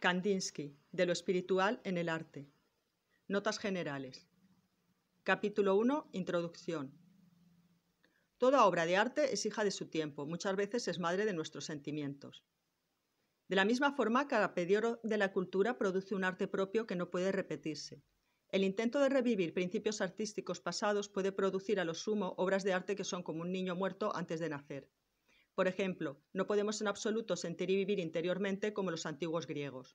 Kandinsky, de lo espiritual en el arte. Notas generales. Capítulo 1. Introducción. Toda obra de arte es hija de su tiempo, muchas veces es madre de nuestros sentimientos. De la misma forma, cada periodo de la cultura produce un arte propio que no puede repetirse. El intento de revivir principios artísticos pasados puede producir a lo sumo obras de arte que son como un niño muerto antes de nacer. Por ejemplo, no podemos en absoluto sentir y vivir interiormente como los antiguos griegos.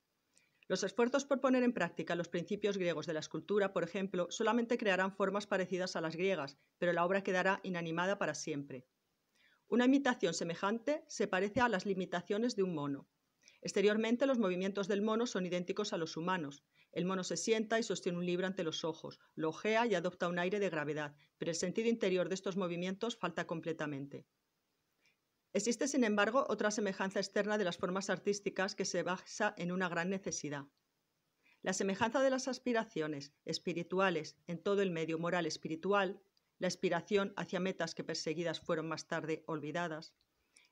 Los esfuerzos por poner en práctica los principios griegos de la escultura, por ejemplo, solamente crearán formas parecidas a las griegas, pero la obra quedará inanimada para siempre. Una imitación semejante se parece a las limitaciones de un mono. Exteriormente los movimientos del mono son idénticos a los humanos. El mono se sienta y sostiene un libro ante los ojos, lo ojea y adopta un aire de gravedad, pero el sentido interior de estos movimientos falta completamente. Existe, sin embargo, otra semejanza externa de las formas artísticas que se basa en una gran necesidad. La semejanza de las aspiraciones espirituales en todo el medio moral espiritual, la aspiración hacia metas que perseguidas fueron más tarde olvidadas,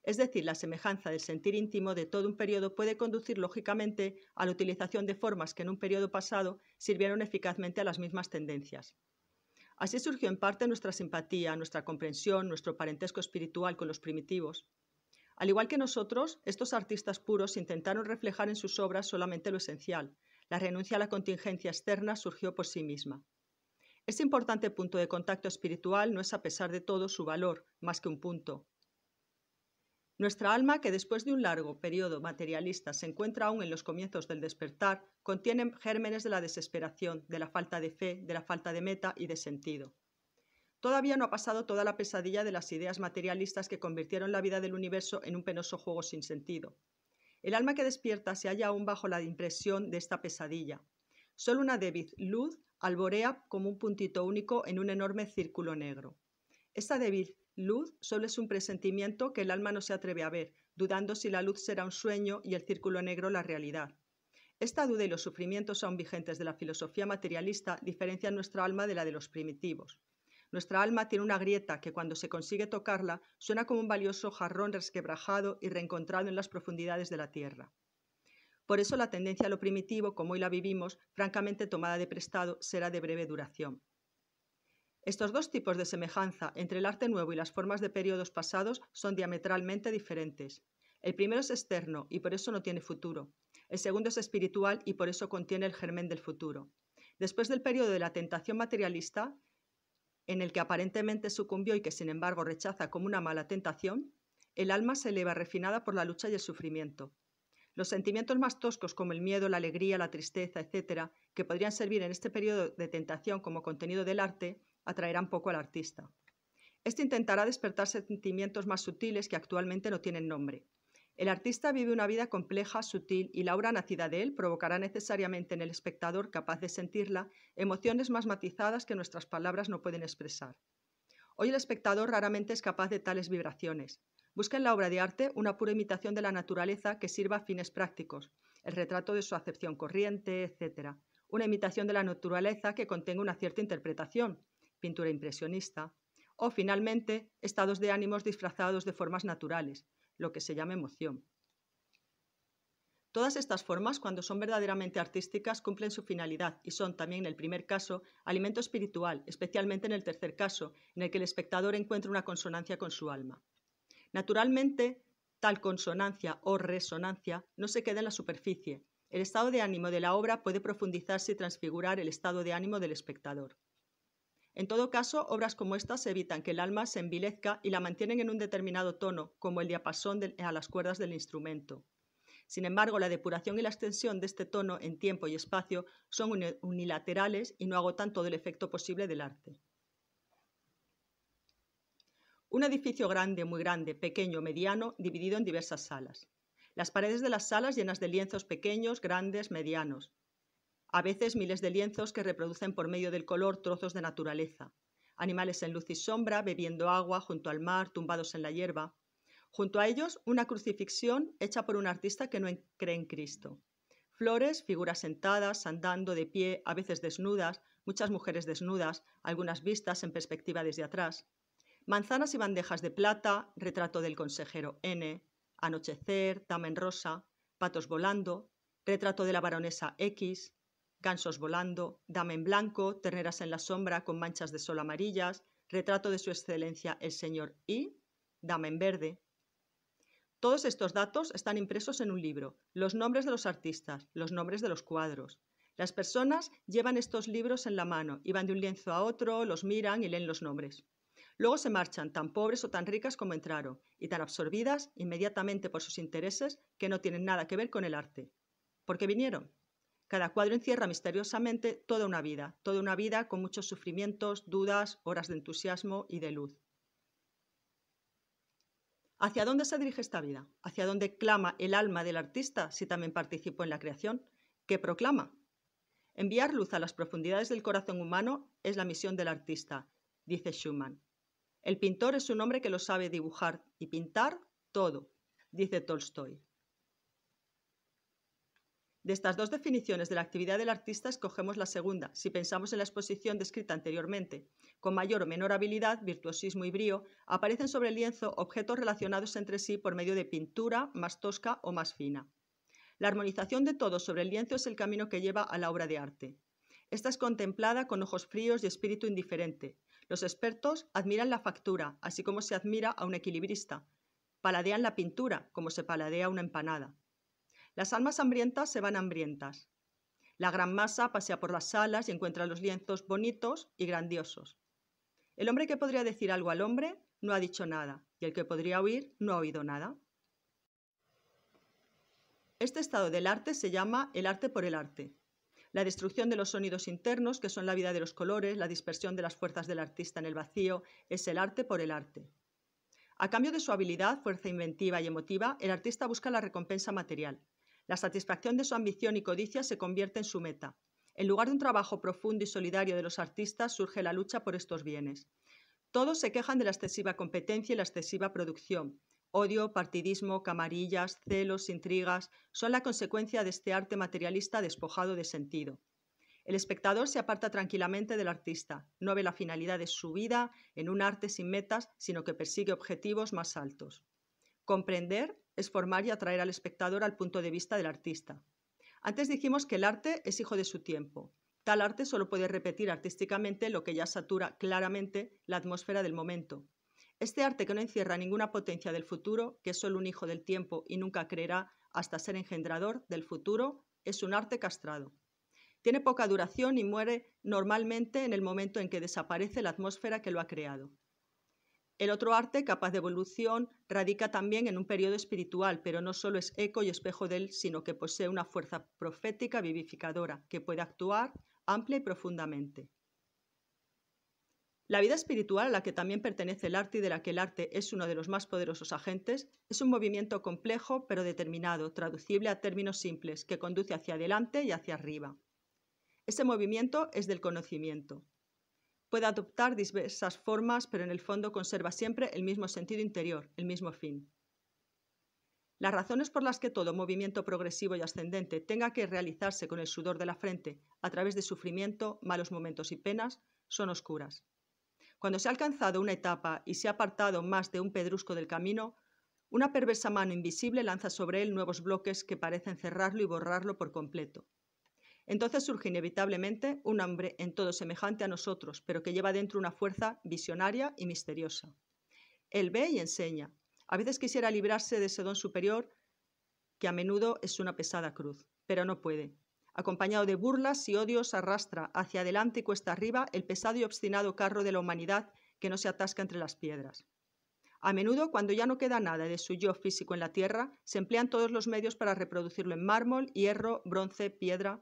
es decir, la semejanza del sentir íntimo de todo un periodo puede conducir lógicamente a la utilización de formas que en un periodo pasado sirvieron eficazmente a las mismas tendencias. Así surgió en parte nuestra simpatía, nuestra comprensión, nuestro parentesco espiritual con los primitivos. Al igual que nosotros, estos artistas puros intentaron reflejar en sus obras solamente lo esencial. La renuncia a la contingencia externa surgió por sí misma. Este importante punto de contacto espiritual no es a pesar de todo su valor, más que un punto. Nuestra alma, que después de un largo periodo materialista se encuentra aún en los comienzos del despertar, contiene gérmenes de la desesperación, de la falta de fe, de la falta de meta y de sentido. Todavía no ha pasado toda la pesadilla de las ideas materialistas que convirtieron la vida del universo en un penoso juego sin sentido. El alma que despierta se halla aún bajo la impresión de esta pesadilla. Solo una débil luz alborea como un puntito único en un enorme círculo negro. Esta débil Luz solo es un presentimiento que el alma no se atreve a ver, dudando si la luz será un sueño y el círculo negro la realidad. Esta duda y los sufrimientos aún vigentes de la filosofía materialista diferencian nuestra alma de la de los primitivos. Nuestra alma tiene una grieta que cuando se consigue tocarla suena como un valioso jarrón resquebrajado y reencontrado en las profundidades de la tierra. Por eso la tendencia a lo primitivo, como hoy la vivimos, francamente tomada de prestado, será de breve duración. Estos dos tipos de semejanza entre el arte nuevo y las formas de periodos pasados son diametralmente diferentes. El primero es externo y por eso no tiene futuro. El segundo es espiritual y por eso contiene el germen del futuro. Después del periodo de la tentación materialista, en el que aparentemente sucumbió y que sin embargo rechaza como una mala tentación, el alma se eleva refinada por la lucha y el sufrimiento. Los sentimientos más toscos como el miedo, la alegría, la tristeza, etc., que podrían servir en este periodo de tentación como contenido del arte, atraerán poco al artista. Este intentará despertar sentimientos más sutiles que actualmente no tienen nombre. El artista vive una vida compleja, sutil y la obra nacida de él provocará necesariamente en el espectador capaz de sentirla emociones más matizadas que nuestras palabras no pueden expresar. Hoy el espectador raramente es capaz de tales vibraciones. Busca en la obra de arte una pura imitación de la naturaleza que sirva a fines prácticos, el retrato de su acepción corriente, etc. Una imitación de la naturaleza que contenga una cierta interpretación, pintura impresionista, o finalmente estados de ánimos disfrazados de formas naturales, lo que se llama emoción. Todas estas formas, cuando son verdaderamente artísticas, cumplen su finalidad y son también, en el primer caso, alimento espiritual, especialmente en el tercer caso, en el que el espectador encuentra una consonancia con su alma. Naturalmente, tal consonancia o resonancia no se queda en la superficie. El estado de ánimo de la obra puede profundizarse y transfigurar el estado de ánimo del espectador. En todo caso, obras como estas evitan que el alma se envilezca y la mantienen en un determinado tono, como el diapasón a las cuerdas del instrumento. Sin embargo, la depuración y la extensión de este tono en tiempo y espacio son unilaterales y no agotan todo el efecto posible del arte. Un edificio grande, muy grande, pequeño, mediano, dividido en diversas salas. Las paredes de las salas llenas de lienzos pequeños, grandes, medianos a veces miles de lienzos que reproducen por medio del color trozos de naturaleza, animales en luz y sombra, bebiendo agua junto al mar, tumbados en la hierba. Junto a ellos, una crucifixión hecha por un artista que no cree en Cristo. Flores, figuras sentadas, andando, de pie, a veces desnudas, muchas mujeres desnudas, algunas vistas en perspectiva desde atrás. Manzanas y bandejas de plata, retrato del consejero N, anochecer, dama en rosa, patos volando, retrato de la baronesa X, gansos volando, dama en blanco, terneras en la sombra con manchas de sol amarillas, retrato de su excelencia el señor y dama en verde. Todos estos datos están impresos en un libro, los nombres de los artistas, los nombres de los cuadros. Las personas llevan estos libros en la mano y van de un lienzo a otro, los miran y leen los nombres. Luego se marchan tan pobres o tan ricas como entraron, y tan absorbidas inmediatamente por sus intereses que no tienen nada que ver con el arte. ¿Por qué vinieron? Cada cuadro encierra misteriosamente toda una vida, toda una vida con muchos sufrimientos, dudas, horas de entusiasmo y de luz. ¿Hacia dónde se dirige esta vida? ¿Hacia dónde clama el alma del artista si también participó en la creación? ¿Qué proclama? Enviar luz a las profundidades del corazón humano es la misión del artista, dice Schumann. El pintor es un hombre que lo sabe dibujar y pintar todo, dice Tolstoy. De estas dos definiciones de la actividad del artista escogemos la segunda, si pensamos en la exposición descrita anteriormente. Con mayor o menor habilidad, virtuosismo y brío, aparecen sobre el lienzo objetos relacionados entre sí por medio de pintura más tosca o más fina. La armonización de todo sobre el lienzo es el camino que lleva a la obra de arte. Esta es contemplada con ojos fríos y espíritu indiferente. Los expertos admiran la factura, así como se admira a un equilibrista. Paladean la pintura, como se paladea una empanada. Las almas hambrientas se van hambrientas. La gran masa pasea por las salas y encuentra los lienzos bonitos y grandiosos. El hombre que podría decir algo al hombre no ha dicho nada, y el que podría oír no ha oído nada. Este estado del arte se llama el arte por el arte. La destrucción de los sonidos internos, que son la vida de los colores, la dispersión de las fuerzas del artista en el vacío, es el arte por el arte. A cambio de su habilidad, fuerza inventiva y emotiva, el artista busca la recompensa material. La satisfacción de su ambición y codicia se convierte en su meta. En lugar de un trabajo profundo y solidario de los artistas, surge la lucha por estos bienes. Todos se quejan de la excesiva competencia y la excesiva producción. Odio, partidismo, camarillas, celos, intrigas son la consecuencia de este arte materialista despojado de sentido. El espectador se aparta tranquilamente del artista, no ve la finalidad de su vida en un arte sin metas, sino que persigue objetivos más altos. Comprender es formar y atraer al espectador al punto de vista del artista. Antes dijimos que el arte es hijo de su tiempo. Tal arte solo puede repetir artísticamente lo que ya satura claramente la atmósfera del momento. Este arte que no encierra ninguna potencia del futuro, que es solo un hijo del tiempo y nunca creerá hasta ser engendrador del futuro, es un arte castrado. Tiene poca duración y muere normalmente en el momento en que desaparece la atmósfera que lo ha creado. El otro arte, capaz de evolución, radica también en un periodo espiritual, pero no solo es eco y espejo de él, sino que posee una fuerza profética vivificadora que puede actuar amplia y profundamente. La vida espiritual a la que también pertenece el arte y de la que el arte es uno de los más poderosos agentes, es un movimiento complejo pero determinado, traducible a términos simples, que conduce hacia adelante y hacia arriba. Ese movimiento es del conocimiento puede adoptar diversas formas, pero en el fondo conserva siempre el mismo sentido interior, el mismo fin. Las razones por las que todo movimiento progresivo y ascendente tenga que realizarse con el sudor de la frente, a través de sufrimiento, malos momentos y penas, son oscuras. Cuando se ha alcanzado una etapa y se ha apartado más de un pedrusco del camino, una perversa mano invisible lanza sobre él nuevos bloques que parecen cerrarlo y borrarlo por completo. Entonces surge inevitablemente un hombre en todo semejante a nosotros, pero que lleva dentro una fuerza visionaria y misteriosa. Él ve y enseña. A veces quisiera librarse de ese don superior, que a menudo es una pesada cruz, pero no puede. Acompañado de burlas y odios, arrastra hacia adelante y cuesta arriba el pesado y obstinado carro de la humanidad que no se atasca entre las piedras. A menudo, cuando ya no queda nada de su yo físico en la tierra, se emplean todos los medios para reproducirlo en mármol, hierro, bronce, piedra,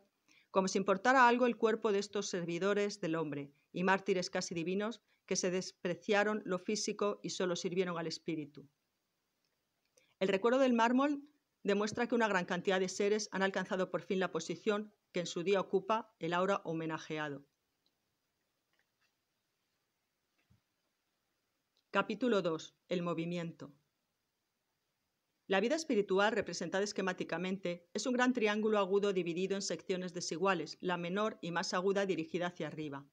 como si importara algo el cuerpo de estos servidores del hombre y mártires casi divinos que se despreciaron lo físico y solo sirvieron al espíritu. El recuerdo del mármol demuestra que una gran cantidad de seres han alcanzado por fin la posición que en su día ocupa el aura homenajeado. Capítulo 2. El movimiento. La vida espiritual, representada esquemáticamente, es un gran triángulo agudo dividido en secciones desiguales, la menor y más aguda dirigida hacia arriba.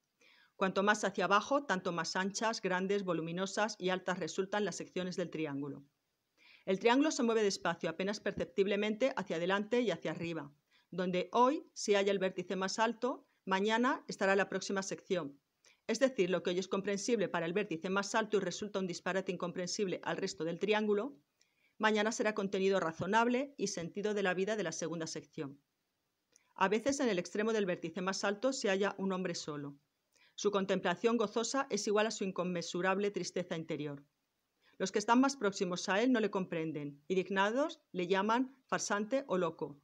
Cuanto más hacia abajo, tanto más anchas, grandes, voluminosas y altas resultan las secciones del triángulo. El triángulo se mueve despacio, apenas perceptiblemente, hacia adelante y hacia arriba, donde hoy si hay el vértice más alto, mañana estará la próxima sección. Es decir, lo que hoy es comprensible para el vértice más alto y resulta un disparate incomprensible al resto del triángulo, Mañana será contenido razonable y sentido de la vida de la segunda sección. A veces en el extremo del vértice más alto se halla un hombre solo. Su contemplación gozosa es igual a su inconmensurable tristeza interior. Los que están más próximos a él no le comprenden y dignados le llaman farsante o loco.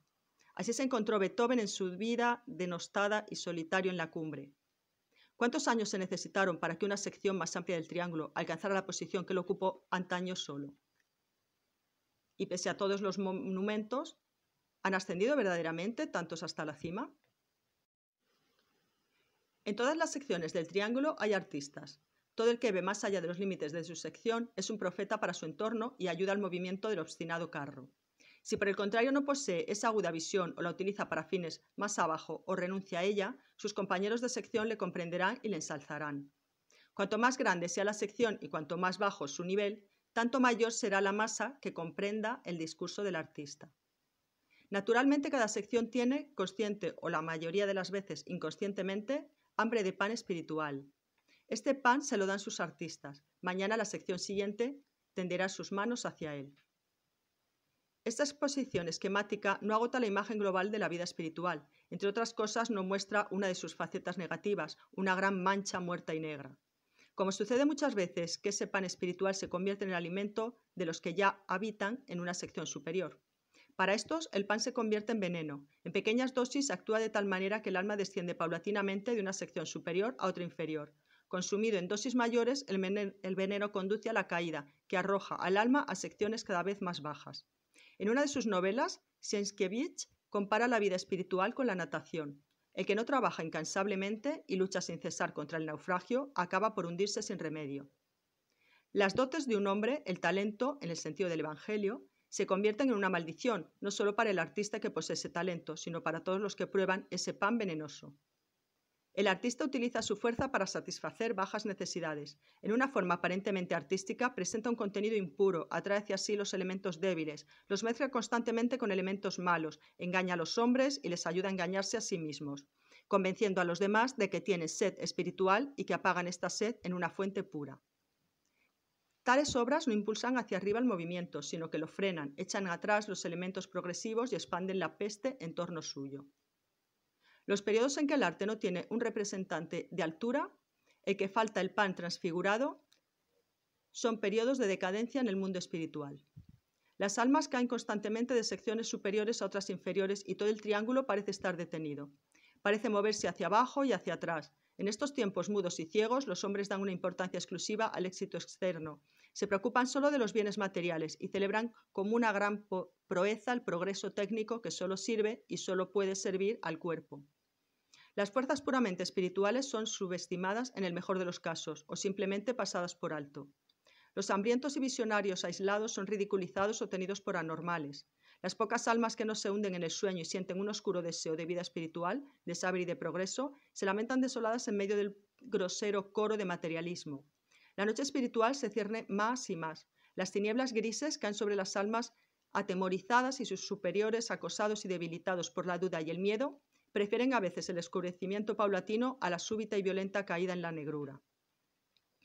Así se encontró Beethoven en su vida denostada y solitario en la cumbre. ¿Cuántos años se necesitaron para que una sección más amplia del triángulo alcanzara la posición que lo ocupó antaño solo? y pese a todos los monumentos, han ascendido verdaderamente tantos hasta la cima? En todas las secciones del triángulo hay artistas. Todo el que ve más allá de los límites de su sección es un profeta para su entorno y ayuda al movimiento del obstinado carro. Si por el contrario no posee esa aguda visión o la utiliza para fines más abajo o renuncia a ella, sus compañeros de sección le comprenderán y le ensalzarán. Cuanto más grande sea la sección y cuanto más bajo su nivel, tanto mayor será la masa que comprenda el discurso del artista. Naturalmente, cada sección tiene, consciente o la mayoría de las veces inconscientemente, hambre de pan espiritual. Este pan se lo dan sus artistas. Mañana la sección siguiente tenderá sus manos hacia él. Esta exposición esquemática no agota la imagen global de la vida espiritual. Entre otras cosas, no muestra una de sus facetas negativas, una gran mancha muerta y negra. Como sucede muchas veces, que ese pan espiritual se convierte en el alimento de los que ya habitan en una sección superior. Para estos, el pan se convierte en veneno. En pequeñas dosis actúa de tal manera que el alma desciende paulatinamente de una sección superior a otra inferior. Consumido en dosis mayores, el veneno, conduce a la caída, que arroja al alma a secciones cada vez más bajas. En una de sus novelas, Sienkiewicz compara la vida espiritual con la natación. El que no trabaja incansablemente y lucha sin cesar contra el naufragio acaba por hundirse sin remedio. Las dotes de un hombre, el talento, en el sentido del Evangelio, se convierten en una maldición, no solo para el artista que posee ese talento, sino para todos los que prueban ese pan venenoso. El artista utiliza su fuerza para satisfacer bajas necesidades. En una forma aparentemente artística, presenta un contenido impuro, atrae hacia sí los elementos débiles, los mezcla constantemente con elementos malos, engaña a los hombres y les ayuda a engañarse a sí mismos, convenciendo a los demás de que tienen sed espiritual y que apagan esta sed en una fuente pura. Tales obras no impulsan hacia arriba el movimiento, sino que lo frenan, echan atrás los elementos progresivos y expanden la peste en torno suyo. Los periodos en que el arte no tiene un representante de altura, el que falta el pan transfigurado, son periodos de decadencia en el mundo espiritual. Las almas caen constantemente de secciones superiores a otras inferiores y todo el triángulo parece estar detenido. Parece moverse hacia abajo y hacia atrás. En estos tiempos mudos y ciegos, los hombres dan una importancia exclusiva al éxito externo. Se preocupan solo de los bienes materiales y celebran como una gran proeza el progreso técnico que solo sirve y solo puede servir al cuerpo. Las fuerzas puramente espirituales son subestimadas en el mejor de los casos o simplemente pasadas por alto. Los hambrientos y visionarios aislados son ridiculizados o tenidos por anormales. Las pocas almas que no se hunden en el sueño y sienten un oscuro deseo de vida espiritual, de saber y de progreso, se lamentan desoladas en medio del grosero coro de materialismo. La noche espiritual se cierne más y más. Las tinieblas grises caen sobre las almas atemorizadas y sus superiores, acosados y debilitados por la duda y el miedo, prefieren a veces el oscurecimiento paulatino a la súbita y violenta caída en la negrura.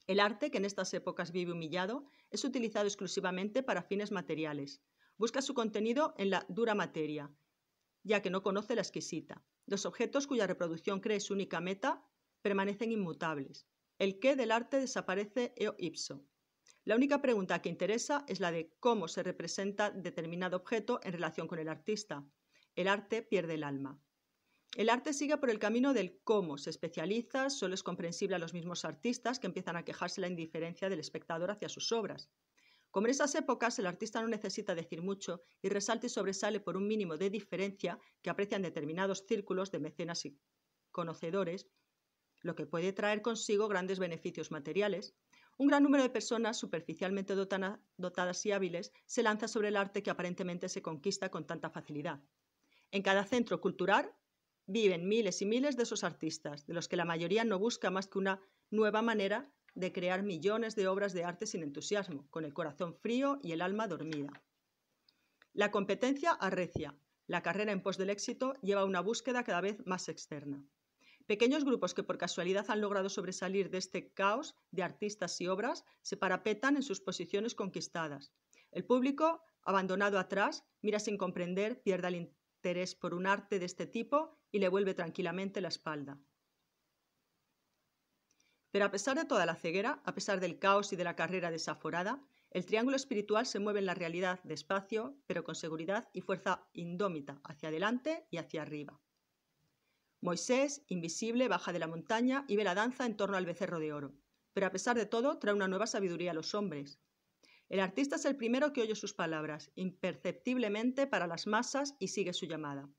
El arte, que en estas épocas vive humillado, es utilizado exclusivamente para fines materiales. Busca su contenido en la dura materia, ya que no conoce la exquisita. Los objetos cuya reproducción cree su única meta permanecen inmutables. El qué del arte desaparece eo ipso. La única pregunta que interesa es la de cómo se representa determinado objeto en relación con el artista. El arte pierde el alma. El arte sigue por el camino del cómo, se especializa, solo es comprensible a los mismos artistas que empiezan a quejarse la indiferencia del espectador hacia sus obras. Como en esas épocas el artista no necesita decir mucho y resalta y sobresale por un mínimo de diferencia que aprecian determinados círculos de mecenas y conocedores, lo que puede traer consigo grandes beneficios materiales, un gran número de personas superficialmente dotadas y hábiles se lanza sobre el arte que aparentemente se conquista con tanta facilidad. En cada centro cultural viven miles y miles de esos artistas, de los que la mayoría no busca más que una nueva manera de crear millones de obras de arte sin entusiasmo, con el corazón frío y el alma dormida. La competencia arrecia. La carrera en pos del éxito lleva una búsqueda cada vez más externa. Pequeños grupos que por casualidad han logrado sobresalir de este caos de artistas y obras se parapetan en sus posiciones conquistadas. El público, abandonado atrás, mira sin comprender, pierde el interés por un arte de este tipo y le vuelve tranquilamente la espalda. Pero a pesar de toda la ceguera, a pesar del caos y de la carrera desaforada, el triángulo espiritual se mueve en la realidad despacio, pero con seguridad y fuerza indómita, hacia adelante y hacia arriba. Moisés, invisible, baja de la montaña y ve la danza en torno al becerro de oro, pero a pesar de todo trae una nueva sabiduría a los hombres. El artista es el primero que oye sus palabras, imperceptiblemente para las masas, y sigue su llamada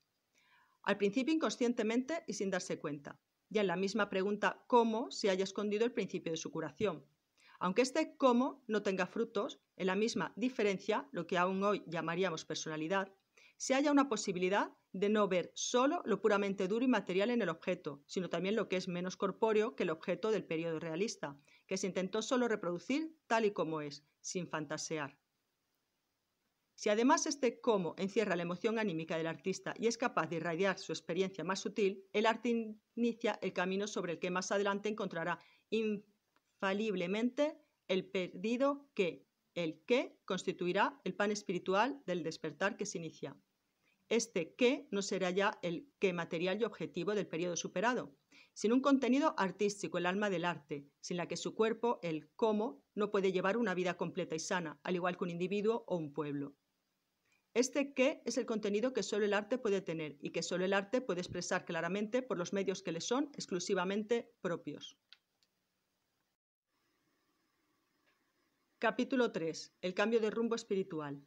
al principio inconscientemente y sin darse cuenta. Ya en la misma pregunta cómo se haya escondido el principio de su curación. Aunque este cómo no tenga frutos, en la misma diferencia, lo que aún hoy llamaríamos personalidad, se haya una posibilidad de no ver solo lo puramente duro y material en el objeto, sino también lo que es menos corpóreo que el objeto del periodo realista, que se intentó solo reproducir tal y como es, sin fantasear. Si además este cómo encierra la emoción anímica del artista y es capaz de irradiar su experiencia más sutil, el arte inicia el camino sobre el que más adelante encontrará infaliblemente el perdido que, el que constituirá el pan espiritual del despertar que se inicia. Este qué no será ya el qué material y objetivo del periodo superado, sino un contenido artístico, el alma del arte, sin la que su cuerpo, el cómo, no puede llevar una vida completa y sana, al igual que un individuo o un pueblo. Este qué es el contenido que solo el arte puede tener y que solo el arte puede expresar claramente por los medios que le son exclusivamente propios. Capítulo 3. El cambio de rumbo espiritual.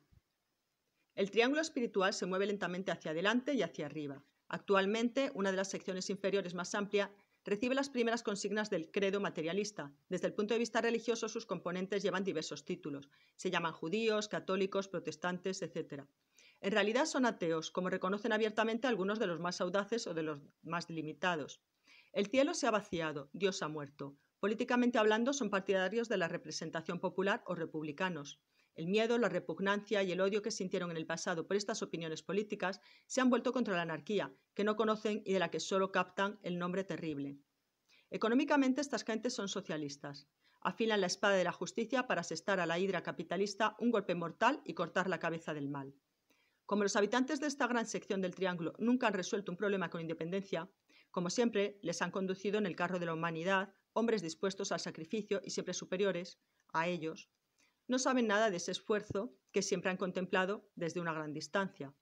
El triángulo espiritual se mueve lentamente hacia adelante y hacia arriba. Actualmente, una de las secciones inferiores más amplia recibe las primeras consignas del credo materialista. Desde el punto de vista religioso, sus componentes llevan diversos títulos. Se llaman judíos, católicos, protestantes, etc. En realidad son ateos, como reconocen abiertamente algunos de los más audaces o de los más limitados. El cielo se ha vaciado, Dios ha muerto. Políticamente hablando, son partidarios de la representación popular o republicanos. El miedo, la repugnancia y el odio que sintieron en el pasado por estas opiniones políticas se han vuelto contra la anarquía, que no conocen y de la que solo captan el nombre terrible. Económicamente estas gentes son socialistas. Afilan la espada de la justicia para asestar a la hidra capitalista un golpe mortal y cortar la cabeza del mal. Como los habitantes de esta gran sección del triángulo nunca han resuelto un problema con independencia, como siempre, les han conducido en el carro de la humanidad hombres dispuestos al sacrificio y siempre superiores a ellos, no saben nada de ese esfuerzo que siempre han contemplado desde una gran distancia.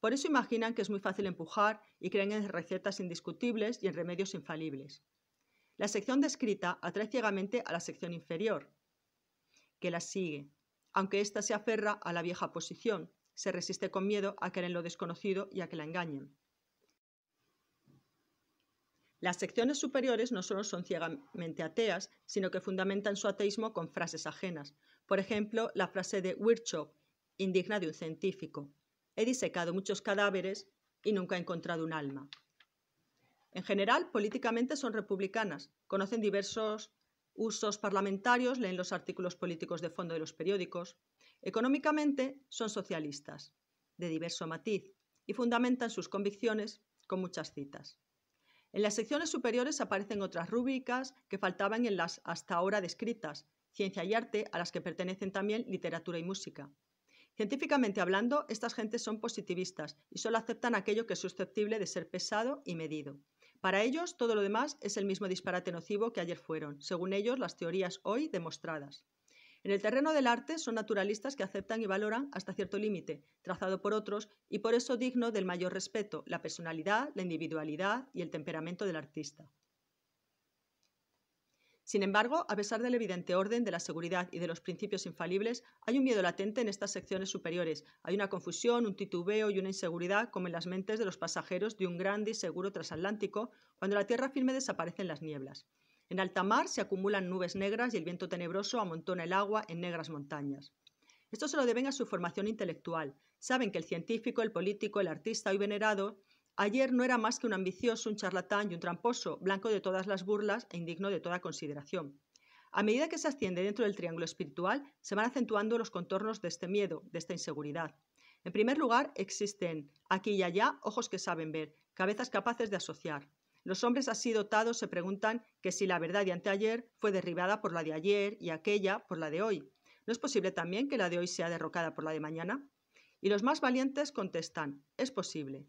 Por eso imaginan que es muy fácil empujar y creen en recetas indiscutibles y en remedios infalibles. La sección descrita atrae ciegamente a la sección inferior, que la sigue, aunque ésta se aferra a la vieja posición, se resiste con miedo a querer lo desconocido y a que la engañen. Las secciones superiores no solo son ciegamente ateas, sino que fundamentan su ateísmo con frases ajenas. Por ejemplo, la frase de Wirchow, indigna de un científico. He disecado muchos cadáveres y nunca he encontrado un alma. En general, políticamente son republicanas, conocen diversos usos parlamentarios, leen los artículos políticos de fondo de los periódicos. Económicamente, son socialistas, de diverso matiz, y fundamentan sus convicciones con muchas citas. En las secciones superiores aparecen otras rúbricas que faltaban en las hasta ahora descritas, ciencia y arte, a las que pertenecen también literatura y música. Científicamente hablando, estas gentes son positivistas y solo aceptan aquello que es susceptible de ser pesado y medido. Para ellos, todo lo demás es el mismo disparate nocivo que ayer fueron, según ellos, las teorías hoy demostradas. En el terreno del arte son naturalistas que aceptan y valoran hasta cierto límite, trazado por otros, y por eso digno del mayor respeto, la personalidad, la individualidad y el temperamento del artista. Sin embargo, a pesar del evidente orden de la seguridad y de los principios infalibles, hay un miedo latente en estas secciones superiores, hay una confusión, un titubeo y una inseguridad como en las mentes de los pasajeros de un grande y seguro transatlántico cuando la tierra firme desaparece en las nieblas. En alta mar se acumulan nubes negras y el viento tenebroso amontona el agua en negras montañas. Esto se lo deben a su formación intelectual. Saben que el científico, el político, el artista hoy venerado, ayer no era más que un ambicioso, un charlatán y un tramposo, blanco de todas las burlas e indigno de toda consideración. A medida que se asciende dentro del triángulo espiritual, se van acentuando los contornos de este miedo, de esta inseguridad. En primer lugar, existen aquí y allá ojos que saben ver, cabezas capaces de asociar, los hombres así dotados se preguntan que si la verdad de anteayer fue derribada por la de ayer y aquella por la de hoy, ¿no es posible también que la de hoy sea derrocada por la de mañana? Y los más valientes contestan, es posible.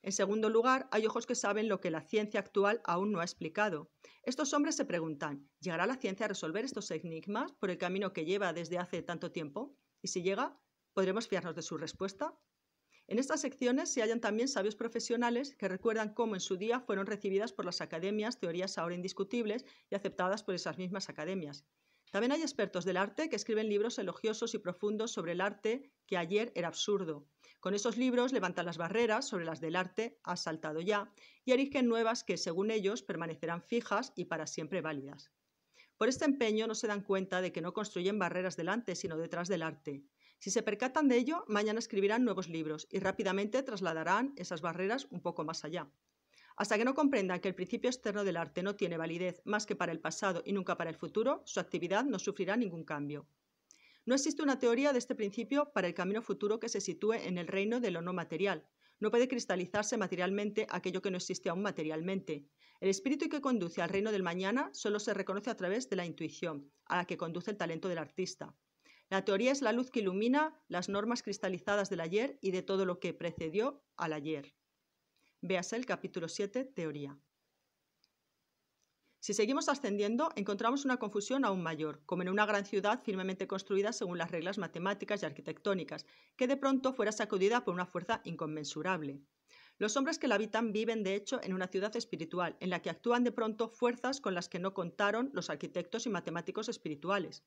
En segundo lugar, hay ojos que saben lo que la ciencia actual aún no ha explicado. Estos hombres se preguntan, ¿llegará la ciencia a resolver estos enigmas por el camino que lleva desde hace tanto tiempo? Y si llega, ¿podremos fiarnos de su respuesta? En estas secciones se hallan también sabios profesionales que recuerdan cómo en su día fueron recibidas por las academias teorías ahora indiscutibles y aceptadas por esas mismas academias. También hay expertos del arte que escriben libros elogiosos y profundos sobre el arte que ayer era absurdo. Con esos libros levantan las barreras sobre las del arte ha saltado ya y erigen nuevas que, según ellos, permanecerán fijas y para siempre válidas. Por este empeño no se dan cuenta de que no construyen barreras delante, sino detrás del arte. Si se percatan de ello, mañana escribirán nuevos libros y rápidamente trasladarán esas barreras un poco más allá. Hasta que no comprendan que el principio externo del arte no tiene validez más que para el pasado y nunca para el futuro, su actividad no sufrirá ningún cambio. No existe una teoría de este principio para el camino futuro que se sitúe en el reino de lo no material. No puede cristalizarse materialmente aquello que no existe aún materialmente. El espíritu que conduce al reino del mañana solo se reconoce a través de la intuición, a la que conduce el talento del artista. La teoría es la luz que ilumina las normas cristalizadas del ayer y de todo lo que precedió al ayer. Véase el capítulo 7, Teoría. Si seguimos ascendiendo, encontramos una confusión aún mayor, como en una gran ciudad firmemente construida según las reglas matemáticas y arquitectónicas, que de pronto fuera sacudida por una fuerza inconmensurable. Los hombres que la habitan viven, de hecho, en una ciudad espiritual, en la que actúan de pronto fuerzas con las que no contaron los arquitectos y matemáticos espirituales.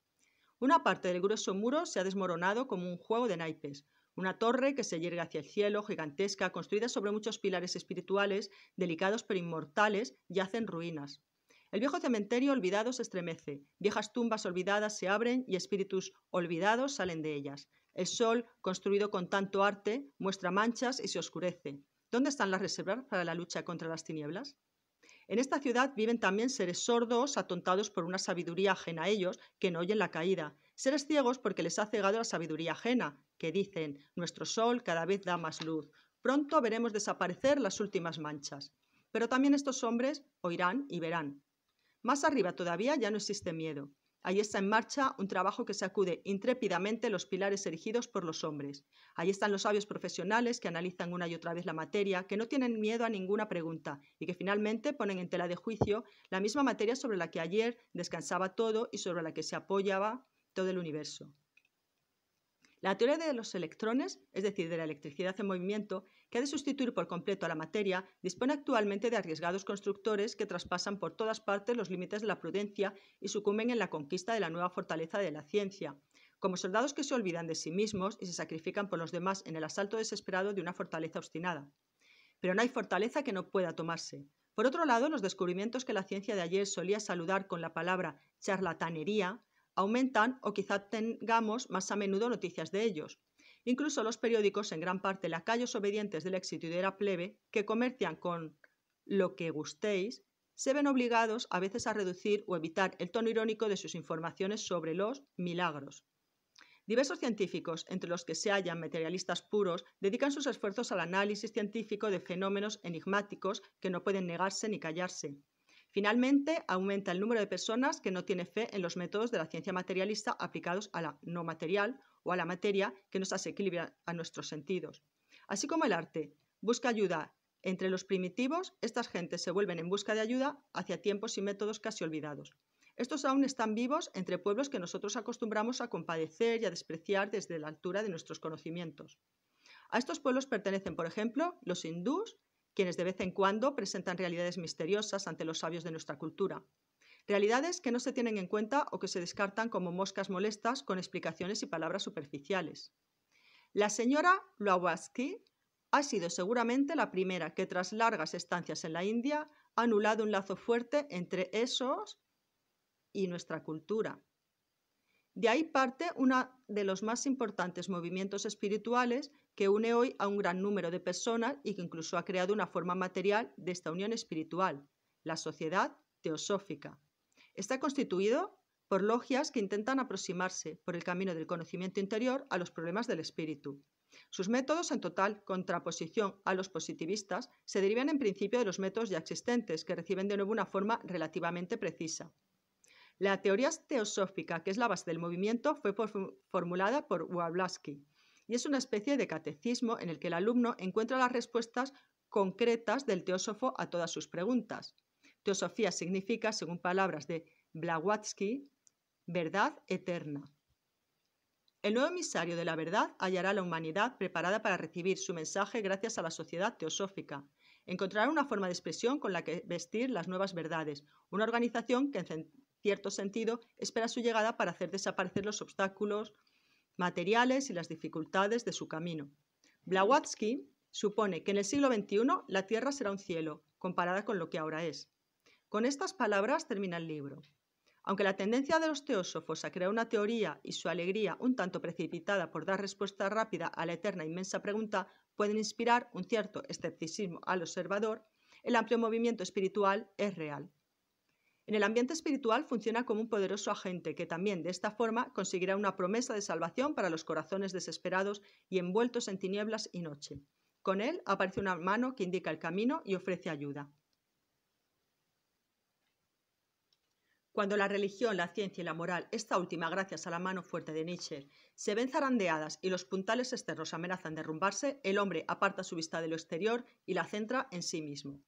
Una parte del grueso muro se ha desmoronado como un juego de naipes, una torre que se yergue hacia el cielo, gigantesca, construida sobre muchos pilares espirituales, delicados pero inmortales, yace en ruinas. El viejo cementerio olvidado se estremece, viejas tumbas olvidadas se abren y espíritus olvidados salen de ellas. El sol, construido con tanto arte, muestra manchas y se oscurece. ¿Dónde están las reservas para la lucha contra las tinieblas? En esta ciudad viven también seres sordos, atontados por una sabiduría ajena a ellos, que no oyen la caída, seres ciegos porque les ha cegado la sabiduría ajena, que dicen, nuestro sol cada vez da más luz, pronto veremos desaparecer las últimas manchas. Pero también estos hombres oirán y verán. Más arriba todavía ya no existe miedo. Ahí está en marcha un trabajo que sacude intrépidamente los pilares erigidos por los hombres. Ahí están los sabios profesionales que analizan una y otra vez la materia, que no tienen miedo a ninguna pregunta y que finalmente ponen en tela de juicio la misma materia sobre la que ayer descansaba todo y sobre la que se apoyaba todo el universo. La teoría de los electrones, es decir, de la electricidad en movimiento, que ha de sustituir por completo a la materia, dispone actualmente de arriesgados constructores que traspasan por todas partes los límites de la prudencia y sucumben en la conquista de la nueva fortaleza de la ciencia, como soldados que se olvidan de sí mismos y se sacrifican por los demás en el asalto desesperado de una fortaleza obstinada. Pero no hay fortaleza que no pueda tomarse. Por otro lado, los descubrimientos que la ciencia de ayer solía saludar con la palabra charlatanería aumentan o quizá tengamos más a menudo noticias de ellos. Incluso los periódicos, en gran parte lacayos obedientes del éxito y de la plebe, que comercian con lo que gustéis, se ven obligados a veces a reducir o evitar el tono irónico de sus informaciones sobre los milagros. Diversos científicos, entre los que se hallan materialistas puros, dedican sus esfuerzos al análisis científico de fenómenos enigmáticos que no pueden negarse ni callarse. Finalmente, aumenta el número de personas que no tiene fe en los métodos de la ciencia materialista aplicados a la no material o a la materia que nos equilibrar a nuestros sentidos. Así como el arte busca ayuda entre los primitivos, estas gentes se vuelven en busca de ayuda hacia tiempos y métodos casi olvidados. Estos aún están vivos entre pueblos que nosotros acostumbramos a compadecer y a despreciar desde la altura de nuestros conocimientos. A estos pueblos pertenecen, por ejemplo, los hindús quienes de vez en cuando presentan realidades misteriosas ante los sabios de nuestra cultura. Realidades que no se tienen en cuenta o que se descartan como moscas molestas con explicaciones y palabras superficiales. La señora Lawaski ha sido seguramente la primera que tras largas estancias en la India ha anulado un lazo fuerte entre esos y nuestra cultura. De ahí parte uno de los más importantes movimientos espirituales que une hoy a un gran número de personas y que incluso ha creado una forma material de esta unión espiritual, la sociedad teosófica. Está constituido por logias que intentan aproximarse por el camino del conocimiento interior a los problemas del espíritu. Sus métodos, en total contraposición a los positivistas, se derivan en principio de los métodos ya existentes, que reciben de nuevo una forma relativamente precisa. La teoría teosófica, que es la base del movimiento, fue formulada por Wawlowski y es una especie de catecismo en el que el alumno encuentra las respuestas concretas del teósofo a todas sus preguntas. Teosofía significa, según palabras de Blavatsky, verdad eterna. El nuevo emisario de la verdad hallará a la humanidad preparada para recibir su mensaje gracias a la sociedad teosófica. Encontrará una forma de expresión con la que vestir las nuevas verdades, una organización que cierto sentido, espera su llegada para hacer desaparecer los obstáculos materiales y las dificultades de su camino. Blavatsky supone que en el siglo XXI la Tierra será un cielo, comparada con lo que ahora es. Con estas palabras termina el libro. Aunque la tendencia de los teósofos a crear una teoría y su alegría un tanto precipitada por dar respuesta rápida a la eterna e inmensa pregunta pueden inspirar un cierto escepticismo al observador, el amplio movimiento espiritual es real. En el ambiente espiritual funciona como un poderoso agente que también de esta forma conseguirá una promesa de salvación para los corazones desesperados y envueltos en tinieblas y noche. Con él aparece una mano que indica el camino y ofrece ayuda. Cuando la religión, la ciencia y la moral, esta última gracias a la mano fuerte de Nietzsche, se ven zarandeadas y los puntales externos amenazan derrumbarse, el hombre aparta su vista de lo exterior y la centra en sí mismo.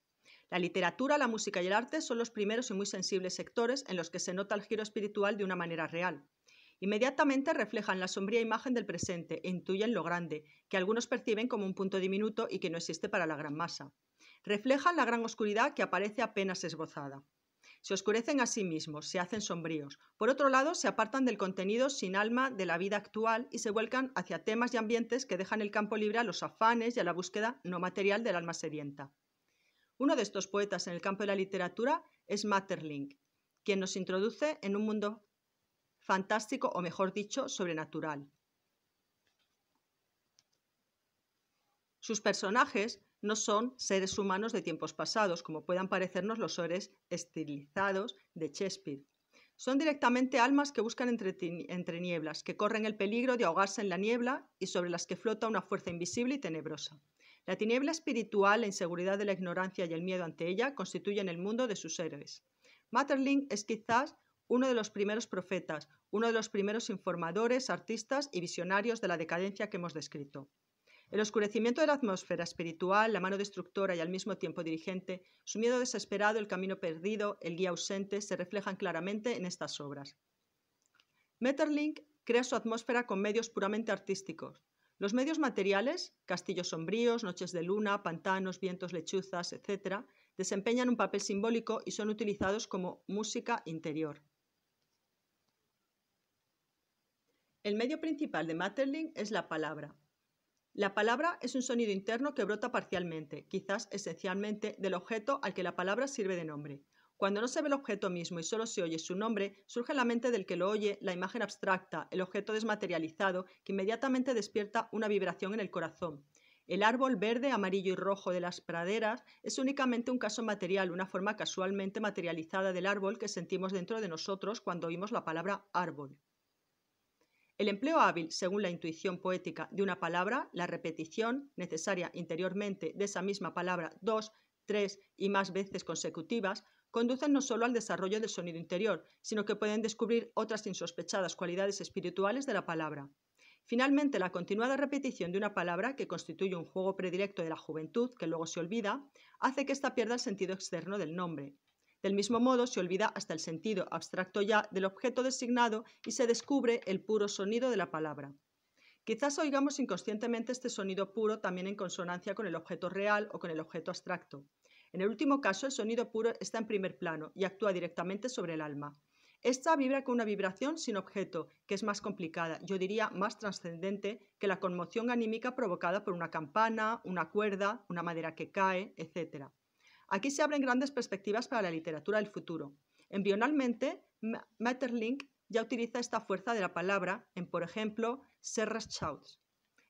La literatura, la música y el arte son los primeros y muy sensibles sectores en los que se nota el giro espiritual de una manera real. Inmediatamente reflejan la sombría imagen del presente e intuyen lo grande, que algunos perciben como un punto diminuto y que no existe para la gran masa. Reflejan la gran oscuridad que aparece apenas esbozada. Se oscurecen a sí mismos, se hacen sombríos. Por otro lado, se apartan del contenido sin alma de la vida actual y se vuelcan hacia temas y ambientes que dejan el campo libre a los afanes y a la búsqueda no material del alma sedienta. Uno de estos poetas en el campo de la literatura es Matterling, quien nos introduce en un mundo fantástico o mejor dicho, sobrenatural. Sus personajes no son seres humanos de tiempos pasados, como puedan parecernos los seres estilizados de Shakespeare. Son directamente almas que buscan entre, nieblas, que corren el peligro de ahogarse en la niebla y sobre las que flota una fuerza invisible y tenebrosa. La tiniebla espiritual, la inseguridad de la ignorancia y el miedo ante ella constituyen el mundo de sus héroes. Maeterlinck es quizás uno de los primeros profetas, uno de los primeros informadores, artistas y visionarios de la decadencia que hemos descrito. El oscurecimiento de la atmósfera espiritual, la mano destructora y al mismo tiempo dirigente, su miedo desesperado, el camino perdido, el guía ausente, se reflejan claramente en estas obras. Matterlink crea su atmósfera con medios puramente artísticos. Los medios materiales, castillos sombríos, noches de luna, pantanos, vientos, lechuzas, etc., desempeñan un papel simbólico y son utilizados como música interior. El medio principal de Matterling es la palabra. La palabra es un sonido interno que brota parcialmente, quizás esencialmente, del objeto al que la palabra sirve de nombre. Cuando no se ve el objeto mismo y solo se oye su nombre, surge en la mente del que lo oye la imagen abstracta, el objeto desmaterializado, que inmediatamente despierta una vibración en el corazón. El árbol verde, amarillo y rojo de las praderas es únicamente un caso material, una forma casualmente materializada del árbol que sentimos dentro de nosotros cuando oímos la palabra árbol. El empleo hábil, según la intuición poética, de una palabra, la repetición necesaria interiormente de esa misma palabra dos, tres y más veces consecutivas, conducen no solo al desarrollo del sonido interior, sino que pueden descubrir otras insospechadas cualidades espirituales de la palabra. Finalmente, la continuada repetición de una palabra que constituye un juego predirecto de la juventud, que luego se olvida, hace que ésta pierda el sentido externo del nombre. Del mismo modo, se olvida hasta el sentido abstracto ya del objeto designado y se descubre el puro sonido de la palabra. Quizás oigamos inconscientemente este sonido puro también en consonancia con el objeto real o con el objeto abstracto. En el último caso, el sonido puro está en primer plano y actúa directamente sobre el alma. Esta vibra con una vibración sin objeto, que es más complicada, yo diría más trascendente que la conmoción anímica provocada por una campana, una cuerda, una madera que cae, etc. Aquí se abren grandes perspectivas para la literatura del futuro. Embrionalmente, Metterlink ya utiliza esta fuerza de la palabra en, por ejemplo, Schautz.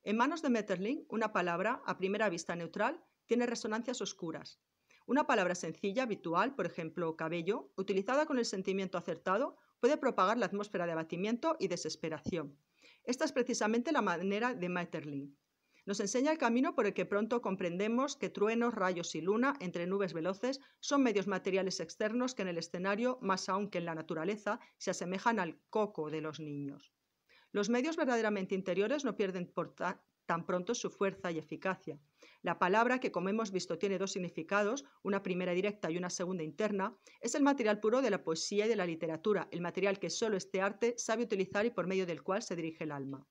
En manos de Metterling, una palabra, a primera vista neutral, tiene resonancias oscuras, una palabra sencilla, habitual, por ejemplo, cabello, utilizada con el sentimiento acertado, puede propagar la atmósfera de abatimiento y desesperación. Esta es precisamente la manera de Maeterlin. Nos enseña el camino por el que pronto comprendemos que truenos, rayos y luna, entre nubes veloces, son medios materiales externos que en el escenario, más aún que en la naturaleza, se asemejan al coco de los niños. Los medios verdaderamente interiores no pierden tan pronto su fuerza y eficacia. La palabra, que como hemos visto tiene dos significados, una primera directa y una segunda interna, es el material puro de la poesía y de la literatura, el material que solo este arte sabe utilizar y por medio del cual se dirige el alma.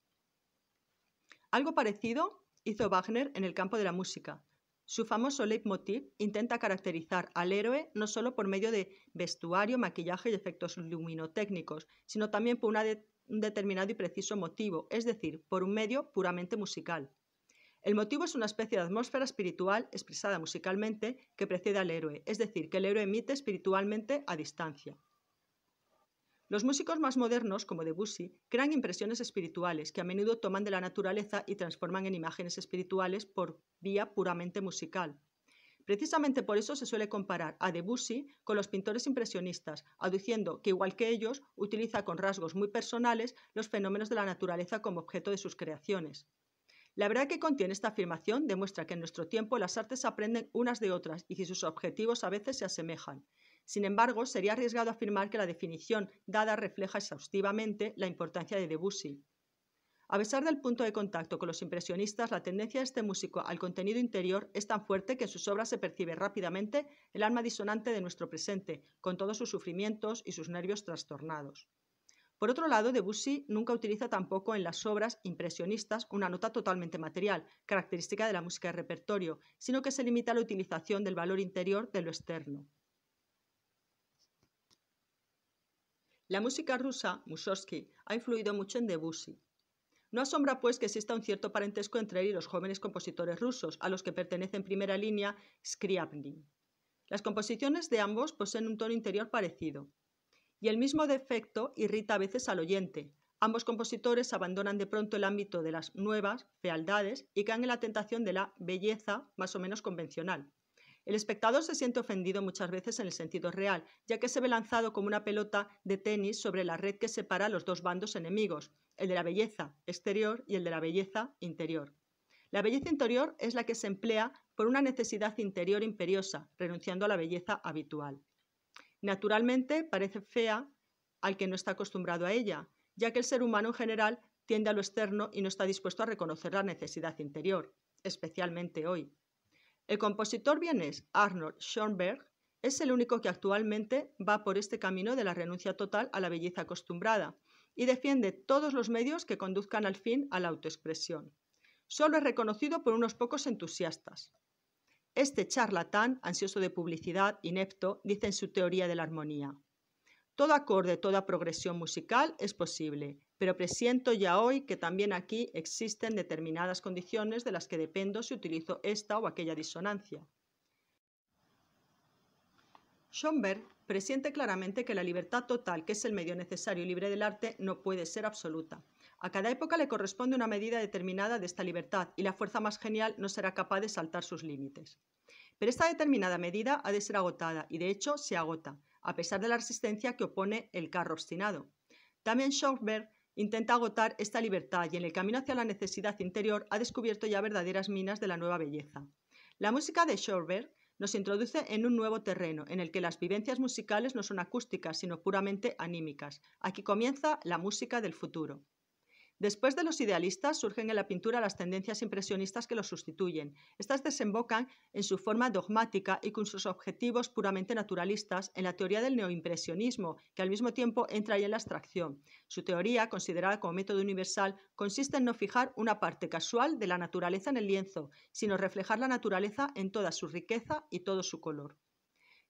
Algo parecido hizo Wagner en el campo de la música. Su famoso leitmotiv intenta caracterizar al héroe no solo por medio de vestuario, maquillaje y efectos luminotécnicos, sino también por un determinado y preciso motivo, es decir, por un medio puramente musical. El motivo es una especie de atmósfera espiritual expresada musicalmente que precede al héroe, es decir, que el héroe emite espiritualmente a distancia. Los músicos más modernos, como Debussy, crean impresiones espirituales que a menudo toman de la naturaleza y transforman en imágenes espirituales por vía puramente musical. Precisamente por eso se suele comparar a Debussy con los pintores impresionistas, aduciendo que, igual que ellos, utiliza con rasgos muy personales los fenómenos de la naturaleza como objeto de sus creaciones. La verdad que contiene esta afirmación demuestra que en nuestro tiempo las artes aprenden unas de otras y que sus objetivos a veces se asemejan. Sin embargo, sería arriesgado afirmar que la definición dada refleja exhaustivamente la importancia de Debussy. A pesar del punto de contacto con los impresionistas, la tendencia de este músico al contenido interior es tan fuerte que en sus obras se percibe rápidamente el alma disonante de nuestro presente, con todos sus sufrimientos y sus nervios trastornados. Por otro lado, Debussy nunca utiliza tampoco en las obras impresionistas una nota totalmente material, característica de la música de repertorio, sino que se limita a la utilización del valor interior de lo externo. La música rusa, Mussorgsky, ha influido mucho en Debussy. No asombra, pues, que exista un cierto parentesco entre él y los jóvenes compositores rusos, a los que pertenece en primera línea Scriabin. Las composiciones de ambos poseen un tono interior parecido y el mismo defecto irrita a veces al oyente. Ambos compositores abandonan de pronto el ámbito de las nuevas fealdades y caen en la tentación de la belleza más o menos convencional. El espectador se siente ofendido muchas veces en el sentido real, ya que se ve lanzado como una pelota de tenis sobre la red que separa los dos bandos enemigos, el de la belleza exterior y el de la belleza interior. La belleza interior es la que se emplea por una necesidad interior imperiosa, renunciando a la belleza habitual. Naturalmente parece fea al que no está acostumbrado a ella, ya que el ser humano en general tiende a lo externo y no está dispuesto a reconocer la necesidad interior, especialmente hoy. El compositor vienés Arnold Schoenberg es el único que actualmente va por este camino de la renuncia total a la belleza acostumbrada y defiende todos los medios que conduzcan al fin a la autoexpresión. Solo es reconocido por unos pocos entusiastas. Este charlatán, ansioso de publicidad, inepto, dice en su teoría de la armonía. Todo acorde, toda progresión musical es posible, pero presiento ya hoy que también aquí existen determinadas condiciones de las que dependo si utilizo esta o aquella disonancia. Schoenberg presiente claramente que la libertad total, que es el medio necesario y libre del arte, no puede ser absoluta, a cada época le corresponde una medida determinada de esta libertad y la fuerza más genial no será capaz de saltar sus límites. Pero esta determinada medida ha de ser agotada y de hecho se agota, a pesar de la resistencia que opone el carro obstinado. También Schoenberg intenta agotar esta libertad y en el camino hacia la necesidad interior ha descubierto ya verdaderas minas de la nueva belleza. La música de Schoenberg nos introduce en un nuevo terreno, en el que las vivencias musicales no son acústicas, sino puramente anímicas. Aquí comienza la música del futuro. Después de los idealistas surgen en la pintura las tendencias impresionistas que los sustituyen. Estas desembocan en su forma dogmática y con sus objetivos puramente naturalistas en la teoría del neoimpresionismo, que al mismo tiempo entra ahí en la abstracción. Su teoría, considerada como método universal, consiste en no fijar una parte casual de la naturaleza en el lienzo, sino reflejar la naturaleza en toda su riqueza y todo su color.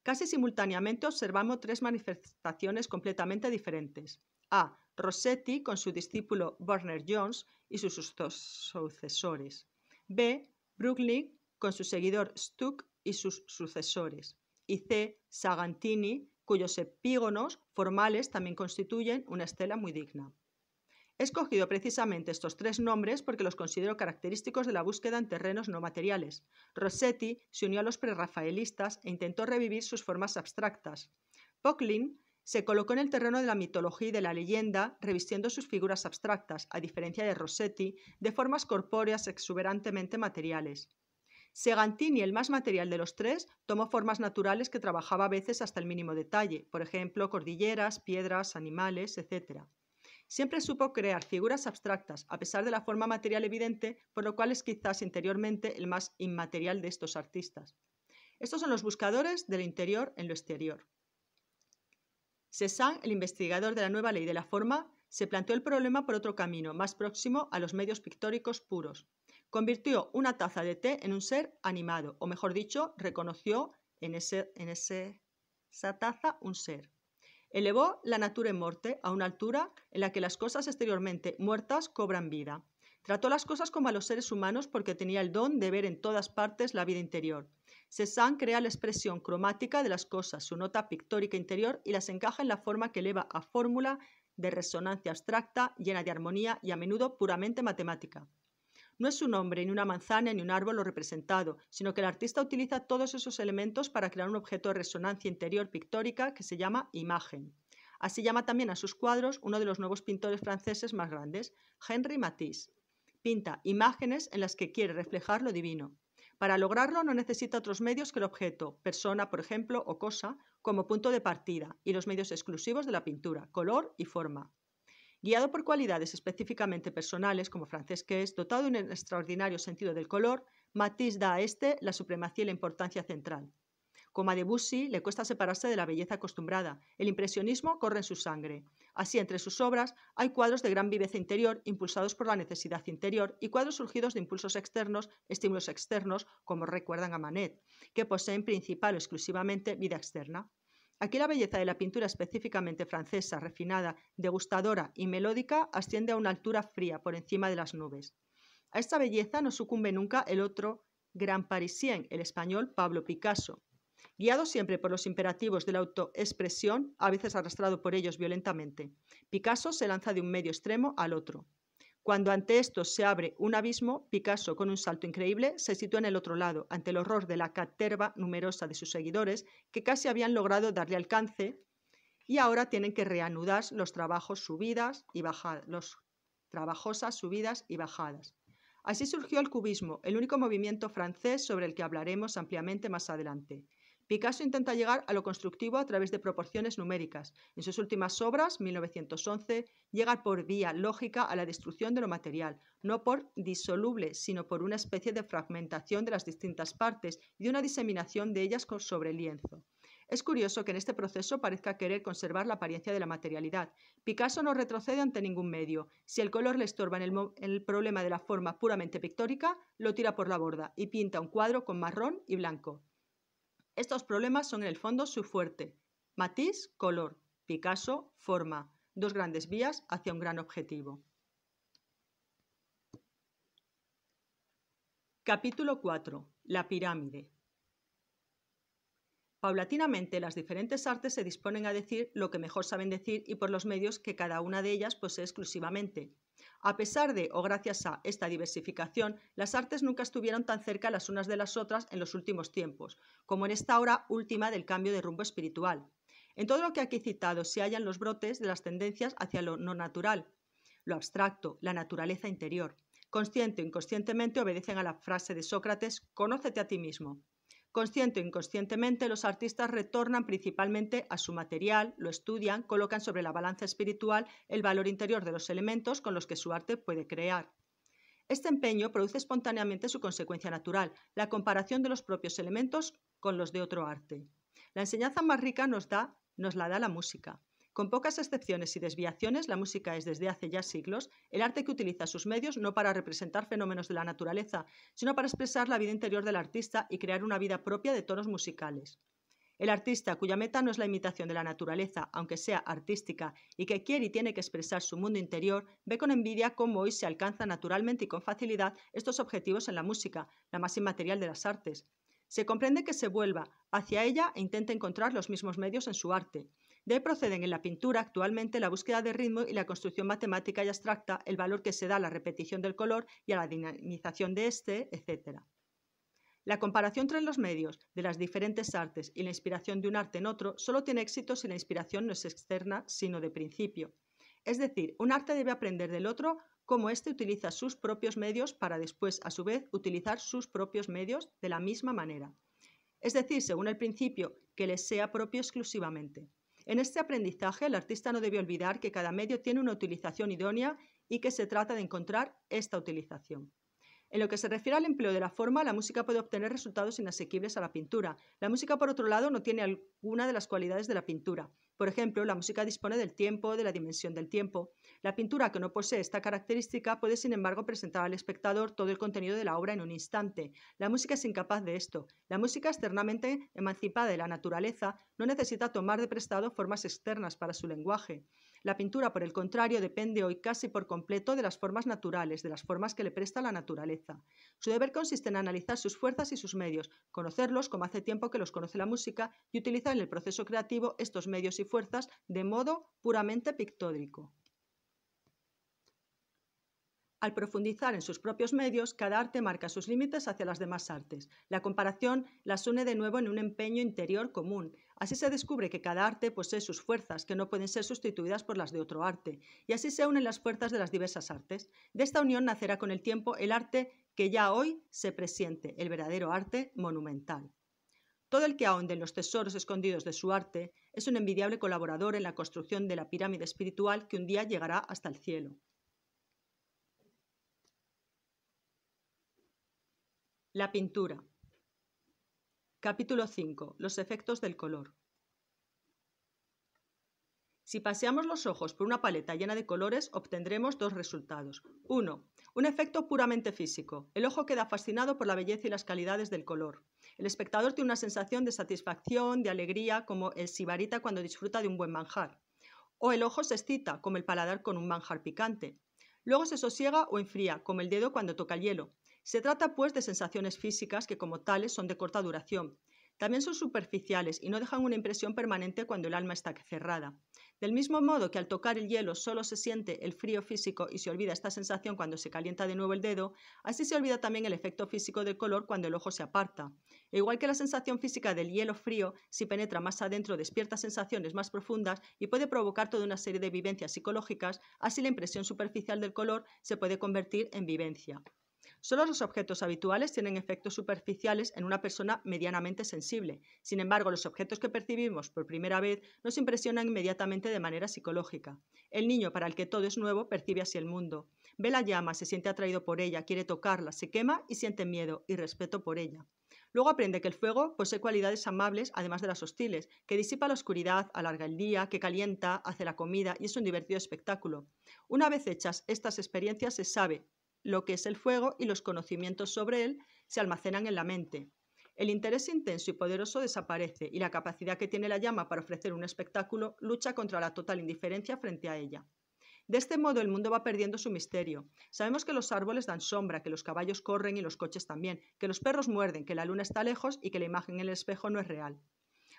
Casi simultáneamente observamos tres manifestaciones completamente diferentes. A. Rossetti con su discípulo Warner Jones y sus sucesores. B. Brooklyn con su seguidor Stuck y sus sucesores. Y C. Sagantini, cuyos epígonos formales también constituyen una estela muy digna. He escogido precisamente estos tres nombres porque los considero característicos de la búsqueda en terrenos no materiales. Rossetti se unió a los prerrafaelistas e intentó revivir sus formas abstractas. Pocklin se colocó en el terreno de la mitología y de la leyenda, revistiendo sus figuras abstractas, a diferencia de Rossetti, de formas corpóreas exuberantemente materiales. Segantini, el más material de los tres, tomó formas naturales que trabajaba a veces hasta el mínimo detalle, por ejemplo, cordilleras, piedras, animales, etc. Siempre supo crear figuras abstractas, a pesar de la forma material evidente, por lo cual es quizás interiormente el más inmaterial de estos artistas. Estos son los buscadores del interior en lo exterior. Cézanne, el investigador de la nueva ley de la forma, se planteó el problema por otro camino, más próximo a los medios pictóricos puros. Convirtió una taza de té en un ser animado, o mejor dicho, reconoció en, ese, esa taza un ser. Elevó la natura en muerte a una altura en la que las cosas exteriormente muertas cobran vida. Trató las cosas como a los seres humanos porque tenía el don de ver en todas partes la vida interior. Cézanne crea la expresión cromática de las cosas, su nota pictórica interior y las encaja en la forma que eleva a fórmula de resonancia abstracta, llena de armonía y a menudo puramente matemática. No es un hombre, ni una manzana, ni un árbol lo representado, sino que el artista utiliza todos esos elementos para crear un objeto de resonancia interior pictórica que se llama imagen. Así llama también a sus cuadros uno de los nuevos pintores franceses más grandes, Henri Matisse. Pinta imágenes en las que quiere reflejar lo divino. Para lograrlo no necesita otros medios que el objeto, persona, por ejemplo, o cosa, como punto de partida, y los medios exclusivos de la pintura, color y forma. Guiado por cualidades específicamente personales, como francés que es, dotado de un extraordinario sentido del color, Matisse da a este la supremacía y la importancia central. Como a Debussy, le cuesta separarse de la belleza acostumbrada. El impresionismo corre en su sangre. Así, entre sus obras hay cuadros de gran viveza interior, impulsados por la necesidad interior, y cuadros surgidos de impulsos externos, estímulos externos, como recuerdan a Manet, que poseen principal o exclusivamente vida externa. Aquí la belleza de la pintura específicamente francesa, refinada, degustadora y melódica asciende a una altura fría por encima de las nubes. A esta belleza no sucumbe nunca el otro gran parisien, el español Pablo Picasso, guiado siempre por los imperativos de la autoexpresión, a veces arrastrado por ellos violentamente. Picasso se lanza de un medio extremo al otro. Cuando ante esto se abre un abismo, Picasso, con un salto increíble, se sitúa en el otro lado, ante el horror de la caterva numerosa de sus seguidores, que casi habían logrado darle alcance y ahora tienen que reanudar los trabajos subidas y bajadas, los trabajosas subidas y bajadas. Así surgió el cubismo, el único movimiento francés sobre el que hablaremos ampliamente más adelante. Picasso intenta llegar a lo constructivo a través de proporciones numéricas. En sus últimas obras, 1911, llega por vía lógica a la destrucción de lo material, no por disoluble, sino por una especie de fragmentación de las distintas partes y de una diseminación de ellas sobre el lienzo. Es curioso que en este proceso parezca querer conservar la apariencia de la materialidad. Picasso no retrocede ante ningún medio. Si el color le estorba en el, problema de la forma puramente pictórica, lo tira por la borda y pinta un cuadro con marrón y blanco. Estos problemas son en el fondo su fuerte. Matiz, color. Picasso, forma. Dos grandes vías hacia un gran objetivo. Capítulo 4. La pirámide. Paulatinamente, las diferentes artes se disponen a decir lo que mejor saben decir y por los medios que cada una de ellas posee exclusivamente. A pesar de, o gracias a, esta diversificación, las artes nunca estuvieron tan cerca las unas de las otras en los últimos tiempos, como en esta hora última del cambio de rumbo espiritual. En todo lo que aquí citado se hallan los brotes de las tendencias hacia lo no natural, lo abstracto, la naturaleza interior. Consciente o inconscientemente obedecen a la frase de Sócrates, conócete a ti mismo. Consciente o inconscientemente, los artistas retornan principalmente a su material, lo estudian, colocan sobre la balanza espiritual el valor interior de los elementos con los que su arte puede crear. Este empeño produce espontáneamente su consecuencia natural, la comparación de los propios elementos con los de otro arte. La enseñanza más rica nos, da, nos la da la música. Con pocas excepciones y desviaciones, la música es desde hace ya siglos el arte que utiliza sus medios no para representar fenómenos de la naturaleza, sino para expresar la vida interior del artista y crear una vida propia de tonos musicales. El artista cuya meta no es la imitación de la naturaleza, aunque sea artística, y que quiere y tiene que expresar su mundo interior, ve con envidia cómo hoy se alcanzan naturalmente y con facilidad estos objetivos en la música, la más inmaterial de las artes. Se comprende que se vuelva hacia ella e intente encontrar los mismos medios en su arte, de ahí proceden en la pintura actualmente la búsqueda de ritmo y la construcción matemática y abstracta, el valor que se da a la repetición del color y a la dinamización de este, etc. La comparación entre los medios de las diferentes artes y la inspiración de un arte en otro solo tiene éxito si la inspiración no es externa, sino de principio. Es decir, un arte debe aprender del otro cómo éste utiliza sus propios medios para después, a su vez, utilizar sus propios medios de la misma manera. Es decir, según el principio que les sea propio exclusivamente. En este aprendizaje, el artista no debe olvidar que cada medio tiene una utilización idónea y que se trata de encontrar esta utilización. En lo que se refiere al empleo de la forma, la música puede obtener resultados inasequibles a la pintura. La música, por otro lado, no tiene alguna de las cualidades de la pintura. Por ejemplo, la música dispone del tiempo, de la dimensión del tiempo. La pintura que no posee esta característica puede, sin embargo, presentar al espectador todo el contenido de la obra en un instante. La música es incapaz de esto. La música externamente emancipada de la naturaleza no necesita tomar de prestado formas externas para su lenguaje. La pintura, por el contrario, depende hoy casi por completo de las formas naturales, de las formas que le presta la naturaleza. Su deber consiste en analizar sus fuerzas y sus medios, conocerlos como hace tiempo que los conoce la música y utilizar en el proceso creativo estos medios y fuerzas de modo puramente pictórico. Al profundizar en sus propios medios, cada arte marca sus límites hacia las demás artes. La comparación las une de nuevo en un empeño interior común, Así se descubre que cada arte posee sus fuerzas, que no pueden ser sustituidas por las de otro arte, y así se unen las fuerzas de las diversas artes. De esta unión nacerá con el tiempo el arte que ya hoy se presiente, el verdadero arte monumental. Todo el que ahonde en los tesoros escondidos de su arte es un envidiable colaborador en la construcción de la pirámide espiritual que un día llegará hasta el cielo. La pintura. Capítulo 5. Los efectos del color. Si paseamos los ojos por una paleta llena de colores, obtendremos dos resultados. Uno, Un efecto puramente físico. El ojo queda fascinado por la belleza y las calidades del color. El espectador tiene una sensación de satisfacción, de alegría, como el sibarita cuando disfruta de un buen manjar. O el ojo se excita, como el paladar con un manjar picante. Luego se sosiega o enfría, como el dedo cuando toca el hielo. Se trata, pues, de sensaciones físicas que como tales son de corta duración. También son superficiales y no dejan una impresión permanente cuando el alma está cerrada. Del mismo modo que al tocar el hielo solo se siente el frío físico y se olvida esta sensación cuando se calienta de nuevo el dedo, así se olvida también el efecto físico del color cuando el ojo se aparta. E igual que la sensación física del hielo frío, si penetra más adentro despierta sensaciones más profundas y puede provocar toda una serie de vivencias psicológicas, así la impresión superficial del color se puede convertir en vivencia. Solo los objetos habituales tienen efectos superficiales en una persona medianamente sensible. Sin embargo, los objetos que percibimos por primera vez nos impresionan inmediatamente de manera psicológica. El niño para el que todo es nuevo percibe así el mundo. Ve la llama, se siente atraído por ella, quiere tocarla, se quema y siente miedo y respeto por ella. Luego aprende que el fuego posee cualidades amables, además de las hostiles, que disipa la oscuridad, alarga el día, que calienta, hace la comida y es un divertido espectáculo. Una vez hechas estas experiencias se sabe lo que es el fuego y los conocimientos sobre él se almacenan en la mente. El interés intenso y poderoso desaparece y la capacidad que tiene la llama para ofrecer un espectáculo lucha contra la total indiferencia frente a ella. De este modo el mundo va perdiendo su misterio. Sabemos que los árboles dan sombra, que los caballos corren y los coches también, que los perros muerden, que la luna está lejos y que la imagen en el espejo no es real.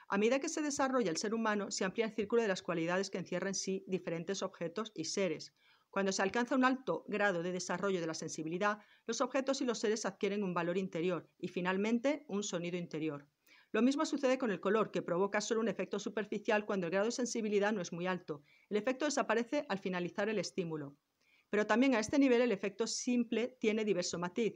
A medida que se desarrolla el ser humano, se amplía el círculo de las cualidades que encierran en sí diferentes objetos y seres, cuando se alcanza un alto grado de desarrollo de la sensibilidad, los objetos y los seres adquieren un valor interior y finalmente un sonido interior. Lo mismo sucede con el color, que provoca solo un efecto superficial cuando el grado de sensibilidad no es muy alto. El efecto desaparece al finalizar el estímulo. Pero también a este nivel el efecto simple tiene diverso matiz.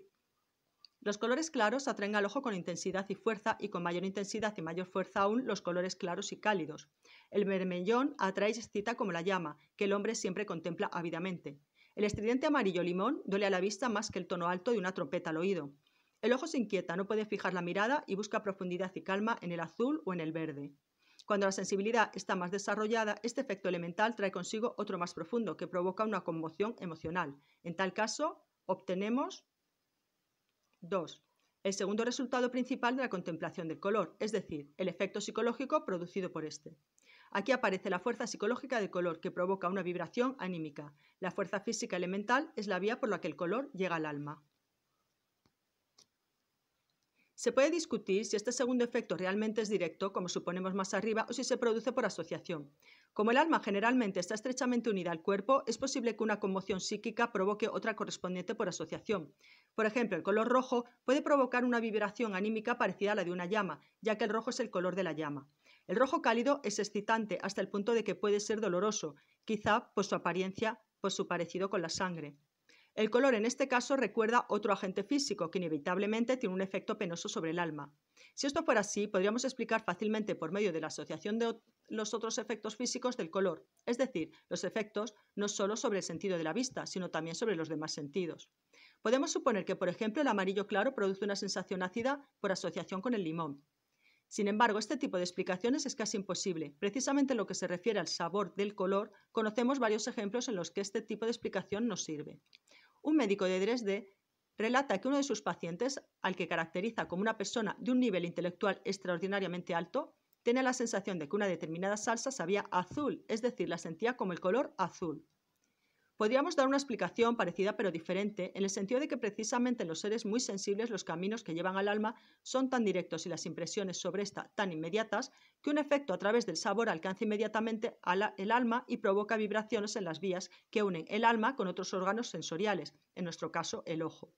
Los colores claros atraen al ojo con intensidad y fuerza y con mayor intensidad y mayor fuerza aún los colores claros y cálidos. El mermellón atrae y excita como la llama, que el hombre siempre contempla ávidamente. El estridente amarillo limón duele a la vista más que el tono alto de una trompeta al oído. El ojo se inquieta, no puede fijar la mirada y busca profundidad y calma en el azul o en el verde. Cuando la sensibilidad está más desarrollada, este efecto elemental trae consigo otro más profundo que provoca una conmoción emocional. En tal caso, obtenemos 2. El segundo resultado principal de la contemplación del color, es decir, el efecto psicológico producido por este. Aquí aparece la fuerza psicológica del color que provoca una vibración anímica. La fuerza física elemental es la vía por la que el color llega al alma. Se puede discutir si este segundo efecto realmente es directo, como suponemos más arriba, o si se produce por asociación. Como el alma generalmente está estrechamente unida al cuerpo, es posible que una conmoción psíquica provoque otra correspondiente por asociación. Por ejemplo, el color rojo puede provocar una vibración anímica parecida a la de una llama, ya que el rojo es el color de la llama. El rojo cálido es excitante hasta el punto de que puede ser doloroso, quizá por su apariencia, por su parecido con la sangre. El color en este caso recuerda otro agente físico que inevitablemente tiene un efecto penoso sobre el alma. Si esto fuera así, podríamos explicar fácilmente por medio de la asociación de los otros efectos físicos del color, es decir, los efectos no solo sobre el sentido de la vista, sino también sobre los demás sentidos. Podemos suponer que, por ejemplo, el amarillo claro produce una sensación ácida por asociación con el limón. Sin embargo, este tipo de explicaciones es casi imposible. Precisamente en lo que se refiere al sabor del color, conocemos varios ejemplos en los que este tipo de explicación nos sirve un médico de Dresde relata que uno de sus pacientes, al que caracteriza como una persona de un nivel intelectual extraordinariamente alto, tenía la sensación de que una determinada salsa sabía azul, es decir, la sentía como el color azul. Podríamos dar una explicación parecida pero diferente, en el sentido de que precisamente en los seres muy sensibles los caminos que llevan al alma son tan directos y las impresiones sobre esta tan inmediatas que un efecto a través del sabor alcanza inmediatamente al el alma y provoca vibraciones en las vías que unen el alma con otros órganos sensoriales, en nuestro caso el ojo.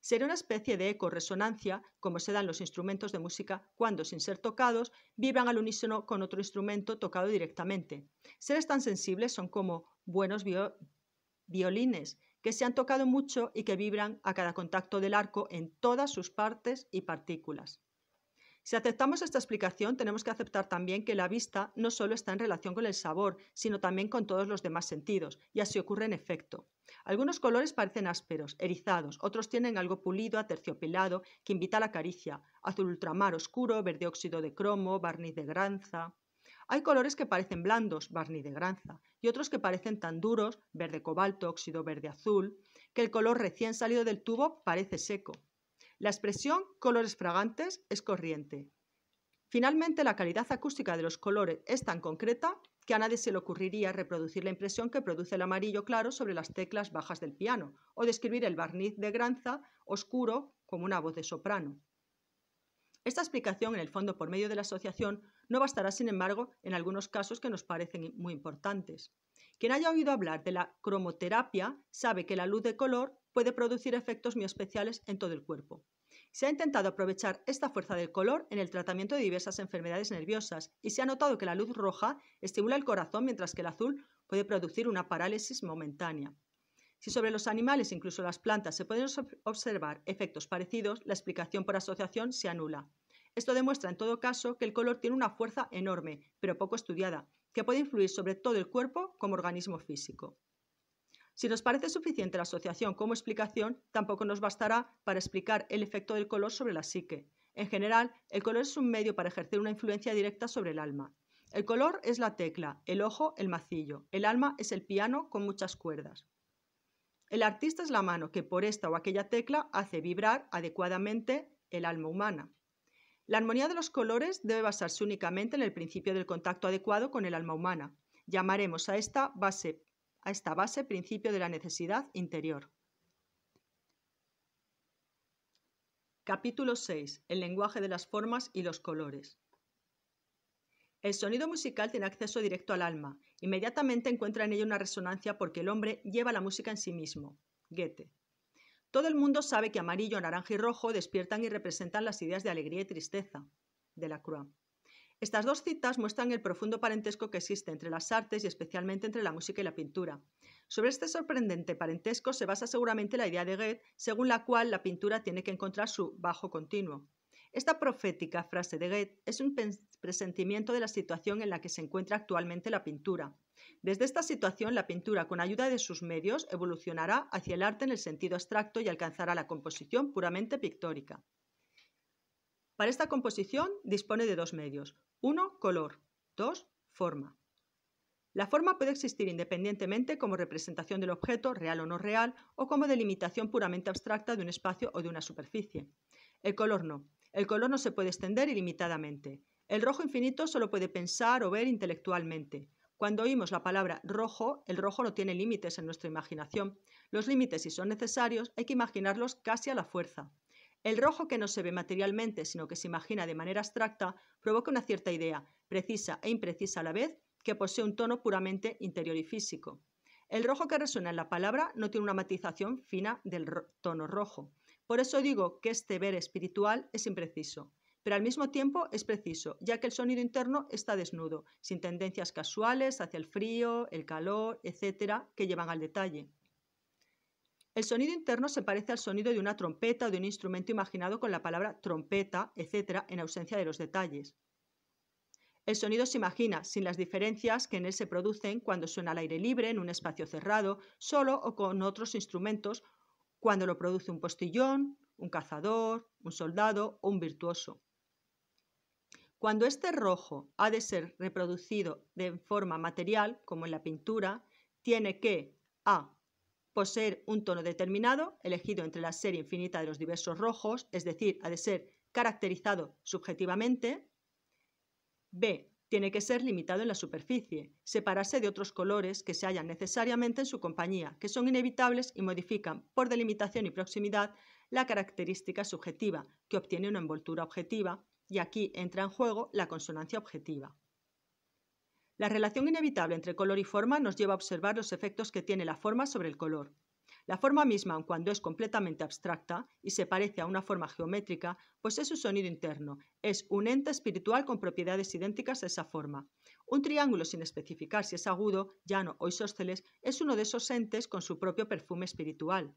Sería una especie de eco-resonancia, como se dan los instrumentos de música cuando, sin ser tocados, vibran al unísono con otro instrumento tocado directamente. Seres tan sensibles son como buenos bio violines, que se han tocado mucho y que vibran a cada contacto del arco en todas sus partes y partículas. Si aceptamos esta explicación, tenemos que aceptar también que la vista no solo está en relación con el sabor, sino también con todos los demás sentidos, y así ocurre en efecto. Algunos colores parecen ásperos, erizados, otros tienen algo pulido, aterciopelado, que invita a la caricia, azul ultramar oscuro, verde óxido de cromo, barniz de granza. Hay colores que parecen blandos, barniz de granza, y otros que parecen tan duros, verde cobalto, óxido verde azul, que el color recién salido del tubo parece seco. La expresión colores fragantes es corriente. Finalmente, la calidad acústica de los colores es tan concreta que a nadie se le ocurriría reproducir la impresión que produce el amarillo claro sobre las teclas bajas del piano, o describir el barniz de granza oscuro como una voz de soprano. Esta explicación, en el fondo por medio de la asociación, no bastará, sin embargo, en algunos casos que nos parecen muy importantes. Quien haya oído hablar de la cromoterapia sabe que la luz de color puede producir efectos muy especiales en todo el cuerpo. Se ha intentado aprovechar esta fuerza del color en el tratamiento de diversas enfermedades nerviosas y se ha notado que la luz roja estimula el corazón mientras que el azul puede producir una parálisis momentánea. Si sobre los animales, incluso las plantas, se pueden observar efectos parecidos, la explicación por asociación se anula. Esto demuestra, en todo caso, que el color tiene una fuerza enorme, pero poco estudiada, que puede influir sobre todo el cuerpo como organismo físico. Si nos parece suficiente la asociación como explicación, tampoco nos bastará para explicar el efecto del color sobre la psique. En general, el color es un medio para ejercer una influencia directa sobre el alma. El color es la tecla, el ojo el macillo, el alma es el piano con muchas cuerdas. El artista es la mano que por esta o aquella tecla hace vibrar adecuadamente el alma humana. La armonía de los colores debe basarse únicamente en el principio del contacto adecuado con el alma humana. Llamaremos a esta base, a esta base principio de la necesidad interior. Capítulo 6. El lenguaje de las formas y los colores. El sonido musical tiene acceso directo al alma. Inmediatamente encuentra en ella una resonancia porque el hombre lleva la música en sí mismo. Goethe. Todo el mundo sabe que amarillo, naranja y rojo despiertan y representan las ideas de alegría y tristeza de la crua. Estas dos citas muestran el profundo parentesco que existe entre las artes y especialmente entre la música y la pintura. Sobre este sorprendente parentesco se basa seguramente la idea de Goethe, según la cual la pintura tiene que encontrar su bajo continuo. Esta profética frase de Goethe es un presentimiento de la situación en la que se encuentra actualmente la pintura. Desde esta situación, la pintura, con ayuda de sus medios, evolucionará hacia el arte en el sentido abstracto y alcanzará la composición puramente pictórica. Para esta composición dispone de dos medios. Uno, color. Dos, forma. La forma puede existir independientemente como representación del objeto, real o no real, o como delimitación puramente abstracta de un espacio o de una superficie. El color no. El color no se puede extender ilimitadamente. El rojo infinito solo puede pensar o ver intelectualmente. Cuando oímos la palabra rojo, el rojo no tiene límites en nuestra imaginación. Los límites, si son necesarios, hay que imaginarlos casi a la fuerza. El rojo que no se ve materialmente, sino que se imagina de manera abstracta, provoca una cierta idea, precisa e imprecisa a la vez, que posee un tono puramente interior y físico. El rojo que resuena en la palabra no tiene una matización fina del tono rojo. Por eso digo que este ver espiritual es impreciso pero al mismo tiempo es preciso, ya que el sonido interno está desnudo, sin tendencias casuales hacia el frío, el calor, etcétera, que llevan al detalle. El sonido interno se parece al sonido de una trompeta o de un instrumento imaginado con la palabra trompeta, etcétera, en ausencia de los detalles. El sonido se imagina sin las diferencias que en él se producen cuando suena al aire libre, en un espacio cerrado, solo o con otros instrumentos, cuando lo produce un postillón, un cazador, un soldado o un virtuoso. Cuando este rojo ha de ser reproducido de forma material, como en la pintura, tiene que a. poseer un tono determinado, elegido entre la serie infinita de los diversos rojos, es decir, ha de ser caracterizado subjetivamente. b. tiene que ser limitado en la superficie, separarse de otros colores que se hallan necesariamente en su compañía, que son inevitables y modifican, por delimitación y proximidad, la característica subjetiva, que obtiene una envoltura objetiva y aquí entra en juego la consonancia objetiva. La relación inevitable entre color y forma nos lleva a observar los efectos que tiene la forma sobre el color. La forma misma, aun cuando es completamente abstracta y se parece a una forma geométrica, posee su sonido interno, es un ente espiritual con propiedades idénticas a esa forma. Un triángulo sin especificar si es agudo, llano o isósceles es uno de esos entes con su propio perfume espiritual.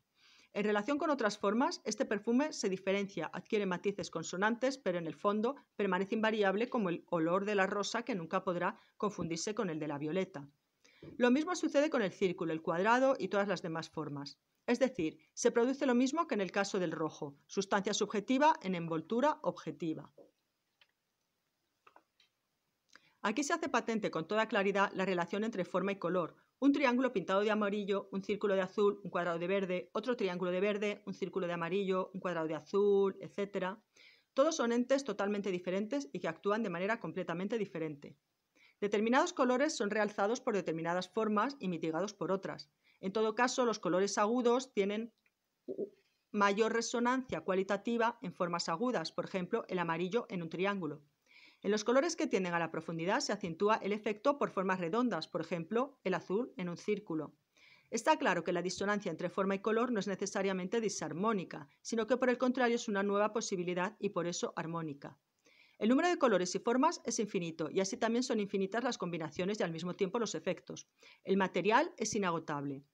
En relación con otras formas, este perfume se diferencia, adquiere matices consonantes, pero en el fondo permanece invariable como el olor de la rosa que nunca podrá confundirse con el de la violeta. Lo mismo sucede con el círculo, el cuadrado y todas las demás formas. Es decir, se produce lo mismo que en el caso del rojo, sustancia subjetiva en envoltura objetiva. Aquí se hace patente con toda claridad la relación entre forma y color, un triángulo pintado de amarillo, un círculo de azul, un cuadrado de verde, otro triángulo de verde, un círculo de amarillo, un cuadrado de azul, etc. Todos son entes totalmente diferentes y que actúan de manera completamente diferente. Determinados colores son realzados por determinadas formas y mitigados por otras. En todo caso, los colores agudos tienen mayor resonancia cualitativa en formas agudas, por ejemplo, el amarillo en un triángulo. En los colores que tienden a la profundidad se acentúa el efecto por formas redondas, por ejemplo, el azul en un círculo. Está claro que la disonancia entre forma y color no es necesariamente disarmónica, sino que por el contrario es una nueva posibilidad y por eso armónica. El número de colores y formas es infinito y así también son infinitas las combinaciones y al mismo tiempo los efectos. El material es inagotable.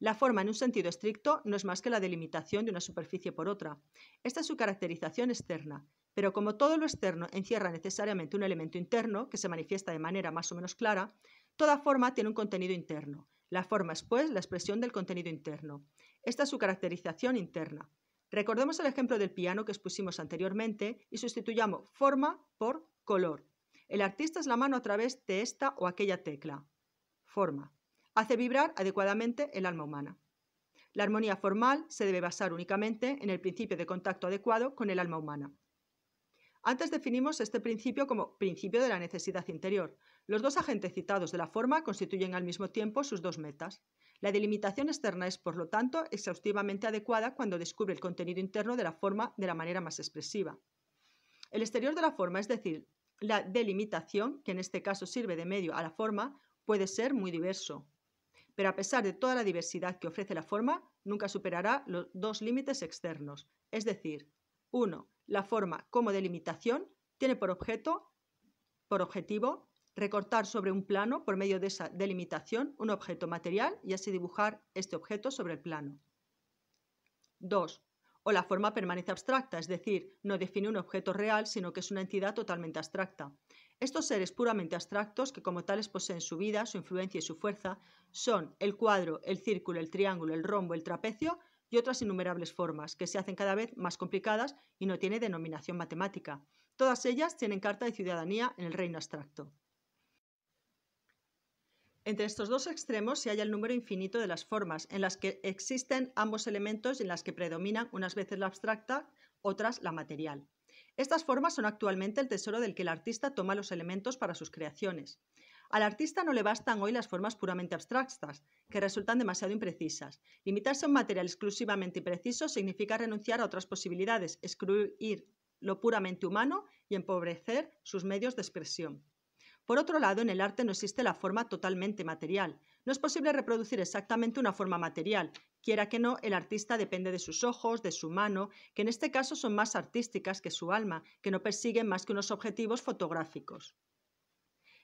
La forma en un sentido estricto no es más que la delimitación de una superficie por otra. Esta es su caracterización externa, pero como todo lo externo encierra necesariamente un elemento interno que se manifiesta de manera más o menos clara, toda forma tiene un contenido interno. La forma es, pues, la expresión del contenido interno. Esta es su caracterización interna. Recordemos el ejemplo del piano que expusimos anteriormente y sustituyamos forma por color. El artista es la mano a través de esta o aquella tecla. Forma hace vibrar adecuadamente el alma humana. La armonía formal se debe basar únicamente en el principio de contacto adecuado con el alma humana. Antes definimos este principio como principio de la necesidad interior. Los dos agentes citados de la forma constituyen al mismo tiempo sus dos metas. La delimitación externa es, por lo tanto, exhaustivamente adecuada cuando descubre el contenido interno de la forma de la manera más expresiva. El exterior de la forma, es decir, la delimitación, que en este caso sirve de medio a la forma, puede ser muy diverso, pero a pesar de toda la diversidad que ofrece la forma, nunca superará los dos límites externos. Es decir, 1. La forma como delimitación tiene por objeto, por objetivo, recortar sobre un plano por medio de esa delimitación un objeto material y así dibujar este objeto sobre el plano. 2. O la forma permanece abstracta, es decir, no define un objeto real, sino que es una entidad totalmente abstracta. Estos seres puramente abstractos, que como tales poseen su vida, su influencia y su fuerza, son el cuadro, el círculo, el triángulo, el rombo, el trapecio y otras innumerables formas, que se hacen cada vez más complicadas y no tienen denominación matemática. Todas ellas tienen carta de ciudadanía en el reino abstracto. Entre estos dos extremos se halla el número infinito de las formas, en las que existen ambos elementos y en las que predominan unas veces la abstracta, otras la material. Estas formas son actualmente el tesoro del que el artista toma los elementos para sus creaciones. Al artista no le bastan hoy las formas puramente abstractas, que resultan demasiado imprecisas. Limitarse a un material exclusivamente preciso significa renunciar a otras posibilidades, excluir lo puramente humano y empobrecer sus medios de expresión. Por otro lado, en el arte no existe la forma totalmente material. No es posible reproducir exactamente una forma material, Quiera que no, el artista depende de sus ojos, de su mano, que en este caso son más artísticas que su alma, que no persiguen más que unos objetivos fotográficos.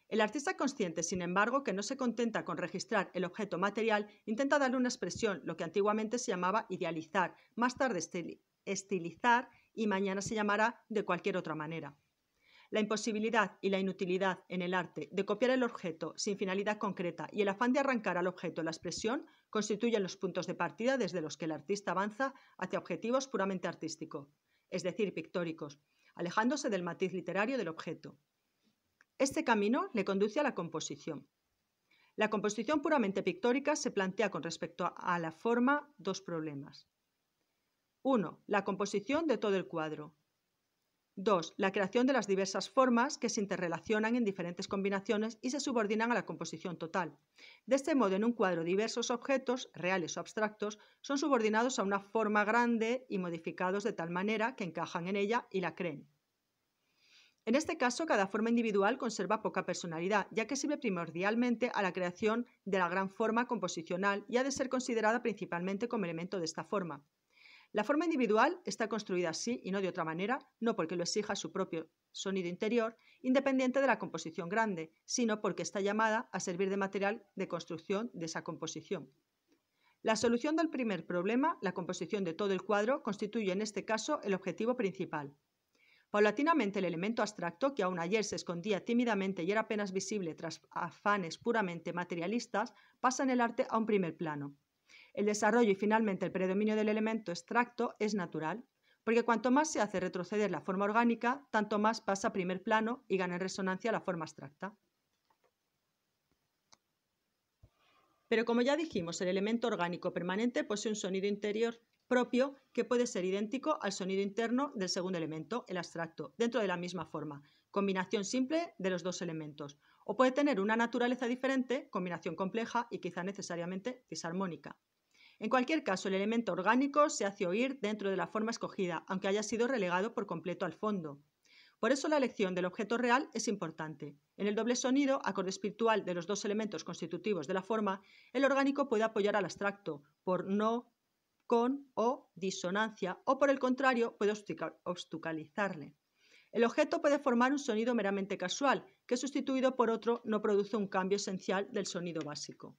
El artista consciente, sin embargo, que no se contenta con registrar el objeto material, intenta darle una expresión, lo que antiguamente se llamaba idealizar, más tarde estilizar y mañana se llamará de cualquier otra manera. La imposibilidad y la inutilidad en el arte de copiar el objeto sin finalidad concreta y el afán de arrancar al objeto la expresión constituyen los puntos de partida desde los que el artista avanza hacia objetivos puramente artísticos, es decir, pictóricos, alejándose del matiz literario del objeto. Este camino le conduce a la composición. La composición puramente pictórica se plantea con respecto a la forma dos problemas. Uno, La composición de todo el cuadro, 2. La creación de las diversas formas que se interrelacionan en diferentes combinaciones y se subordinan a la composición total. De este modo, en un cuadro diversos objetos, reales o abstractos, son subordinados a una forma grande y modificados de tal manera que encajan en ella y la creen. En este caso, cada forma individual conserva poca personalidad, ya que sirve primordialmente a la creación de la gran forma composicional y ha de ser considerada principalmente como elemento de esta forma. La forma individual está construida así y no de otra manera, no porque lo exija su propio sonido interior, independiente de la composición grande, sino porque está llamada a servir de material de construcción de esa composición. La solución del primer problema, la composición de todo el cuadro, constituye en este caso el objetivo principal. Paulatinamente el elemento abstracto, que aún ayer se escondía tímidamente y era apenas visible tras afanes puramente materialistas, pasa en el arte a un primer plano. El desarrollo y finalmente el predominio del elemento extracto es natural, porque cuanto más se hace retroceder la forma orgánica, tanto más pasa a primer plano y gana en resonancia la forma abstracta. Pero como ya dijimos, el elemento orgánico permanente posee un sonido interior propio que puede ser idéntico al sonido interno del segundo elemento, el abstracto, dentro de la misma forma, combinación simple de los dos elementos, o puede tener una naturaleza diferente, combinación compleja y quizá necesariamente disarmónica. En cualquier caso, el elemento orgánico se hace oír dentro de la forma escogida, aunque haya sido relegado por completo al fondo. Por eso la elección del objeto real es importante. En el doble sonido, acorde espiritual de los dos elementos constitutivos de la forma, el orgánico puede apoyar al abstracto por no, con o disonancia, o por el contrario, puede obstaculizarle. El objeto puede formar un sonido meramente casual, que sustituido por otro no produce un cambio esencial del sonido básico.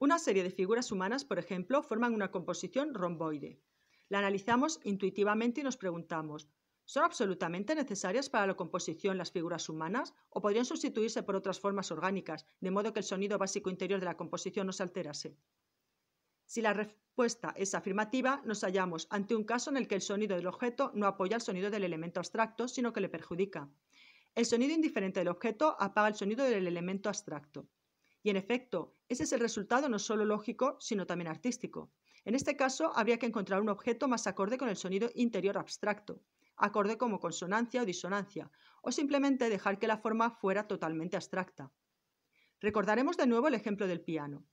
Una serie de figuras humanas, por ejemplo, forman una composición romboide. La analizamos intuitivamente y nos preguntamos, ¿son absolutamente necesarias para la composición las figuras humanas o podrían sustituirse por otras formas orgánicas, de modo que el sonido básico interior de la composición no se alterase? Si la respuesta es afirmativa, nos hallamos ante un caso en el que el sonido del objeto no apoya el sonido del elemento abstracto, sino que le perjudica. El sonido indiferente del objeto apaga el sonido del elemento abstracto. Y en efecto, ese es el resultado no solo lógico, sino también artístico. En este caso, habría que encontrar un objeto más acorde con el sonido interior abstracto, acorde como consonancia o disonancia, o simplemente dejar que la forma fuera totalmente abstracta. Recordaremos de nuevo el ejemplo del piano.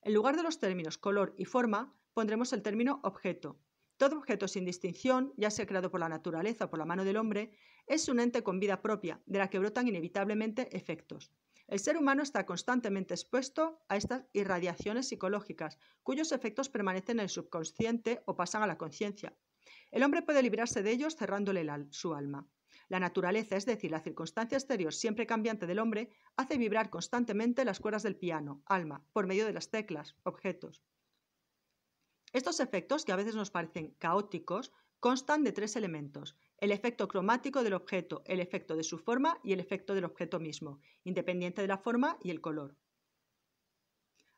En lugar de los términos color y forma, pondremos el término objeto. Todo objeto sin distinción, ya sea creado por la naturaleza o por la mano del hombre, es un ente con vida propia, de la que brotan inevitablemente efectos. El ser humano está constantemente expuesto a estas irradiaciones psicológicas, cuyos efectos permanecen en el subconsciente o pasan a la conciencia. El hombre puede librarse de ellos cerrándole su alma. La naturaleza, es decir, la circunstancia exterior siempre cambiante del hombre, hace vibrar constantemente las cuerdas del piano, alma, por medio de las teclas, objetos. Estos efectos, que a veces nos parecen caóticos, constan de tres elementos, el efecto cromático del objeto, el efecto de su forma y el efecto del objeto mismo, independiente de la forma y el color.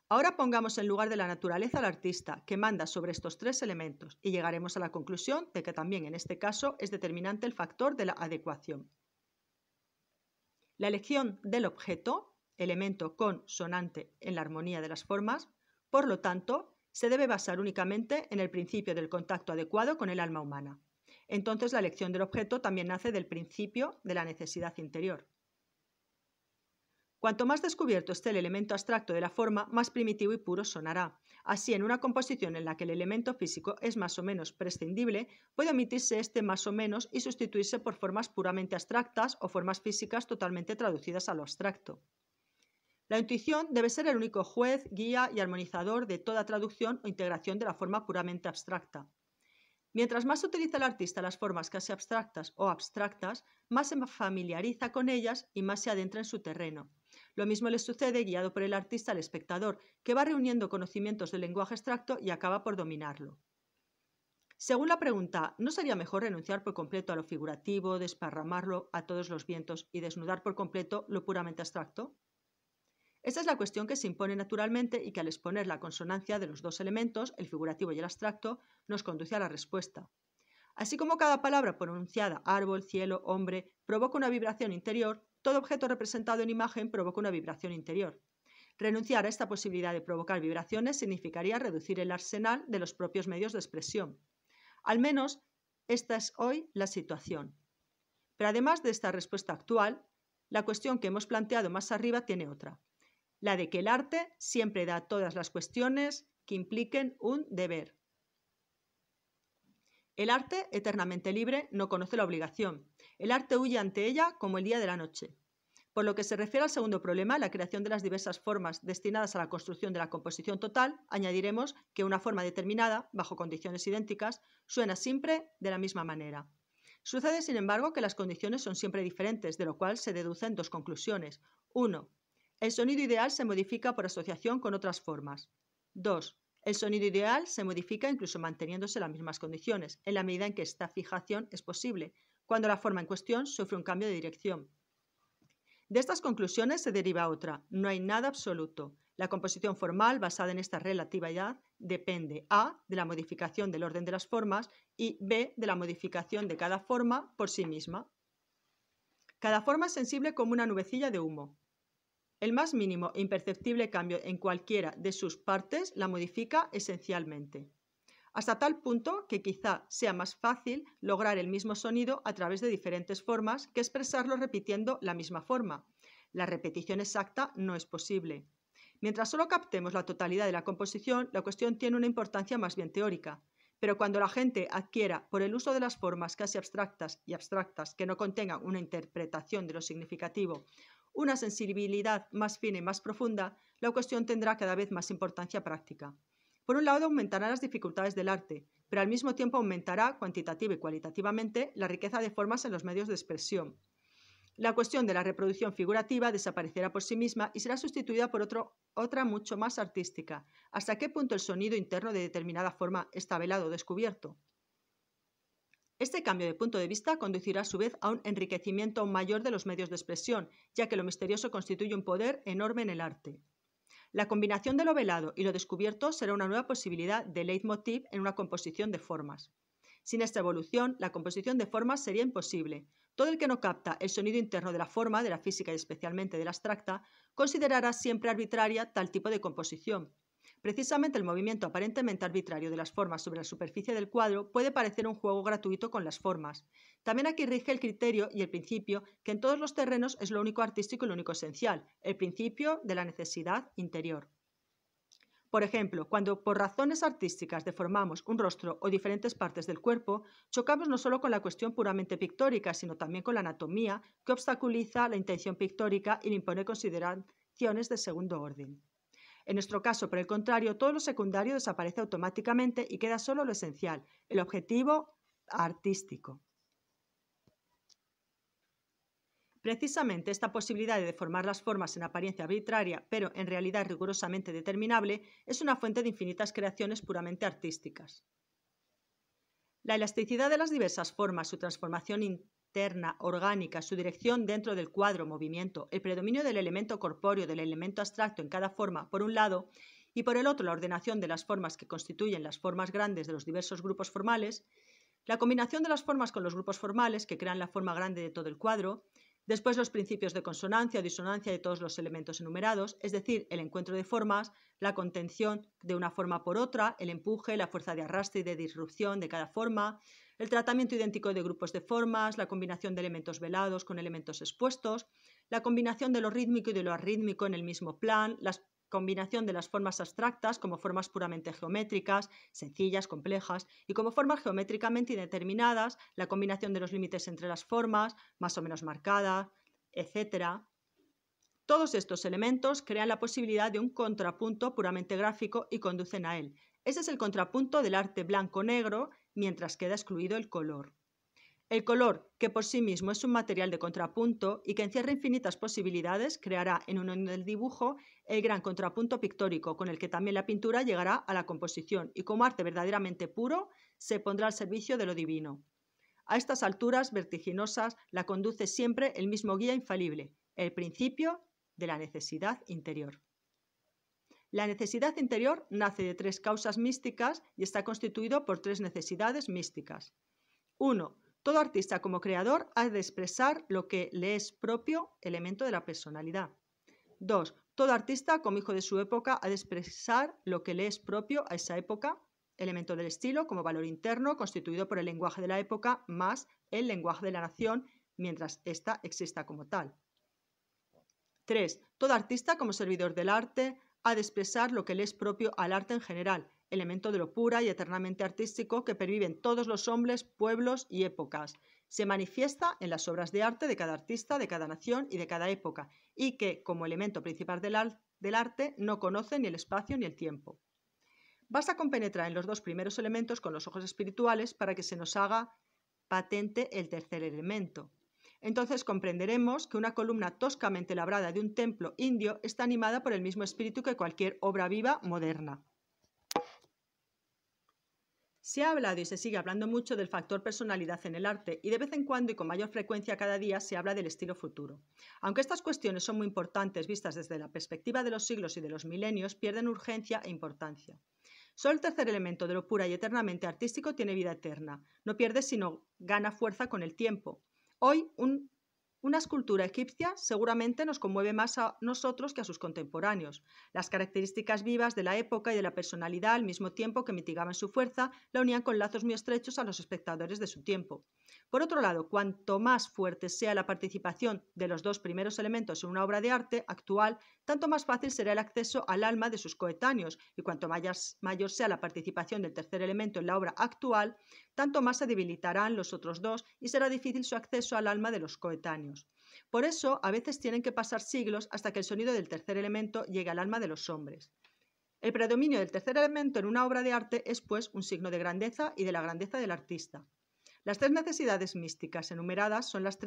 Ahora pongamos en lugar de la naturaleza al artista, que manda sobre estos tres elementos, y llegaremos a la conclusión de que también en este caso es determinante el factor de la adecuación. La elección del objeto, elemento consonante en la armonía de las formas, por lo tanto, se debe basar únicamente en el principio del contacto adecuado con el alma humana. Entonces la elección del objeto también nace del principio de la necesidad interior. Cuanto más descubierto esté el elemento abstracto de la forma, más primitivo y puro sonará. Así, en una composición en la que el elemento físico es más o menos prescindible, puede omitirse este más o menos y sustituirse por formas puramente abstractas o formas físicas totalmente traducidas a lo abstracto. La intuición debe ser el único juez, guía y armonizador de toda traducción o integración de la forma puramente abstracta. Mientras más utiliza el artista las formas casi abstractas o abstractas, más se familiariza con ellas y más se adentra en su terreno. Lo mismo le sucede guiado por el artista al espectador, que va reuniendo conocimientos del lenguaje abstracto y acaba por dominarlo. Según la pregunta, ¿no sería mejor renunciar por completo a lo figurativo, desparramarlo a todos los vientos y desnudar por completo lo puramente abstracto? Esta es la cuestión que se impone naturalmente y que al exponer la consonancia de los dos elementos, el figurativo y el abstracto, nos conduce a la respuesta. Así como cada palabra pronunciada, árbol, cielo, hombre, provoca una vibración interior, todo objeto representado en imagen provoca una vibración interior. Renunciar a esta posibilidad de provocar vibraciones significaría reducir el arsenal de los propios medios de expresión. Al menos, esta es hoy la situación. Pero además de esta respuesta actual, la cuestión que hemos planteado más arriba tiene otra la de que el arte siempre da todas las cuestiones que impliquen un deber. El arte, eternamente libre, no conoce la obligación. El arte huye ante ella como el día de la noche. Por lo que se refiere al segundo problema, la creación de las diversas formas destinadas a la construcción de la composición total, añadiremos que una forma determinada, bajo condiciones idénticas, suena siempre de la misma manera. Sucede, sin embargo, que las condiciones son siempre diferentes, de lo cual se deducen dos conclusiones. Uno, el sonido ideal se modifica por asociación con otras formas. 2. El sonido ideal se modifica incluso manteniéndose las mismas condiciones, en la medida en que esta fijación es posible, cuando la forma en cuestión sufre un cambio de dirección. De estas conclusiones se deriva otra. No hay nada absoluto. La composición formal basada en esta relatividad depende A de la modificación del orden de las formas y B de la modificación de cada forma por sí misma. Cada forma es sensible como una nubecilla de humo. El más mínimo e imperceptible cambio en cualquiera de sus partes la modifica esencialmente, hasta tal punto que quizá sea más fácil lograr el mismo sonido a través de diferentes formas que expresarlo repitiendo la misma forma. La repetición exacta no es posible. Mientras solo captemos la totalidad de la composición, la cuestión tiene una importancia más bien teórica. Pero cuando la gente adquiera, por el uso de las formas casi abstractas y abstractas que no contengan una interpretación de lo significativo, una sensibilidad más fina y más profunda, la cuestión tendrá cada vez más importancia práctica. Por un lado, aumentarán las dificultades del arte, pero al mismo tiempo aumentará cuantitativa y cualitativamente la riqueza de formas en los medios de expresión. La cuestión de la reproducción figurativa desaparecerá por sí misma y será sustituida por otra mucho más artística. ¿Hasta qué punto el sonido interno de determinada forma está velado o descubierto? Este cambio de punto de vista conducirá a su vez a un enriquecimiento mayor de los medios de expresión, ya que lo misterioso constituye un poder enorme en el arte. La combinación de lo velado y lo descubierto será una nueva posibilidad de leitmotiv en una composición de formas. Sin esta evolución, la composición de formas sería imposible. Todo el que no capta el sonido interno de la forma, de la física y especialmente de la abstracta, considerará siempre arbitraria tal tipo de composición, Precisamente el movimiento aparentemente arbitrario de las formas sobre la superficie del cuadro puede parecer un juego gratuito con las formas. También aquí rige el criterio y el principio que en todos los terrenos es lo único artístico y lo único esencial, el principio de la necesidad interior. Por ejemplo, cuando por razones artísticas deformamos un rostro o diferentes partes del cuerpo, chocamos no solo con la cuestión puramente pictórica, sino también con la anatomía, que obstaculiza la intención pictórica y le impone consideraciones de segundo orden. En nuestro caso, por el contrario, todo lo secundario desaparece automáticamente y queda solo lo esencial, el objetivo artístico. Precisamente esta posibilidad de deformar las formas en apariencia arbitraria, pero en realidad rigurosamente determinable, es una fuente de infinitas creaciones puramente artísticas. La elasticidad de las diversas formas, su transformación externa, orgánica, su dirección dentro del cuadro, movimiento, el predominio del elemento corpóreo, del elemento abstracto en cada forma, por un lado, y por el otro la ordenación de las formas que constituyen las formas grandes de los diversos grupos formales, la combinación de las formas con los grupos formales que crean la forma grande de todo el cuadro, después los principios de consonancia o disonancia de todos los elementos enumerados, es decir, el encuentro de formas, la contención de una forma por otra, el empuje, la fuerza de arrastre y de disrupción de cada forma, el tratamiento idéntico de grupos de formas, la combinación de elementos velados con elementos expuestos, la combinación de lo rítmico y de lo arrítmico en el mismo plan, la combinación de las formas abstractas como formas puramente geométricas, sencillas, complejas, y como formas geométricamente indeterminadas, la combinación de los límites entre las formas, más o menos marcada, etc. Todos estos elementos crean la posibilidad de un contrapunto puramente gráfico y conducen a él. Ese es el contrapunto del arte blanco-negro mientras queda excluido el color. El color, que por sí mismo es un material de contrapunto y que encierra infinitas posibilidades, creará en uno del dibujo el gran contrapunto pictórico con el que también la pintura llegará a la composición y como arte verdaderamente puro se pondrá al servicio de lo divino. A estas alturas vertiginosas la conduce siempre el mismo guía infalible, el principio de la necesidad interior. La necesidad interior nace de tres causas místicas y está constituido por tres necesidades místicas. 1. Todo artista como creador ha de expresar lo que le es propio elemento de la personalidad. 2. Todo artista como hijo de su época ha de expresar lo que le es propio a esa época, elemento del estilo como valor interno constituido por el lenguaje de la época más el lenguaje de la nación mientras ésta exista como tal. 3. Todo artista como servidor del arte a de expresar lo que le es propio al arte en general, elemento de lo pura y eternamente artístico que perviven todos los hombres, pueblos y épocas. Se manifiesta en las obras de arte de cada artista, de cada nación y de cada época, y que, como elemento principal del, del arte, no conoce ni el espacio ni el tiempo. Basta con penetrar en los dos primeros elementos con los ojos espirituales para que se nos haga patente el tercer elemento, entonces comprenderemos que una columna toscamente labrada de un templo indio está animada por el mismo espíritu que cualquier obra viva moderna. Se ha hablado y se sigue hablando mucho del factor personalidad en el arte y de vez en cuando y con mayor frecuencia cada día se habla del estilo futuro. Aunque estas cuestiones son muy importantes vistas desde la perspectiva de los siglos y de los milenios, pierden urgencia e importancia. Solo el tercer elemento de lo pura y eternamente artístico tiene vida eterna, no pierde sino gana fuerza con el tiempo. Hoy, una escultura egipcia seguramente nos conmueve más a nosotros que a sus contemporáneos. Las características vivas de la época y de la personalidad, al mismo tiempo que mitigaban su fuerza, la unían con lazos muy estrechos a los espectadores de su tiempo. Por otro lado, cuanto más fuerte sea la participación de los dos primeros elementos en una obra de arte actual, tanto más fácil será el acceso al alma de sus coetáneos, y cuanto mayor sea la participación del tercer elemento en la obra actual, tanto más se debilitarán los otros dos y será difícil su acceso al alma de los coetáneos. Por eso, a veces tienen que pasar siglos hasta que el sonido del tercer elemento llegue al alma de los hombres. El predominio del tercer elemento en una obra de arte es, pues, un signo de grandeza y de la grandeza del artista. Las tres necesidades místicas enumeradas son los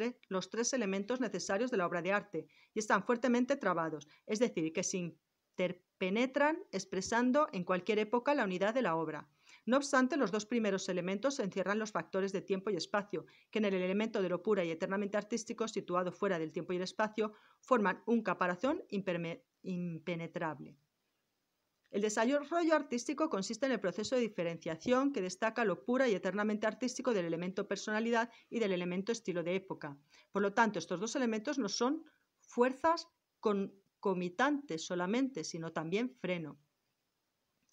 tres elementos necesarios de la obra de arte y están fuertemente trabados, es decir, que se interpenetran expresando en cualquier época la unidad de la obra. No obstante, los dos primeros elementos encierran los factores de tiempo y espacio, que en el elemento de lo pura y eternamente artístico, situado fuera del tiempo y el espacio, forman un caparazón impenetrable. El desarrollo artístico consiste en el proceso de diferenciación que destaca lo pura y eternamente artístico del elemento personalidad y del elemento estilo de época. Por lo tanto, estos dos elementos no son fuerzas concomitantes solamente, sino también freno.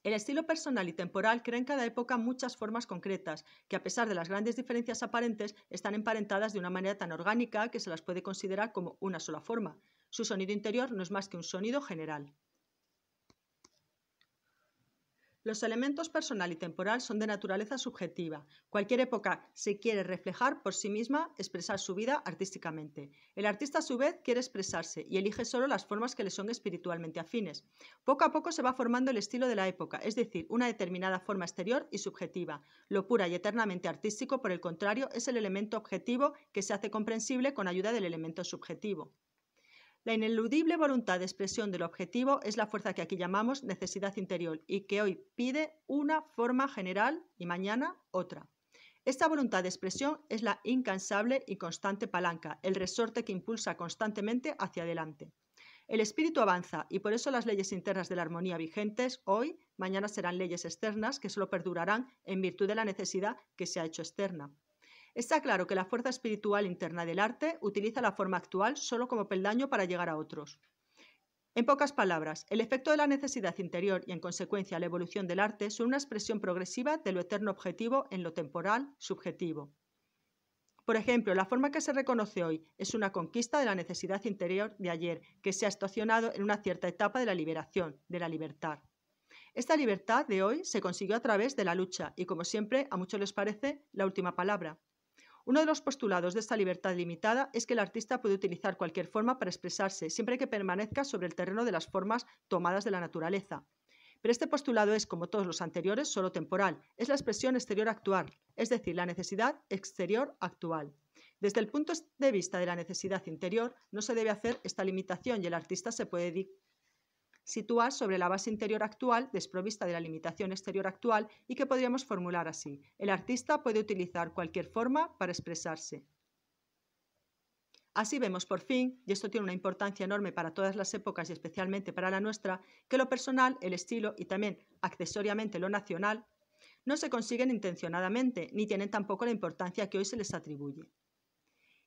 El estilo personal y temporal crea en cada época muchas formas concretas, que a pesar de las grandes diferencias aparentes, están emparentadas de una manera tan orgánica que se las puede considerar como una sola forma. Su sonido interior no es más que un sonido general. Los elementos personal y temporal son de naturaleza subjetiva. Cualquier época se quiere reflejar por sí misma, expresar su vida artísticamente. El artista a su vez quiere expresarse y elige solo las formas que le son espiritualmente afines. Poco a poco se va formando el estilo de la época, es decir, una determinada forma exterior y subjetiva. Lo pura y eternamente artístico, por el contrario, es el elemento objetivo que se hace comprensible con ayuda del elemento subjetivo. La ineludible voluntad de expresión del objetivo es la fuerza que aquí llamamos necesidad interior y que hoy pide una forma general y mañana otra. Esta voluntad de expresión es la incansable y constante palanca, el resorte que impulsa constantemente hacia adelante. El espíritu avanza y por eso las leyes internas de la armonía vigentes hoy, mañana serán leyes externas que solo perdurarán en virtud de la necesidad que se ha hecho externa. Está claro que la fuerza espiritual interna del arte utiliza la forma actual solo como peldaño para llegar a otros. En pocas palabras, el efecto de la necesidad interior y en consecuencia la evolución del arte son una expresión progresiva de lo eterno objetivo en lo temporal subjetivo. Por ejemplo, la forma que se reconoce hoy es una conquista de la necesidad interior de ayer, que se ha estacionado en una cierta etapa de la liberación, de la libertad. Esta libertad de hoy se consiguió a través de la lucha y, como siempre, a muchos les parece la última palabra. Uno de los postulados de esta libertad limitada es que el artista puede utilizar cualquier forma para expresarse, siempre que permanezca sobre el terreno de las formas tomadas de la naturaleza. Pero este postulado es, como todos los anteriores, solo temporal, es la expresión exterior actual, es decir, la necesidad exterior actual. Desde el punto de vista de la necesidad interior, no se debe hacer esta limitación y el artista se puede situar sobre la base interior actual, desprovista de la limitación exterior actual, y que podríamos formular así. El artista puede utilizar cualquier forma para expresarse. Así vemos por fin, y esto tiene una importancia enorme para todas las épocas y especialmente para la nuestra, que lo personal, el estilo y también accesoriamente lo nacional no se consiguen intencionadamente, ni tienen tampoco la importancia que hoy se les atribuye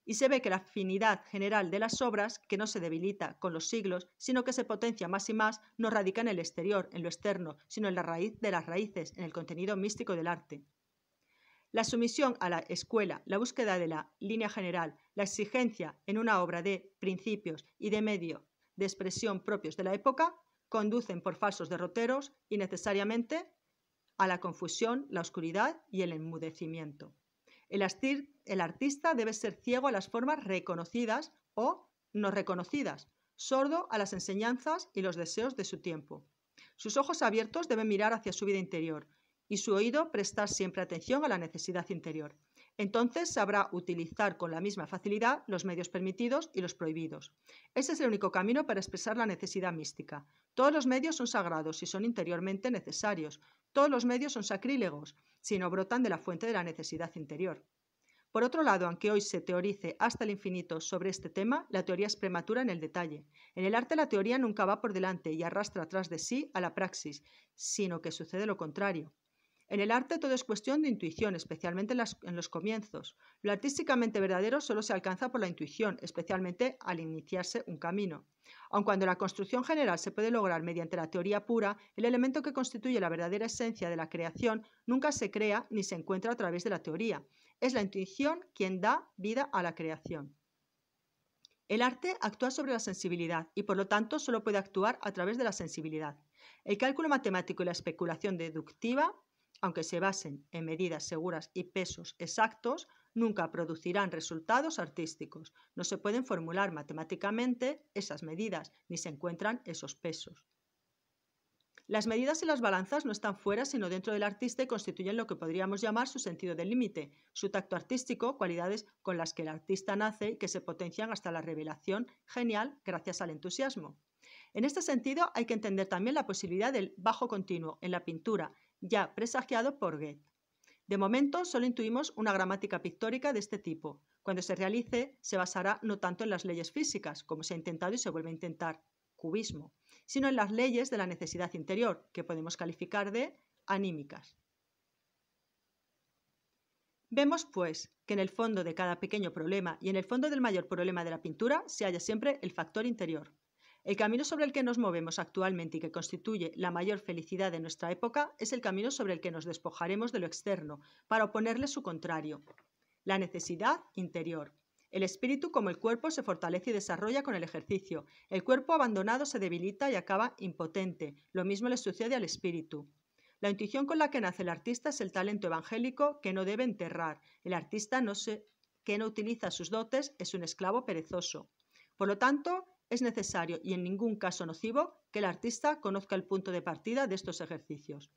y se ve que la afinidad general de las obras, que no se debilita con los siglos, sino que se potencia más y más, no radica en el exterior, en lo externo, sino en la raíz de las raíces, en el contenido místico del arte. La sumisión a la escuela, la búsqueda de la línea general, la exigencia en una obra de principios y de medio de expresión propios de la época, conducen por falsos derroteros y necesariamente a la confusión, la oscuridad y el enmudecimiento. El, artista debe ser ciego a las formas reconocidas o no reconocidas, sordo a las enseñanzas y los deseos de su tiempo. Sus ojos abiertos deben mirar hacia su vida interior y su oído prestar siempre atención a la necesidad interior. Entonces sabrá utilizar con la misma facilidad los medios permitidos y los prohibidos. Ese es el único camino para expresar la necesidad mística. Todos los medios son sagrados y son interiormente necesarios. Todos los medios son sacrílegos, sino brotan de la fuente de la necesidad interior. Por otro lado, aunque hoy se teorice hasta el infinito sobre este tema, la teoría es prematura en el detalle. En el arte la teoría nunca va por delante y arrastra atrás de sí a la praxis, sino que sucede lo contrario. En el arte todo es cuestión de intuición, especialmente en, los comienzos. Lo artísticamente verdadero solo se alcanza por la intuición, especialmente al iniciarse un camino. Aun cuando la construcción general se puede lograr mediante la teoría pura, el elemento que constituye la verdadera esencia de la creación nunca se crea ni se encuentra a través de la teoría. Es la intuición quien da vida a la creación. El arte actúa sobre la sensibilidad y por lo tanto solo puede actuar a través de la sensibilidad. El cálculo matemático y la especulación deductiva aunque se basen en medidas seguras y pesos exactos, nunca producirán resultados artísticos. No se pueden formular matemáticamente esas medidas, ni se encuentran esos pesos. Las medidas y las balanzas no están fuera, sino dentro del artista y constituyen lo que podríamos llamar su sentido del límite, su tacto artístico, cualidades con las que el artista nace y que se potencian hasta la revelación genial gracias al entusiasmo. En este sentido, hay que entender también la posibilidad del bajo continuo en la pintura, ya presagiado por Goethe. De momento solo intuimos una gramática pictórica de este tipo. Cuando se realice, se basará no tanto en las leyes físicas, como se ha intentado y se vuelve a intentar, cubismo, sino en las leyes de la necesidad interior, que podemos calificar de anímicas. Vemos, pues, que en el fondo de cada pequeño problema y en el fondo del mayor problema de la pintura se halla siempre el factor interior. El camino sobre el que nos movemos actualmente y que constituye la mayor felicidad de nuestra época es el camino sobre el que nos despojaremos de lo externo para oponerle su contrario, la necesidad interior. El espíritu como el cuerpo se fortalece y desarrolla con el ejercicio. El cuerpo abandonado se debilita y acaba impotente. Lo mismo le sucede al espíritu. La intuición con la que nace el artista es el talento evangélico que no debe enterrar. El artista que no utiliza sus dotes es un esclavo perezoso. Por lo tanto, es necesario y en ningún caso nocivo que el artista conozca el punto de partida de estos ejercicios.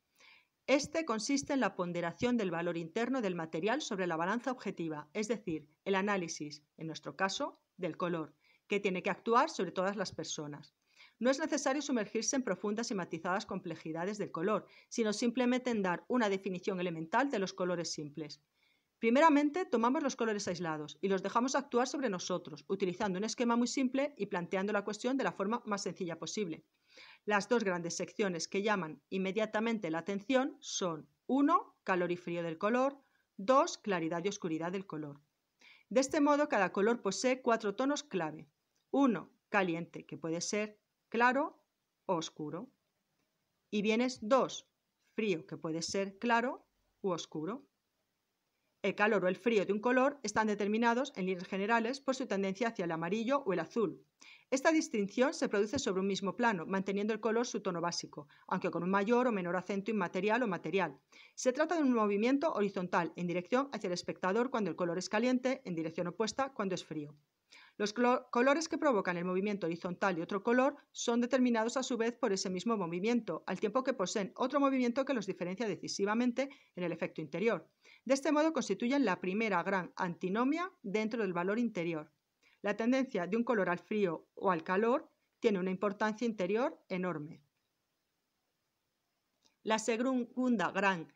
Este consiste en la ponderación del valor interno del material sobre la balanza objetiva, es decir, el análisis, en nuestro caso, del color, que tiene que actuar sobre todas las personas. No es necesario sumergirse en profundas y matizadas complejidades del color, sino simplemente en dar una definición elemental de los colores simples. Primeramente, tomamos los colores aislados y los dejamos actuar sobre nosotros, utilizando un esquema muy simple y planteando la cuestión de la forma más sencilla posible. Las dos grandes secciones que llaman inmediatamente la atención son 1. Calor y frío del color, 2. Claridad y oscuridad del color. De este modo, cada color posee cuatro tonos clave. 1. Caliente, que puede ser claro o oscuro. Y vienes 2. Frío, que puede ser claro u oscuro el calor o el frío de un color están determinados, en líneas generales, por su tendencia hacia el amarillo o el azul. Esta distinción se produce sobre un mismo plano, manteniendo el color su tono básico, aunque con un mayor o menor acento inmaterial o material. Se trata de un movimiento horizontal en dirección hacia el espectador cuando el color es caliente, en dirección opuesta cuando es frío. Los colores que provocan el movimiento horizontal y otro color son determinados a su vez por ese mismo movimiento, al tiempo que poseen otro movimiento que los diferencia decisivamente en el efecto interior. De este modo constituyen la primera gran antinomia dentro del valor interior. La tendencia de un color al frío o al calor tiene una importancia interior enorme. La segunda gran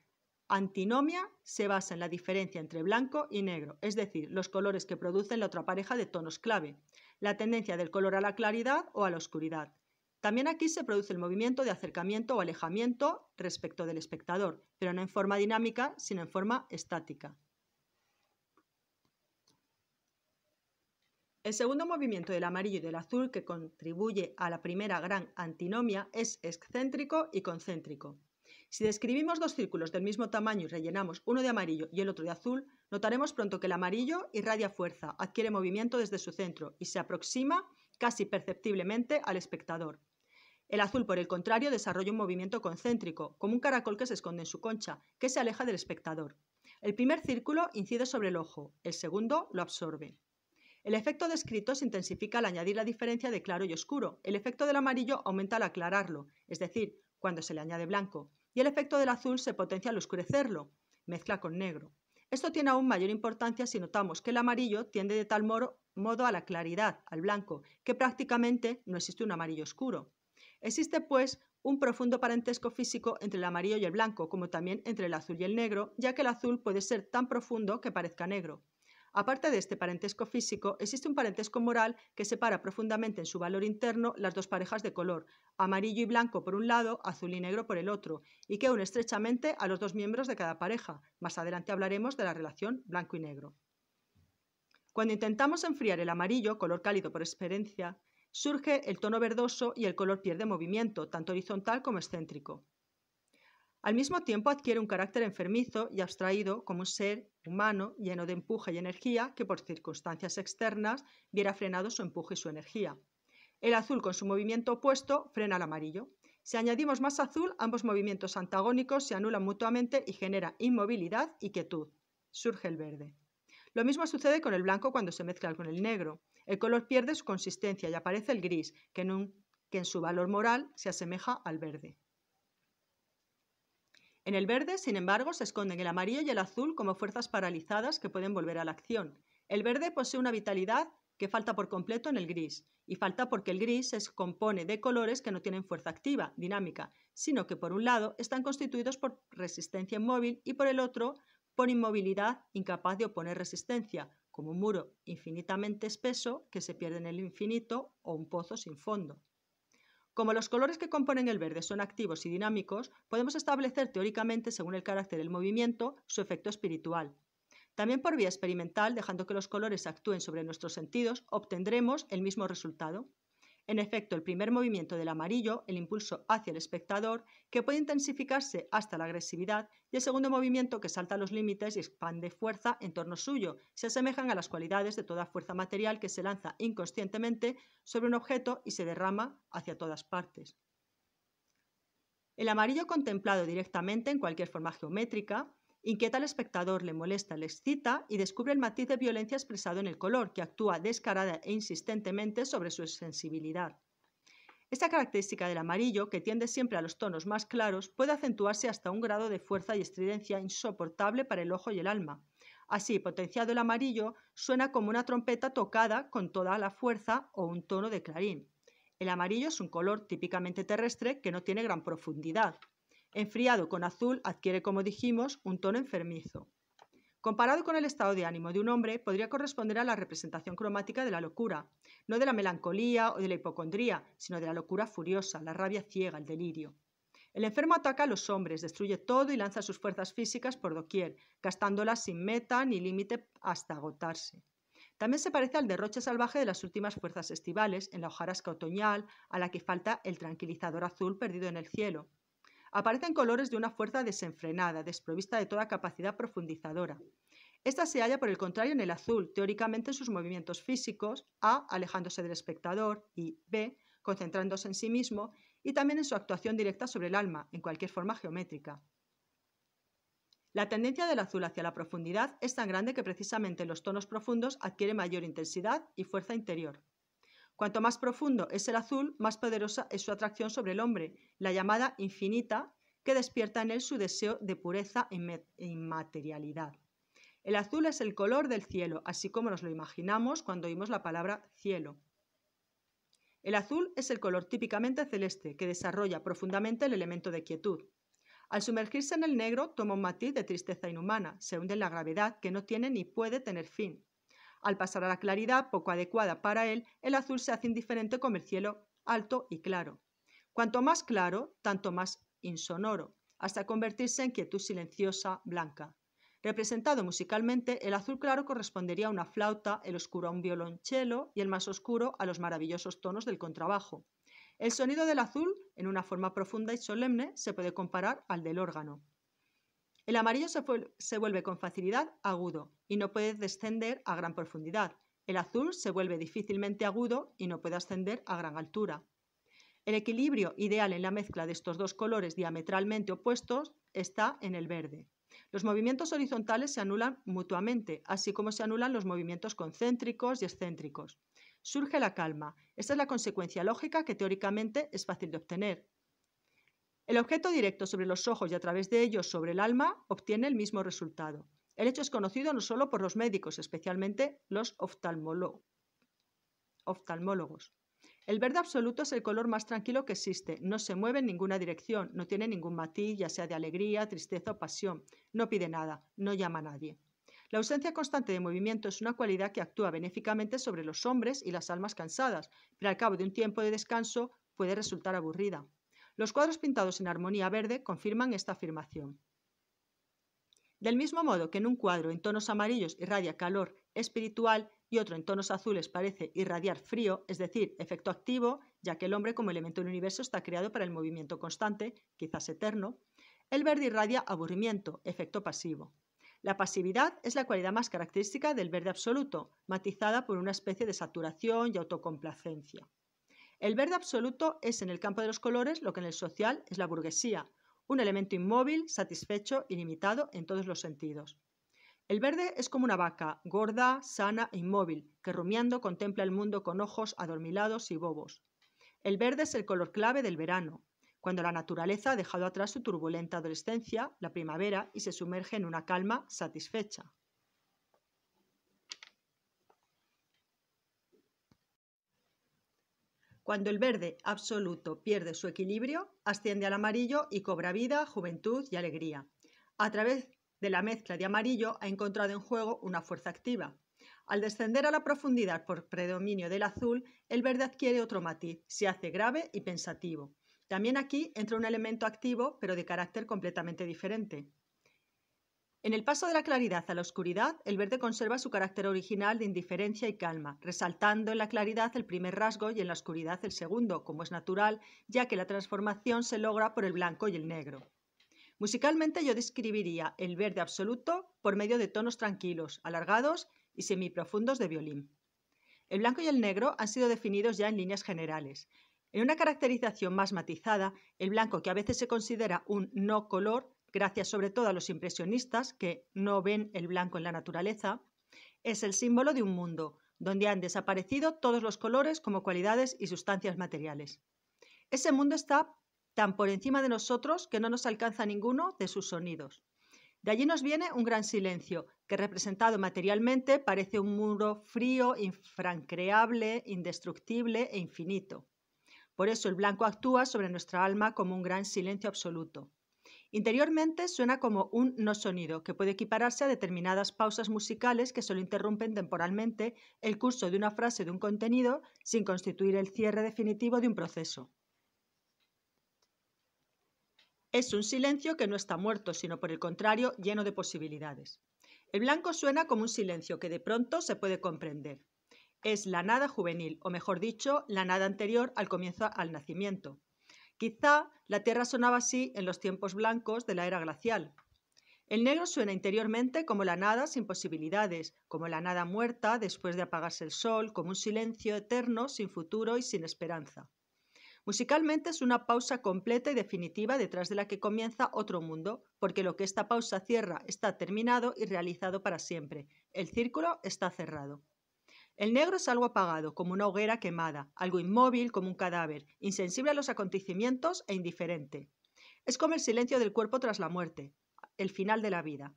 Antinomia se basa en la diferencia entre blanco y negro, es decir, los colores que producen la otra pareja de tonos clave, la tendencia del color a la claridad o a la oscuridad. También aquí se produce el movimiento de acercamiento o alejamiento respecto del espectador, pero no en forma dinámica, sino en forma estática. El segundo movimiento del amarillo y del azul que contribuye a la primera gran antinomia es excéntrico y concéntrico. Si describimos dos círculos del mismo tamaño y rellenamos uno de amarillo y el otro de azul, notaremos pronto que el amarillo irradia fuerza, adquiere movimiento desde su centro y se aproxima casi perceptiblemente al espectador. El azul, por el contrario, desarrolla un movimiento concéntrico, como un caracol que se esconde en su concha, que se aleja del espectador. El primer círculo incide sobre el ojo, el segundo lo absorbe. El efecto descrito se intensifica al añadir la diferencia de claro y oscuro. El efecto del amarillo aumenta al aclararlo, es decir, cuando se le añade blanco y el efecto del azul se potencia al oscurecerlo, mezcla con negro. Esto tiene aún mayor importancia si notamos que el amarillo tiende de tal modo a la claridad, al blanco, que prácticamente no existe un amarillo oscuro. Existe, pues, un profundo parentesco físico entre el amarillo y el blanco, como también entre el azul y el negro, ya que el azul puede ser tan profundo que parezca negro. Aparte de este parentesco físico, existe un parentesco moral que separa profundamente en su valor interno las dos parejas de color, amarillo y blanco por un lado, azul y negro por el otro, y que une estrechamente a los dos miembros de cada pareja. Más adelante hablaremos de la relación blanco y negro. Cuando intentamos enfriar el amarillo, color cálido por experiencia, surge el tono verdoso y el color pierde movimiento, tanto horizontal como excéntrico. Al mismo tiempo adquiere un carácter enfermizo y abstraído como un ser humano lleno de empuje y energía que por circunstancias externas viera frenado su empuje y su energía. El azul con su movimiento opuesto frena al amarillo. Si añadimos más azul, ambos movimientos antagónicos se anulan mutuamente y genera inmovilidad y quietud. Surge el verde. Lo mismo sucede con el blanco cuando se mezcla con el negro. El color pierde su consistencia y aparece el gris, que que en su valor moral se asemeja al verde. En el verde, sin embargo, se esconden el amarillo y el azul como fuerzas paralizadas que pueden volver a la acción. El verde posee una vitalidad que falta por completo en el gris, y falta porque el gris se compone de colores que no tienen fuerza activa, dinámica, sino que por un lado están constituidos por resistencia inmóvil y por el otro por inmovilidad incapaz de oponer resistencia, como un muro infinitamente espeso que se pierde en el infinito o un pozo sin fondo. Como los colores que componen el verde son activos y dinámicos, podemos establecer teóricamente, según el carácter del movimiento, su efecto espiritual. También por vía experimental, dejando que los colores actúen sobre nuestros sentidos, obtendremos el mismo resultado. En efecto, el primer movimiento del amarillo, el impulso hacia el espectador, que puede intensificarse hasta la agresividad, y el segundo movimiento que salta los límites y expande fuerza en torno suyo, se asemejan a las cualidades de toda fuerza material que se lanza inconscientemente sobre un objeto y se derrama hacia todas partes. El amarillo contemplado directamente en cualquier forma geométrica, Inquieta al espectador, le molesta, le excita y descubre el matiz de violencia expresado en el color, que actúa descarada e insistentemente sobre su sensibilidad. Esta característica del amarillo, que tiende siempre a los tonos más claros, puede acentuarse hasta un grado de fuerza y estridencia insoportable para el ojo y el alma. Así, potenciado el amarillo, suena como una trompeta tocada con toda la fuerza o un tono de clarín. El amarillo es un color típicamente terrestre que no tiene gran profundidad, Enfriado con azul adquiere, como dijimos, un tono enfermizo. Comparado con el estado de ánimo de un hombre, podría corresponder a la representación cromática de la locura, no de la melancolía o de la hipocondría, sino de la locura furiosa, la rabia ciega, el delirio. El enfermo ataca a los hombres, destruye todo y lanza sus fuerzas físicas por doquier, gastándolas sin meta ni límite hasta agotarse. También se parece al derroche salvaje de las últimas fuerzas estivales en la hojarasca otoñal, a la que falta el tranquilizador azul perdido en el cielo. Aparecen colores de una fuerza desenfrenada, desprovista de toda capacidad profundizadora. Esta se halla, por el contrario, en el azul, teóricamente en sus movimientos físicos, A, alejándose del espectador, y B, concentrándose en sí mismo, y también en su actuación directa sobre el alma, en cualquier forma geométrica. La tendencia del azul hacia la profundidad es tan grande que precisamente en los tonos profundos adquiere mayor intensidad y fuerza interior. Cuanto más profundo es el azul, más poderosa es su atracción sobre el hombre, la llamada infinita, que despierta en él su deseo de pureza e inmaterialidad. El azul es el color del cielo, así como nos lo imaginamos cuando oímos la palabra cielo. El azul es el color típicamente celeste, que desarrolla profundamente el elemento de quietud. Al sumergirse en el negro, toma un matiz de tristeza inhumana, se hunde en la gravedad que no tiene ni puede tener fin. Al pasar a la claridad, poco adecuada para él, el azul se hace indiferente con el cielo alto y claro. Cuanto más claro, tanto más insonoro, hasta convertirse en quietud silenciosa blanca. Representado musicalmente, el azul claro correspondería a una flauta, el oscuro a un violonchelo y el más oscuro a los maravillosos tonos del contrabajo. El sonido del azul, en una forma profunda y solemne, se puede comparar al del órgano. El amarillo se, vuelve con facilidad agudo y no puede descender a gran profundidad. El azul se vuelve difícilmente agudo y no puede ascender a gran altura. El equilibrio ideal en la mezcla de estos dos colores diametralmente opuestos está en el verde. Los movimientos horizontales se anulan mutuamente, así como se anulan los movimientos concéntricos y excéntricos. Surge la calma. Esta es la consecuencia lógica que teóricamente es fácil de obtener. El objeto directo sobre los ojos y a través de ellos sobre el alma obtiene el mismo resultado. El hecho es conocido no solo por los médicos, especialmente los oftalmólogos. El verde absoluto es el color más tranquilo que existe, no se mueve en ninguna dirección, no tiene ningún matiz, ya sea de alegría, tristeza o pasión, no pide nada, no llama a nadie. La ausencia constante de movimiento es una cualidad que actúa benéficamente sobre los hombres y las almas cansadas, pero al cabo de un tiempo de descanso puede resultar aburrida. Los cuadros pintados en armonía verde confirman esta afirmación. Del mismo modo que en un cuadro en tonos amarillos irradia calor espiritual y otro en tonos azules parece irradiar frío, es decir, efecto activo, ya que el hombre como elemento del universo está creado para el movimiento constante, quizás eterno, el verde irradia aburrimiento, efecto pasivo. La pasividad es la cualidad más característica del verde absoluto, matizada por una especie de saturación y autocomplacencia. El verde absoluto es en el campo de los colores lo que en el social es la burguesía, un elemento inmóvil, satisfecho y limitado en todos los sentidos. El verde es como una vaca, gorda, sana e inmóvil, que rumiando contempla el mundo con ojos adormilados y bobos. El verde es el color clave del verano, cuando la naturaleza ha dejado atrás su turbulenta adolescencia, la primavera, y se sumerge en una calma satisfecha. Cuando el verde absoluto pierde su equilibrio, asciende al amarillo y cobra vida, juventud y alegría. A través de la mezcla de amarillo ha encontrado en juego una fuerza activa. Al descender a la profundidad por predominio del azul, el verde adquiere otro matiz, se hace grave y pensativo. También aquí entra un elemento activo, pero de carácter completamente diferente. En el paso de la claridad a la oscuridad, el verde conserva su carácter original de indiferencia y calma, resaltando en la claridad el primer rasgo y en la oscuridad el segundo, como es natural, ya que la transformación se logra por el blanco y el negro. Musicalmente yo describiría el verde absoluto por medio de tonos tranquilos, alargados y semiprofundos de violín. El blanco y el negro han sido definidos ya en líneas generales. En una caracterización más matizada, el blanco, que a veces se considera un no color, gracias sobre todo a los impresionistas que no ven el blanco en la naturaleza, es el símbolo de un mundo donde han desaparecido todos los colores como cualidades y sustancias materiales. Ese mundo está tan por encima de nosotros que no nos alcanza ninguno de sus sonidos. De allí nos viene un gran silencio, que representado materialmente parece un muro frío, infrancreable, indestructible e infinito. Por eso el blanco actúa sobre nuestra alma como un gran silencio absoluto. Interiormente suena como un no sonido, que puede equipararse a determinadas pausas musicales que solo interrumpen temporalmente el curso de una frase de un contenido sin constituir el cierre definitivo de un proceso. Es un silencio que no está muerto, sino por el contrario lleno de posibilidades. El blanco suena como un silencio que de pronto se puede comprender. Es la nada juvenil, o mejor dicho, la nada anterior al comienzo al nacimiento. Quizá la Tierra sonaba así en los tiempos blancos de la era glacial. El negro suena interiormente como la nada sin posibilidades, como la nada muerta después de apagarse el sol, como un silencio eterno sin futuro y sin esperanza. Musicalmente es una pausa completa y definitiva detrás de la que comienza otro mundo, porque lo que esta pausa cierra está terminado y realizado para siempre. El círculo está cerrado. El negro es algo apagado, como una hoguera quemada, algo inmóvil, como un cadáver, insensible a los acontecimientos e indiferente. Es como el silencio del cuerpo tras la muerte, el final de la vida.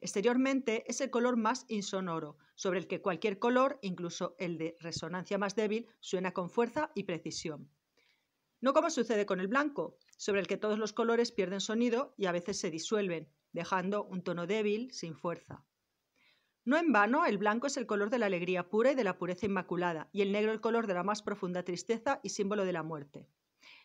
Exteriormente es el color más insonoro, sobre el que cualquier color, incluso el de resonancia más débil, suena con fuerza y precisión. No como sucede con el blanco, sobre el que todos los colores pierden sonido y a veces se disuelven, dejando un tono débil sin fuerza. No en vano, el blanco es el color de la alegría pura y de la pureza inmaculada, y el negro el color de la más profunda tristeza y símbolo de la muerte.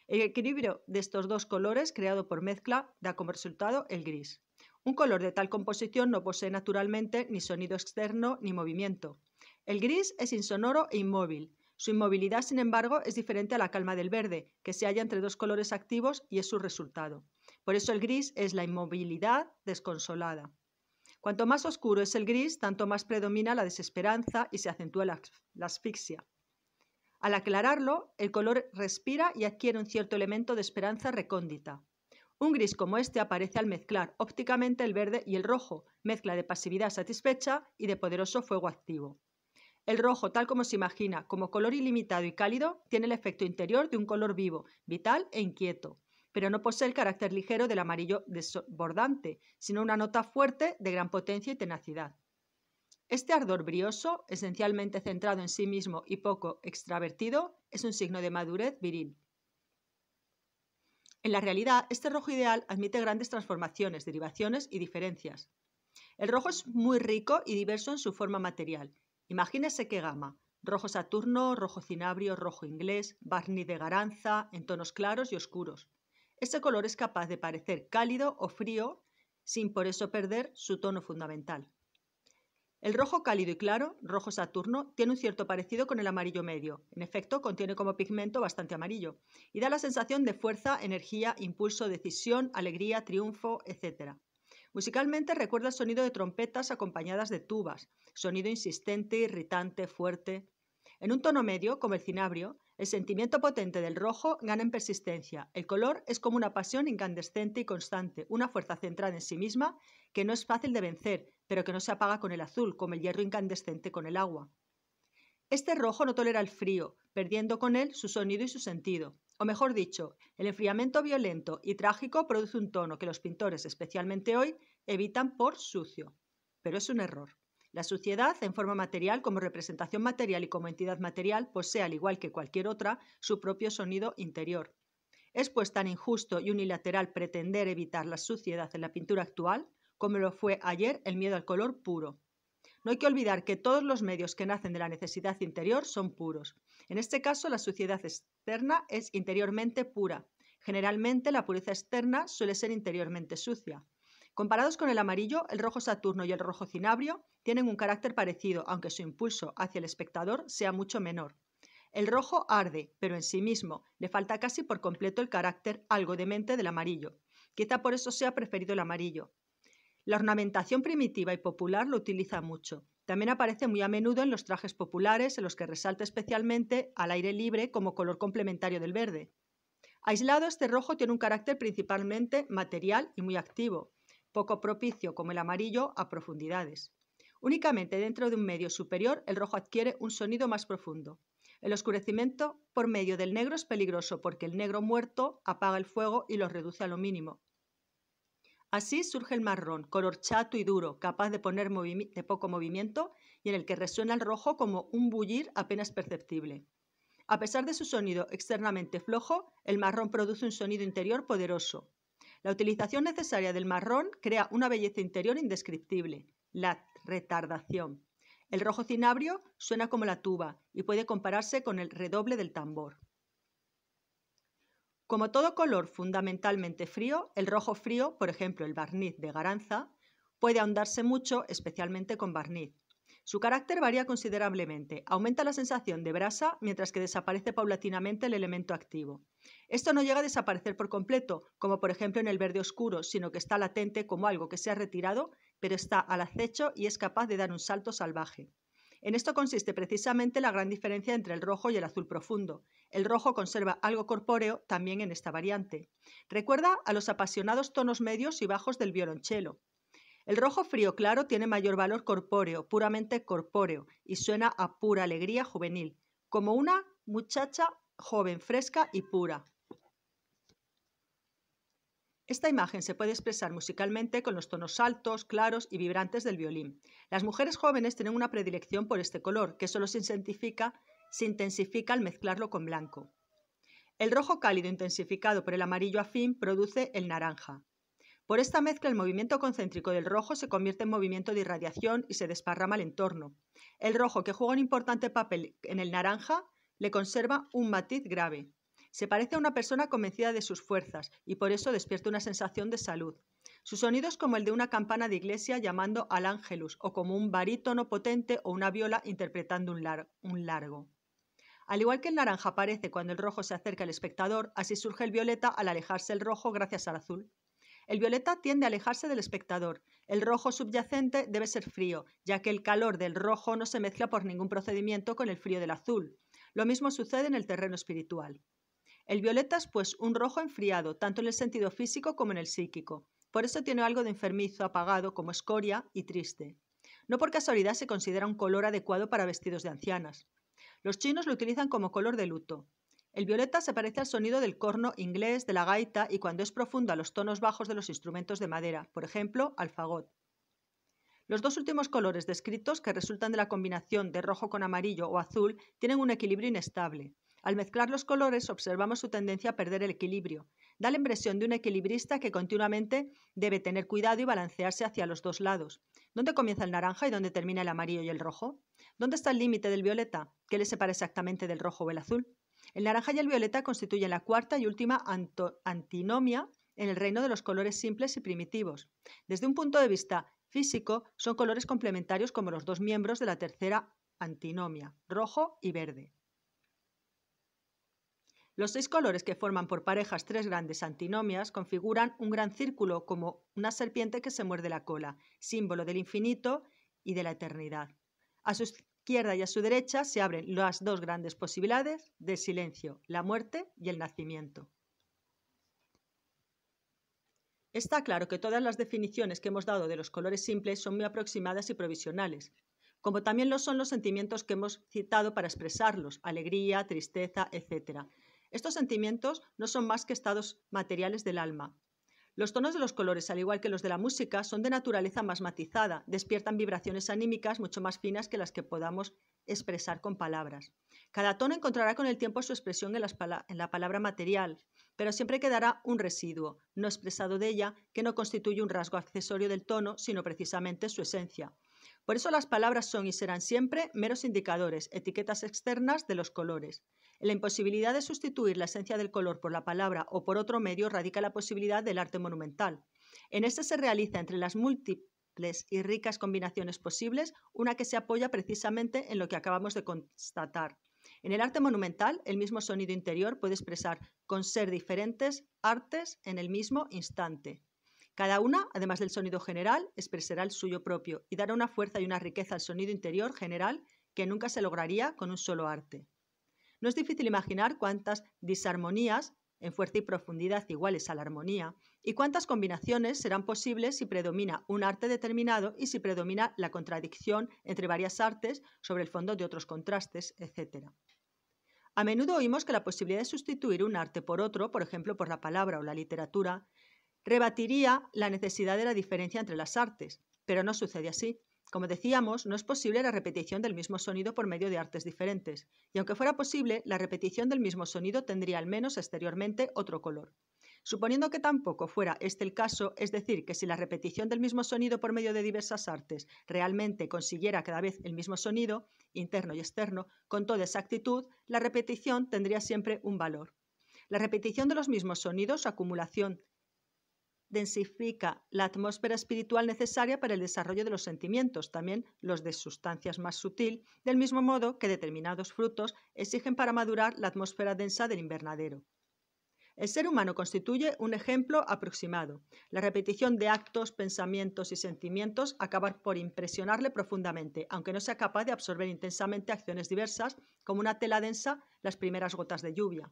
El equilibrio de estos dos colores, creado por mezcla, da como resultado el gris. Un color de tal composición no posee naturalmente ni sonido externo ni movimiento. El gris es insonoro e inmóvil. Su inmovilidad, sin embargo, es diferente a la calma del verde, que se halla entre dos colores activos y es su resultado. Por eso el gris es la inmovilidad desconsolada. Cuanto más oscuro es el gris, tanto más predomina la desesperanza y se acentúa la, asfixia. Al aclararlo, el color respira y adquiere un cierto elemento de esperanza recóndita. Un gris como este aparece al mezclar ópticamente el verde y el rojo, mezcla de pasividad satisfecha y de poderoso fuego activo. El rojo, tal como se imagina, como color ilimitado y cálido, tiene el efecto interior de un color vivo, vital e inquieto pero no posee el carácter ligero del amarillo desbordante, sino una nota fuerte de gran potencia y tenacidad. Este ardor brioso, esencialmente centrado en sí mismo y poco extravertido, es un signo de madurez viril. En la realidad, este rojo ideal admite grandes transformaciones, derivaciones y diferencias. El rojo es muy rico y diverso en su forma material. Imagínese qué gama. Rojo Saturno, rojo cinabrio, rojo inglés, barniz de garanza, en tonos claros y oscuros. Este color es capaz de parecer cálido o frío sin por eso perder su tono fundamental. El rojo cálido y claro, rojo Saturno, tiene un cierto parecido con el amarillo medio. En efecto, contiene como pigmento bastante amarillo y da la sensación de fuerza, energía, impulso, decisión, alegría, triunfo, etc. Musicalmente recuerda el sonido de trompetas acompañadas de tubas, sonido insistente, irritante, fuerte. En un tono medio, como el cinabrio, el sentimiento potente del rojo gana en persistencia. El color es como una pasión incandescente y constante, una fuerza centrada en sí misma que no es fácil de vencer, pero que no se apaga con el azul, como el hierro incandescente con el agua. Este rojo no tolera el frío, perdiendo con él su sonido y su sentido. O mejor dicho, el enfriamiento violento y trágico produce un tono que los pintores, especialmente hoy, evitan por sucio. Pero es un error. La suciedad, en forma material, como representación material y como entidad material, posee, al igual que cualquier otra, su propio sonido interior. Es pues tan injusto y unilateral pretender evitar la suciedad en la pintura actual como lo fue ayer el miedo al color puro. No hay que olvidar que todos los medios que nacen de la necesidad interior son puros. En este caso, la suciedad externa es interiormente pura. Generalmente, la pureza externa suele ser interiormente sucia. Comparados con el amarillo, el rojo Saturno y el rojo Cinabrio tienen un carácter parecido, aunque su impulso hacia el espectador sea mucho menor. El rojo arde, pero en sí mismo le falta casi por completo el carácter algo demente del amarillo. Quizá por eso sea preferido el amarillo. La ornamentación primitiva y popular lo utiliza mucho. También aparece muy a menudo en los trajes populares, en los que resalta especialmente al aire libre como color complementario del verde. Aislado, este rojo tiene un carácter principalmente material y muy activo poco propicio como el amarillo a profundidades. Únicamente dentro de un medio superior el rojo adquiere un sonido más profundo. El oscurecimiento por medio del negro es peligroso porque el negro muerto apaga el fuego y lo reduce a lo mínimo. Así surge el marrón, color chato y duro, capaz de poner de poco movimiento y en el que resuena el rojo como un bullir apenas perceptible. A pesar de su sonido externamente flojo, el marrón produce un sonido interior poderoso, la utilización necesaria del marrón crea una belleza interior indescriptible, la retardación. El rojo cinabrio suena como la tuba y puede compararse con el redoble del tambor. Como todo color fundamentalmente frío, el rojo frío, por ejemplo el barniz de garanza, puede ahondarse mucho, especialmente con barniz, su carácter varía considerablemente, aumenta la sensación de brasa mientras que desaparece paulatinamente el elemento activo. Esto no llega a desaparecer por completo, como por ejemplo en el verde oscuro, sino que está latente como algo que se ha retirado, pero está al acecho y es capaz de dar un salto salvaje. En esto consiste precisamente la gran diferencia entre el rojo y el azul profundo. El rojo conserva algo corpóreo también en esta variante. Recuerda a los apasionados tonos medios y bajos del violonchelo. El rojo frío claro tiene mayor valor corpóreo, puramente corpóreo, y suena a pura alegría juvenil, como una muchacha joven, fresca y pura. Esta imagen se puede expresar musicalmente con los tonos altos, claros y vibrantes del violín. Las mujeres jóvenes tienen una predilección por este color, que solo se, se intensifica al mezclarlo con blanco. El rojo cálido intensificado por el amarillo afín produce el naranja. Por esta mezcla el movimiento concéntrico del rojo se convierte en movimiento de irradiación y se desparrama al entorno. El rojo, que juega un importante papel en el naranja, le conserva un matiz grave. Se parece a una persona convencida de sus fuerzas y por eso despierta una sensación de salud. Su sonido es como el de una campana de iglesia llamando al ángelus o como un barítono potente o una viola interpretando un, un largo. Al igual que el naranja aparece cuando el rojo se acerca al espectador, así surge el violeta al alejarse el rojo gracias al azul. El violeta tiende a alejarse del espectador. El rojo subyacente debe ser frío, ya que el calor del rojo no se mezcla por ningún procedimiento con el frío del azul. Lo mismo sucede en el terreno espiritual. El violeta es pues un rojo enfriado, tanto en el sentido físico como en el psíquico. Por eso tiene algo de enfermizo, apagado, como escoria y triste. No por casualidad se considera un color adecuado para vestidos de ancianas. Los chinos lo utilizan como color de luto. El violeta se parece al sonido del corno inglés, de la gaita y cuando es profundo a los tonos bajos de los instrumentos de madera, por ejemplo, al fagot. Los dos últimos colores descritos, que resultan de la combinación de rojo con amarillo o azul, tienen un equilibrio inestable. Al mezclar los colores observamos su tendencia a perder el equilibrio. Da la impresión de un equilibrista que continuamente debe tener cuidado y balancearse hacia los dos lados. ¿Dónde comienza el naranja y dónde termina el amarillo y el rojo? ¿Dónde está el límite del violeta? ¿Qué le separa exactamente del rojo o el azul? El naranja y el violeta constituyen la cuarta y última antinomia en el reino de los colores simples y primitivos. Desde un punto de vista físico, son colores complementarios como los dos miembros de la tercera antinomia, rojo y verde. Los seis colores que forman por parejas tres grandes antinomias configuran un gran círculo como una serpiente que se muerde la cola, símbolo del infinito y de la eternidad. A izquierda y a su derecha se abren las dos grandes posibilidades de silencio, la muerte y el nacimiento. Está claro que todas las definiciones que hemos dado de los colores simples son muy aproximadas y provisionales, como también lo son los sentimientos que hemos citado para expresarlos, alegría, tristeza, etc. Estos sentimientos no son más que estados materiales del alma, los tonos de los colores, al igual que los de la música, son de naturaleza más matizada, despiertan vibraciones anímicas mucho más finas que las que podamos expresar con palabras. Cada tono encontrará con el tiempo su expresión en, la palabra material, pero siempre quedará un residuo, no expresado de ella, que no constituye un rasgo accesorio del tono, sino precisamente su esencia. Por eso las palabras son y serán siempre meros indicadores, etiquetas externas de los colores. la imposibilidad de sustituir la esencia del color por la palabra o por otro medio radica la posibilidad del arte monumental. En este se realiza entre las múltiples y ricas combinaciones posibles una que se apoya precisamente en lo que acabamos de constatar. En el arte monumental, el mismo sonido interior puede expresar, con ser diferentes, artes en el mismo instante. Cada una, además del sonido general, expresará el suyo propio y dará una fuerza y una riqueza al sonido interior general que nunca se lograría con un solo arte. No es difícil imaginar cuántas disarmonías, en fuerza y profundidad iguales a la armonía, y cuántas combinaciones serán posibles si predomina un arte determinado y si predomina la contradicción entre varias artes sobre el fondo de otros contrastes, etc. A menudo oímos que la posibilidad de sustituir un arte por otro, por ejemplo por la palabra o la literatura, rebatiría la necesidad de la diferencia entre las artes, pero no sucede así. Como decíamos, no es posible la repetición del mismo sonido por medio de artes diferentes, y aunque fuera posible, la repetición del mismo sonido tendría al menos exteriormente otro color. Suponiendo que tampoco fuera este el caso, es decir, que si la repetición del mismo sonido por medio de diversas artes realmente consiguiera cada vez el mismo sonido, interno y externo, con toda exactitud, la repetición tendría siempre un valor. La repetición de los mismos sonidos, o acumulación densifica la atmósfera espiritual necesaria para el desarrollo de los sentimientos, también los de sustancias más sutil, del mismo modo que determinados frutos exigen para madurar la atmósfera densa del invernadero. El ser humano constituye un ejemplo aproximado. La repetición de actos, pensamientos y sentimientos acaba por impresionarle profundamente, aunque no sea capaz de absorber intensamente acciones diversas, como una tela densa las primeras gotas de lluvia.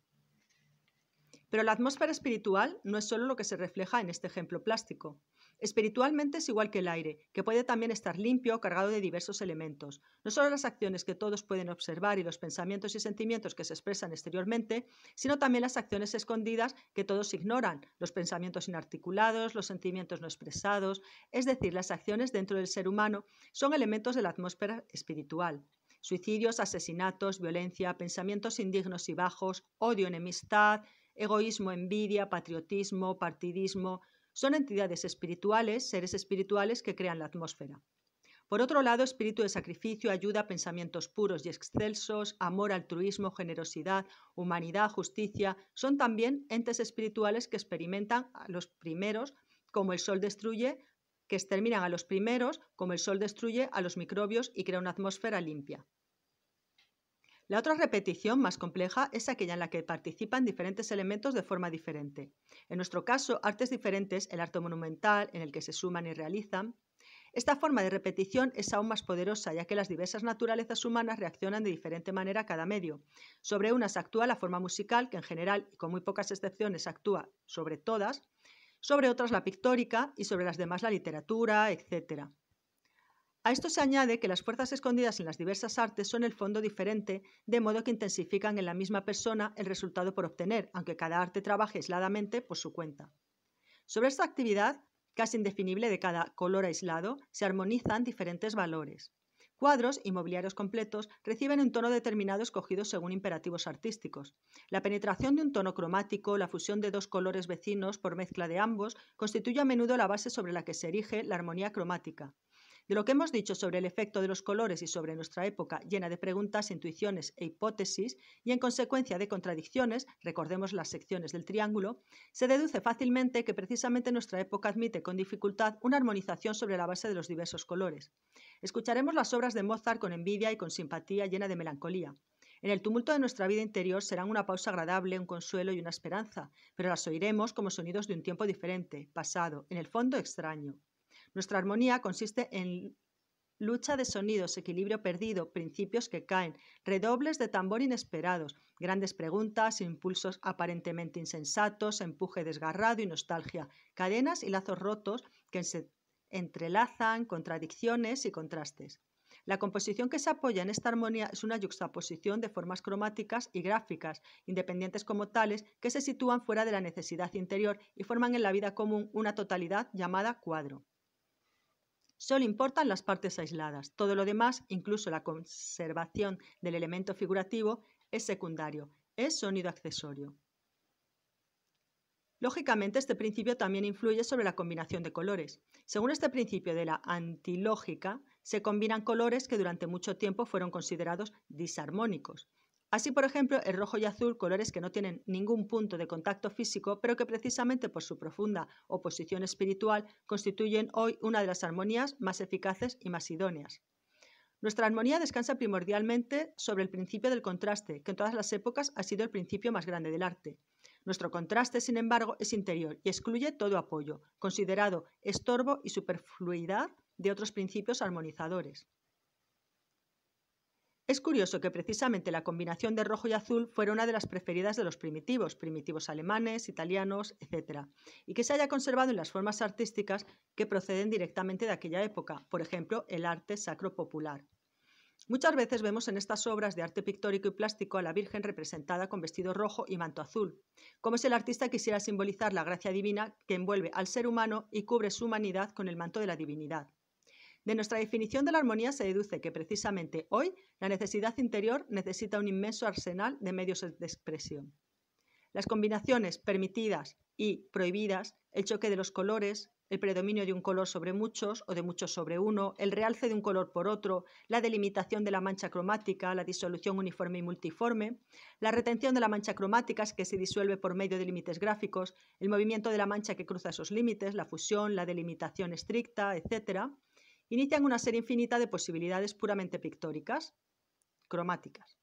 Pero la atmósfera espiritual no es solo lo que se refleja en este ejemplo plástico. Espiritualmente es igual que el aire, que puede también estar limpio o cargado de diversos elementos. No solo las acciones que todos pueden observar y los pensamientos y sentimientos que se expresan exteriormente, sino también las acciones escondidas que todos ignoran, los pensamientos inarticulados, los sentimientos no expresados, es decir, las acciones dentro del ser humano son elementos de la atmósfera espiritual. Suicidios, asesinatos, violencia, pensamientos indignos y bajos, odio, enemistad, Egoísmo, envidia, patriotismo, partidismo son entidades espirituales, seres espirituales que crean la atmósfera. Por otro lado, espíritu de sacrificio ayuda pensamientos puros y excelsos, amor, altruismo, generosidad, humanidad, justicia, son también entes espirituales que experimentan a los primeros como el sol destruye, que exterminan a los primeros como el sol destruye a los microbios y crea una atmósfera limpia. La otra repetición más compleja es aquella en la que participan diferentes elementos de forma diferente. En nuestro caso, artes diferentes, el arte monumental, en el que se suman y realizan. Esta forma de repetición es aún más poderosa, ya que las diversas naturalezas humanas reaccionan de diferente manera a cada medio. Sobre unas actúa la forma musical, que en general y con muy pocas excepciones actúa sobre todas, sobre otras la pictórica y sobre las demás la literatura, etcétera. A esto se añade que las fuerzas escondidas en las diversas artes son el fondo diferente, de modo que intensifican en la misma persona el resultado por obtener, aunque cada arte trabaje aisladamente por su cuenta. Sobre esta actividad, casi indefinible de cada color aislado, se armonizan diferentes valores. Cuadros y mobiliarios completos reciben un tono determinado escogido según imperativos artísticos. La penetración de un tono cromático, la fusión de dos colores vecinos por mezcla de ambos, constituye a menudo la base sobre la que se erige la armonía cromática. De lo que hemos dicho sobre el efecto de los colores y sobre nuestra época llena de preguntas, intuiciones e hipótesis, y en consecuencia de contradicciones, recordemos las secciones del triángulo, se deduce fácilmente que precisamente nuestra época admite con dificultad una armonización sobre la base de los diversos colores. Escucharemos las obras de Mozart con envidia y con simpatía llena de melancolía. En el tumulto de nuestra vida interior serán una pausa agradable, un consuelo y una esperanza, pero las oiremos como sonidos de un tiempo diferente, pasado, en el fondo extraño. Nuestra armonía consiste en lucha de sonidos, equilibrio perdido, principios que caen, redobles de tambor inesperados, grandes preguntas, impulsos aparentemente insensatos, empuje desgarrado y nostalgia, cadenas y lazos rotos que se entrelazan, contradicciones y contrastes. La composición que se apoya en esta armonía es una yuxtaposición de formas cromáticas y gráficas, independientes como tales, que se sitúan fuera de la necesidad interior y forman en la vida común una totalidad llamada cuadro. Solo importan las partes aisladas. Todo lo demás, incluso la conservación del elemento figurativo, es secundario, es sonido accesorio. Lógicamente, este principio también influye sobre la combinación de colores. Según este principio de la antilógica, se combinan colores que durante mucho tiempo fueron considerados disarmónicos. Así, por ejemplo, el rojo y azul, colores que no tienen ningún punto de contacto físico, pero que precisamente por su profunda oposición espiritual constituyen hoy una de las armonías más eficaces y más idóneas. Nuestra armonía descansa primordialmente sobre el principio del contraste, que en todas las épocas ha sido el principio más grande del arte. Nuestro contraste, sin embargo, es interior y excluye todo apoyo, considerado estorbo y superfluidad de otros principios armonizadores. Es curioso que precisamente la combinación de rojo y azul fuera una de las preferidas de los primitivos, primitivos alemanes, italianos, etc., y que se haya conservado en las formas artísticas que proceden directamente de aquella época, por ejemplo, el arte sacro popular. Muchas veces vemos en estas obras de arte pictórico y plástico a la Virgen representada con vestido rojo y manto azul, como si el artista quisiera simbolizar la gracia divina que envuelve al ser humano y cubre su humanidad con el manto de la divinidad. De nuestra definición de la armonía se deduce que precisamente hoy la necesidad interior necesita un inmenso arsenal de medios de expresión. Las combinaciones permitidas y prohibidas, el choque de los colores, el predominio de un color sobre muchos o de muchos sobre uno, el realce de un color por otro, la delimitación de la mancha cromática, la disolución uniforme y multiforme, la retención de la mancha cromática que se disuelve por medio de límites gráficos, el movimiento de la mancha que cruza esos límites, la fusión, la delimitación estricta, etc inician una serie infinita de posibilidades puramente pictóricas, cromáticas.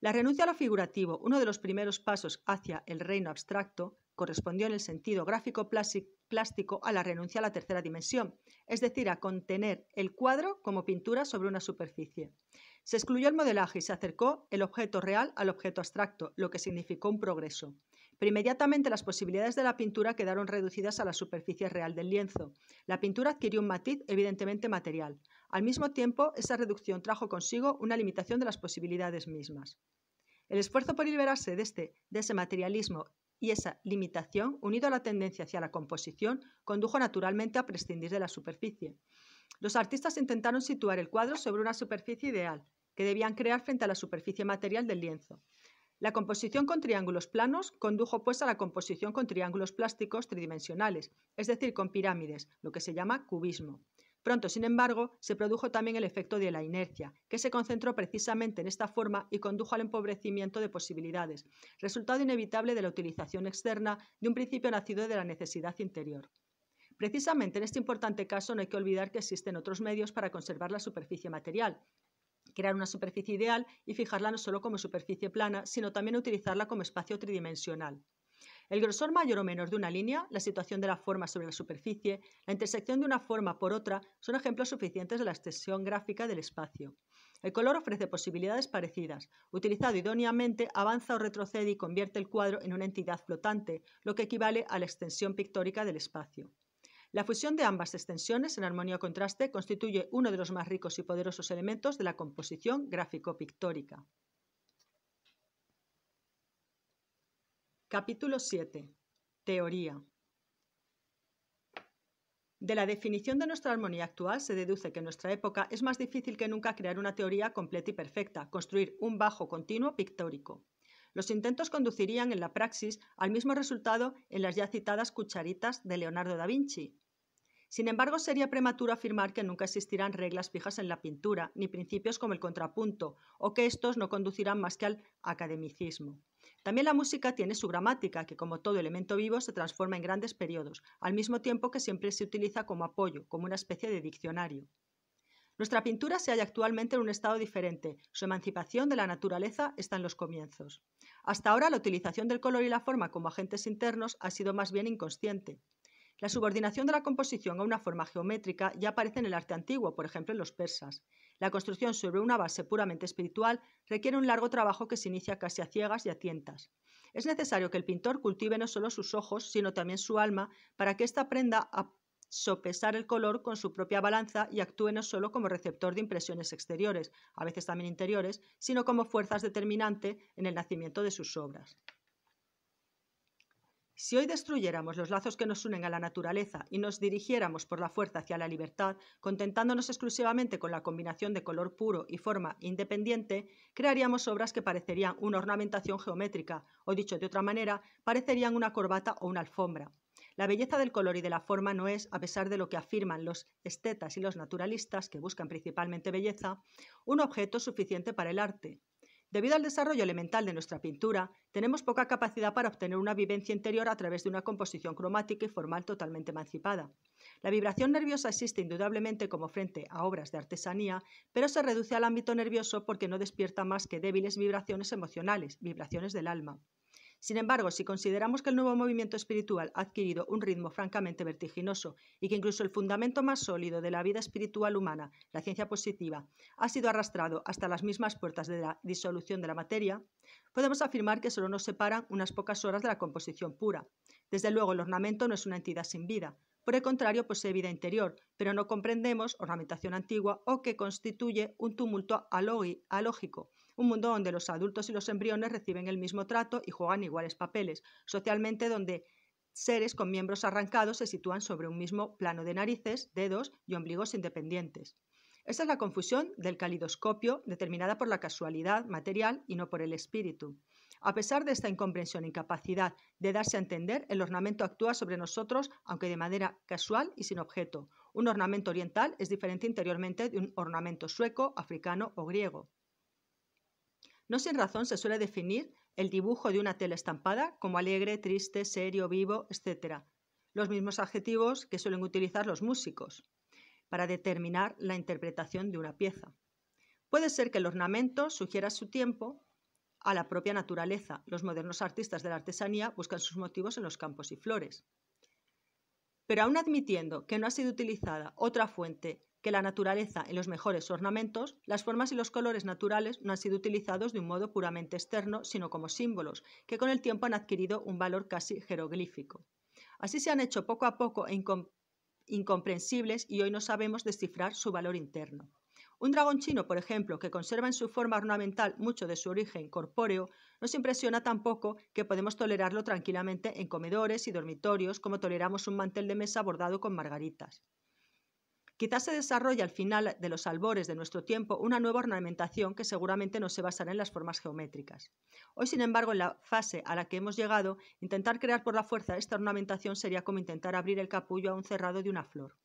La renuncia a lo figurativo, uno de los primeros pasos hacia el reino abstracto, correspondió en el sentido gráfico plástico a la renuncia a la tercera dimensión, es decir, a contener el cuadro como pintura sobre una superficie. Se excluyó el modelaje y se acercó el objeto real al objeto abstracto, lo que significó un progreso pero inmediatamente las posibilidades de la pintura quedaron reducidas a la superficie real del lienzo. La pintura adquirió un matiz evidentemente material. Al mismo tiempo, esa reducción trajo consigo una limitación de las posibilidades mismas. El esfuerzo por liberarse de, este, de ese materialismo y esa limitación, unido a la tendencia hacia la composición, condujo naturalmente a prescindir de la superficie. Los artistas intentaron situar el cuadro sobre una superficie ideal, que debían crear frente a la superficie material del lienzo. La composición con triángulos planos condujo pues a la composición con triángulos plásticos tridimensionales, es decir, con pirámides, lo que se llama cubismo. Pronto, sin embargo, se produjo también el efecto de la inercia, que se concentró precisamente en esta forma y condujo al empobrecimiento de posibilidades, resultado inevitable de la utilización externa de un principio nacido de la necesidad interior. Precisamente en este importante caso no hay que olvidar que existen otros medios para conservar la superficie material, crear una superficie ideal y fijarla no solo como superficie plana, sino también utilizarla como espacio tridimensional. El grosor mayor o menor de una línea, la situación de la forma sobre la superficie, la intersección de una forma por otra son ejemplos suficientes de la extensión gráfica del espacio. El color ofrece posibilidades parecidas. Utilizado idóneamente, avanza o retrocede y convierte el cuadro en una entidad flotante, lo que equivale a la extensión pictórica del espacio. La fusión de ambas extensiones en armonía o contraste constituye uno de los más ricos y poderosos elementos de la composición gráfico-pictórica. Capítulo 7. Teoría. De la definición de nuestra armonía actual se deduce que en nuestra época es más difícil que nunca crear una teoría completa y perfecta, construir un bajo continuo pictórico. Los intentos conducirían en la praxis al mismo resultado en las ya citadas cucharitas de Leonardo da Vinci, sin embargo, sería prematuro afirmar que nunca existirán reglas fijas en la pintura, ni principios como el contrapunto, o que estos no conducirán más que al academicismo. También la música tiene su gramática, que como todo elemento vivo se transforma en grandes periodos, al mismo tiempo que siempre se utiliza como apoyo, como una especie de diccionario. Nuestra pintura se halla actualmente en un estado diferente. Su emancipación de la naturaleza está en los comienzos. Hasta ahora la utilización del color y la forma como agentes internos ha sido más bien inconsciente. La subordinación de la composición a una forma geométrica ya aparece en el arte antiguo, por ejemplo en los persas. La construcción sobre una base puramente espiritual requiere un largo trabajo que se inicia casi a ciegas y a tientas. Es necesario que el pintor cultive no solo sus ojos, sino también su alma, para que ésta aprenda a sopesar el color con su propia balanza y actúe no solo como receptor de impresiones exteriores, a veces también interiores, sino como fuerzas determinante en el nacimiento de sus obras. Si hoy destruyéramos los lazos que nos unen a la naturaleza y nos dirigiéramos por la fuerza hacia la libertad, contentándonos exclusivamente con la combinación de color puro y forma independiente, crearíamos obras que parecerían una ornamentación geométrica, o dicho de otra manera, parecerían una corbata o una alfombra. La belleza del color y de la forma no es, a pesar de lo que afirman los estetas y los naturalistas, que buscan principalmente belleza, un objeto suficiente para el arte. Debido al desarrollo elemental de nuestra pintura, tenemos poca capacidad para obtener una vivencia interior a través de una composición cromática y formal totalmente emancipada. La vibración nerviosa existe indudablemente como frente a obras de artesanía, pero se reduce al ámbito nervioso porque no despierta más que débiles vibraciones emocionales, vibraciones del alma. Sin embargo, si consideramos que el nuevo movimiento espiritual ha adquirido un ritmo francamente vertiginoso y que incluso el fundamento más sólido de la vida espiritual humana, la ciencia positiva, ha sido arrastrado hasta las mismas puertas de la disolución de la materia, podemos afirmar que solo nos separan unas pocas horas de la composición pura. Desde luego, el ornamento no es una entidad sin vida, por el contrario, posee vida interior, pero no comprendemos ornamentación antigua o que constituye un tumulto alógico, un mundo donde los adultos y los embriones reciben el mismo trato y juegan iguales papeles, socialmente donde seres con miembros arrancados se sitúan sobre un mismo plano de narices, dedos y ombligos independientes. Esa es la confusión del calidoscopio determinada por la casualidad material y no por el espíritu. A pesar de esta incomprensión e incapacidad de darse a entender, el ornamento actúa sobre nosotros, aunque de manera casual y sin objeto. Un ornamento oriental es diferente interiormente de un ornamento sueco, africano o griego. No sin razón se suele definir el dibujo de una tela estampada como alegre, triste, serio, vivo, etc. Los mismos adjetivos que suelen utilizar los músicos para determinar la interpretación de una pieza. Puede ser que el ornamento sugiera su tiempo a la propia naturaleza. Los modernos artistas de la artesanía buscan sus motivos en los campos y flores. Pero aún admitiendo que no ha sido utilizada otra fuente que la naturaleza en los mejores ornamentos, las formas y los colores naturales no han sido utilizados de un modo puramente externo, sino como símbolos, que con el tiempo han adquirido un valor casi jeroglífico. Así se han hecho poco a poco e incomprensibles y hoy no sabemos descifrar su valor interno. Un dragón chino, por ejemplo, que conserva en su forma ornamental mucho de su origen corpóreo, nos impresiona tampoco que podemos tolerarlo tranquilamente en comedores y dormitorios como toleramos un mantel de mesa bordado con margaritas. Quizás se desarrolle al final de los albores de nuestro tiempo una nueva ornamentación que seguramente no se basará en las formas geométricas. Hoy, sin embargo, en la fase a la que hemos llegado, intentar crear por la fuerza esta ornamentación sería como intentar abrir el capullo a un cerrado de una flor.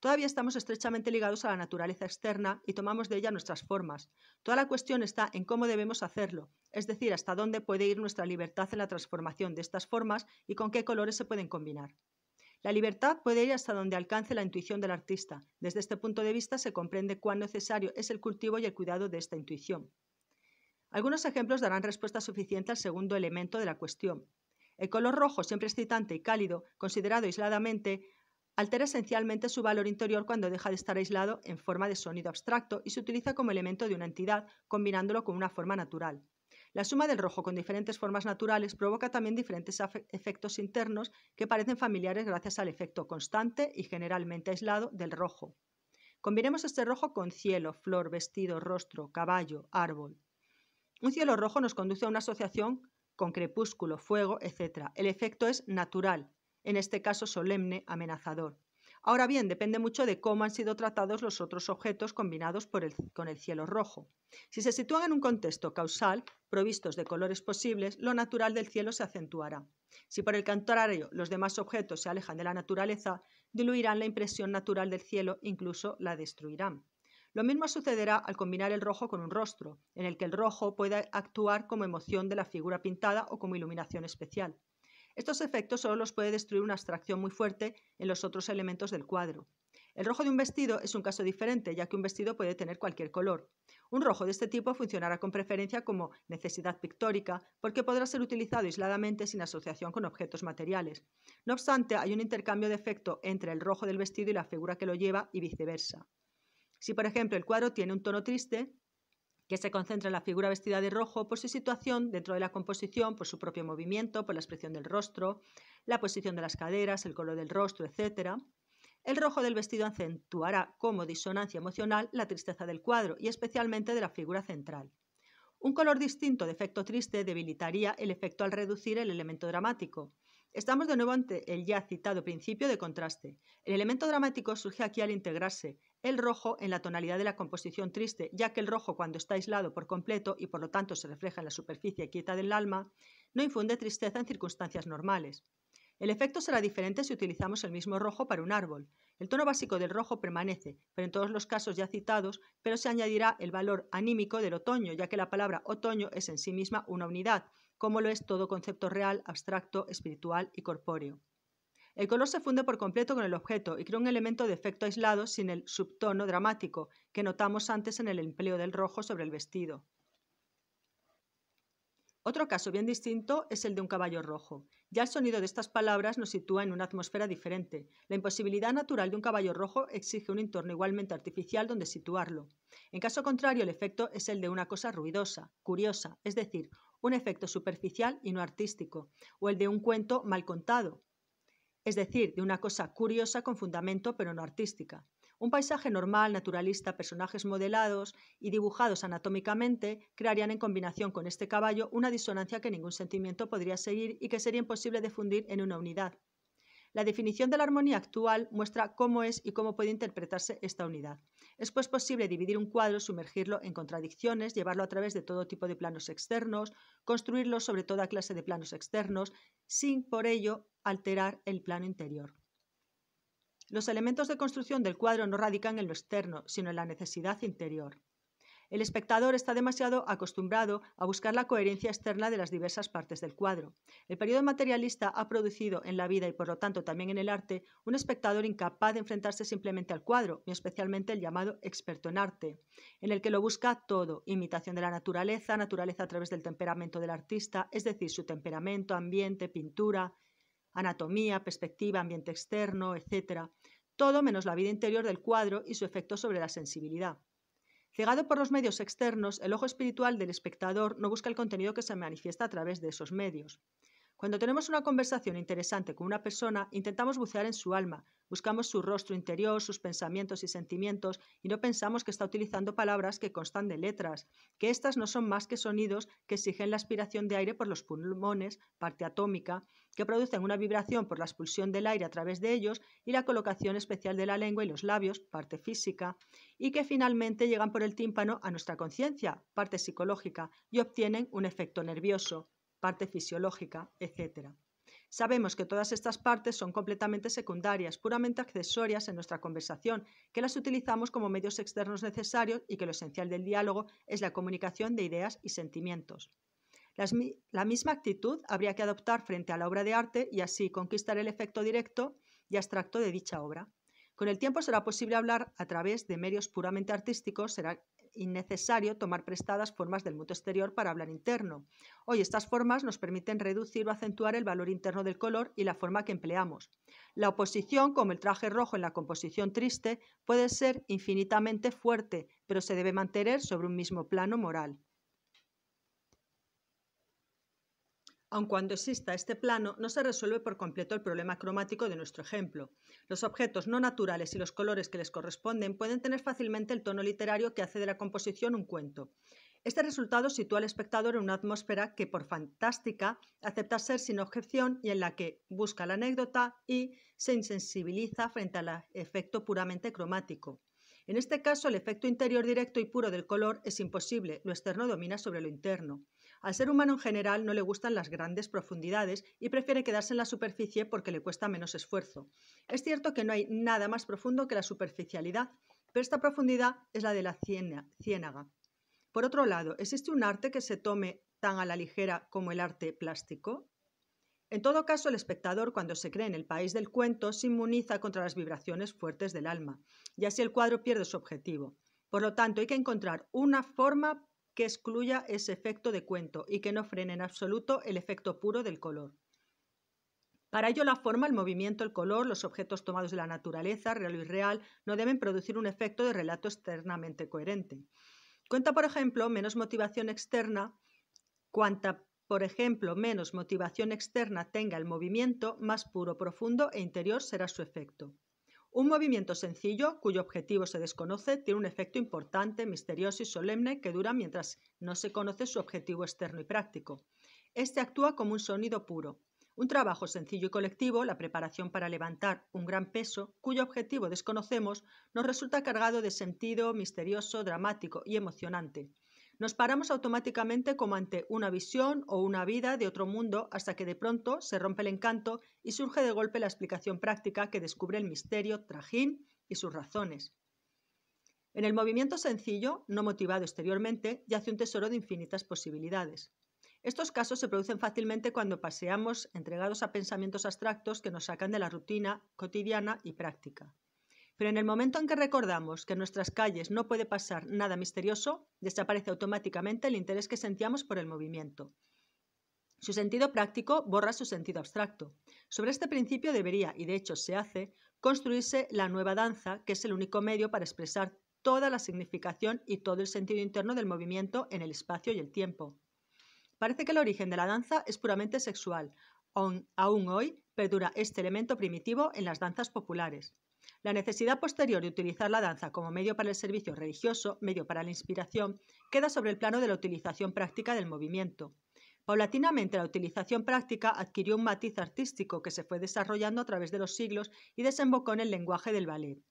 Todavía estamos estrechamente ligados a la naturaleza externa y tomamos de ella nuestras formas. Toda la cuestión está en cómo debemos hacerlo, es decir, hasta dónde puede ir nuestra libertad en la transformación de estas formas y con qué colores se pueden combinar. La libertad puede ir hasta donde alcance la intuición del artista. Desde este punto de vista se comprende cuán necesario es el cultivo y el cuidado de esta intuición. Algunos ejemplos darán respuesta suficiente al segundo elemento de la cuestión. El color rojo, siempre excitante y cálido, considerado aisladamente, altera esencialmente su valor interior cuando deja de estar aislado en forma de sonido abstracto y se utiliza como elemento de una entidad, combinándolo con una forma natural. La suma del rojo con diferentes formas naturales provoca también diferentes efectos internos que parecen familiares gracias al efecto constante y generalmente aislado del rojo. Combinemos este rojo con cielo, flor, vestido, rostro, caballo, árbol. Un cielo rojo nos conduce a una asociación con crepúsculo, fuego, etc. El efecto es natural, en este caso solemne, amenazador. Ahora bien, depende mucho de cómo han sido tratados los otros objetos combinados con el cielo rojo. Si se sitúan en un contexto causal, provistos de colores posibles, lo natural del cielo se acentuará. Si por el contrario los demás objetos se alejan de la naturaleza, diluirán la impresión natural del cielo, incluso la destruirán. Lo mismo sucederá al combinar el rojo con un rostro, en el que el rojo pueda actuar como emoción de la figura pintada o como iluminación especial. Estos efectos solo los puede destruir una abstracción muy fuerte en los otros elementos del cuadro. El rojo de un vestido es un caso diferente, ya que un vestido puede tener cualquier color. Un rojo de este tipo funcionará con preferencia como necesidad pictórica, porque podrá ser utilizado aisladamente sin asociación con objetos materiales. No obstante, hay un intercambio de efecto entre el rojo del vestido y la figura que lo lleva y viceversa. Si, por ejemplo, el cuadro tiene un tono triste, que se concentra en la figura vestida de rojo por su situación dentro de la composición, por su propio movimiento, por la expresión del rostro, la posición de las caderas, el color del rostro, etc. El rojo del vestido acentuará como disonancia emocional la tristeza del cuadro y especialmente de la figura central. Un color distinto de efecto triste debilitaría el efecto al reducir el elemento dramático. Estamos de nuevo ante el ya citado principio de contraste. El elemento dramático surge aquí al integrarse el rojo en la tonalidad de la composición triste, ya que el rojo cuando está aislado por completo y por lo tanto se refleja en la superficie quieta del alma, no infunde tristeza en circunstancias normales. El efecto será diferente si utilizamos el mismo rojo para un árbol. El tono básico del rojo permanece, pero en todos los casos ya citados, pero se añadirá el valor anímico del otoño, ya que la palabra otoño es en sí misma una unidad, como lo es todo concepto real, abstracto, espiritual y corpóreo. El color se funde por completo con el objeto y crea un elemento de efecto aislado sin el subtono dramático que notamos antes en el empleo del rojo sobre el vestido. Otro caso bien distinto es el de un caballo rojo. Ya el sonido de estas palabras nos sitúa en una atmósfera diferente. La imposibilidad natural de un caballo rojo exige un entorno igualmente artificial donde situarlo. En caso contrario, el efecto es el de una cosa ruidosa, curiosa, es decir, un efecto superficial y no artístico, o el de un cuento mal contado, es decir, de una cosa curiosa con fundamento pero no artística. Un paisaje normal, naturalista, personajes modelados y dibujados anatómicamente crearían en combinación con este caballo una disonancia que ningún sentimiento podría seguir y que sería imposible de fundir en una unidad. La definición de la armonía actual muestra cómo es y cómo puede interpretarse esta unidad. Es pues posible dividir un cuadro, sumergirlo en contradicciones, llevarlo a través de todo tipo de planos externos, construirlo sobre toda clase de planos externos, sin por ello alterar el plano interior. Los elementos de construcción del cuadro no radican en lo externo, sino en la necesidad interior. El espectador está demasiado acostumbrado a buscar la coherencia externa de las diversas partes del cuadro. El periodo materialista ha producido en la vida y por lo tanto también en el arte un espectador incapaz de enfrentarse simplemente al cuadro, y especialmente el llamado experto en arte, en el que lo busca todo, imitación de la naturaleza, naturaleza a través del temperamento del artista, es decir, su temperamento, ambiente, pintura, anatomía, perspectiva, ambiente externo, etc. Todo menos la vida interior del cuadro y su efecto sobre la sensibilidad. Cegado por los medios externos, el ojo espiritual del espectador no busca el contenido que se manifiesta a través de esos medios. Cuando tenemos una conversación interesante con una persona, intentamos bucear en su alma, Buscamos su rostro interior, sus pensamientos y sentimientos, y no pensamos que está utilizando palabras que constan de letras, que estas no son más que sonidos que exigen la aspiración de aire por los pulmones, parte atómica, que producen una vibración por la expulsión del aire a través de ellos y la colocación especial de la lengua y los labios, parte física, y que finalmente llegan por el tímpano a nuestra conciencia, parte psicológica, y obtienen un efecto nervioso, parte fisiológica, etc. Sabemos que todas estas partes son completamente secundarias, puramente accesorias en nuestra conversación, que las utilizamos como medios externos necesarios y que lo esencial del diálogo es la comunicación de ideas y sentimientos. la misma actitud habría que adoptar frente a la obra de arte y así conquistar el efecto directo y abstracto de dicha obra. Con el tiempo será posible hablar a través de medios puramente artísticos, será innecesario tomar prestadas formas del mundo exterior para hablar interno. Hoy estas formas nos permiten reducir o acentuar el valor interno del color y la forma que empleamos. La oposición, como el traje rojo en la composición triste, puede ser infinitamente fuerte, pero se debe mantener sobre un mismo plano moral. Aun cuando exista este plano, no se resuelve por completo el problema cromático de nuestro ejemplo. Los objetos no naturales y los colores que les corresponden pueden tener fácilmente el tono literario que hace de la composición un cuento. Este resultado sitúa al espectador en una atmósfera que, por fantástica, acepta ser sin objeción y en la que busca la anécdota y se insensibiliza frente al efecto puramente cromático. En este caso, el efecto interior directo y puro del color es imposible, lo externo domina sobre lo interno. Al ser humano en general no le gustan las grandes profundidades y prefiere quedarse en la superficie porque le cuesta menos esfuerzo. Es cierto que no hay nada más profundo que la superficialidad, pero esta profundidad es la de la ciénaga. Por otro lado, ¿existe un arte que se tome tan a la ligera como el arte plástico? En todo caso, el espectador, cuando se cree en el país del cuento, se inmuniza contra las vibraciones fuertes del alma, y así el cuadro pierde su objetivo. Por lo tanto, hay que encontrar una forma que excluya ese efecto de cuento y que no frene en absoluto el efecto puro del color. Para ello, la forma, el movimiento, el color, los objetos tomados de la naturaleza, real o irreal, no deben producir un efecto de relato externamente coherente. Cuenta, por ejemplo, menos motivación externa, cuanta, por ejemplo, menos motivación externa tenga el movimiento, más puro, profundo e interior será su efecto. Un movimiento sencillo, cuyo objetivo se desconoce, tiene un efecto importante, misterioso y solemne que dura mientras no se conoce su objetivo externo y práctico. Este actúa como un sonido puro. Un trabajo sencillo y colectivo, la preparación para levantar un gran peso, cuyo objetivo desconocemos, nos resulta cargado de sentido misterioso, dramático y emocionante. Nos paramos automáticamente como ante una visión o una vida de otro mundo hasta que de pronto se rompe el encanto y surge de golpe la explicación práctica que descubre el misterio, trajín y sus razones. En el movimiento sencillo, no motivado exteriormente, yace un tesoro de infinitas posibilidades. Estos casos se producen fácilmente cuando paseamos entregados a pensamientos abstractos que nos sacan de la rutina cotidiana y práctica. Pero en el momento en que recordamos que en nuestras calles no puede pasar nada misterioso, desaparece automáticamente el interés que sentíamos por el movimiento. Su sentido práctico borra su sentido abstracto. Sobre este principio debería, y de hecho se hace, construirse la nueva danza, que es el único medio para expresar toda la significación y todo el sentido interno del movimiento en el espacio y el tiempo. Parece que el origen de la danza es puramente sexual. aún hoy perdura este elemento primitivo en las danzas populares. La necesidad posterior de utilizar la danza como medio para el servicio religioso, medio para la inspiración, queda sobre el plano de la utilización práctica del movimiento. Paulatinamente la utilización práctica adquirió un matiz artístico que se fue desarrollando a través de los siglos y desembocó en el lenguaje del ballet.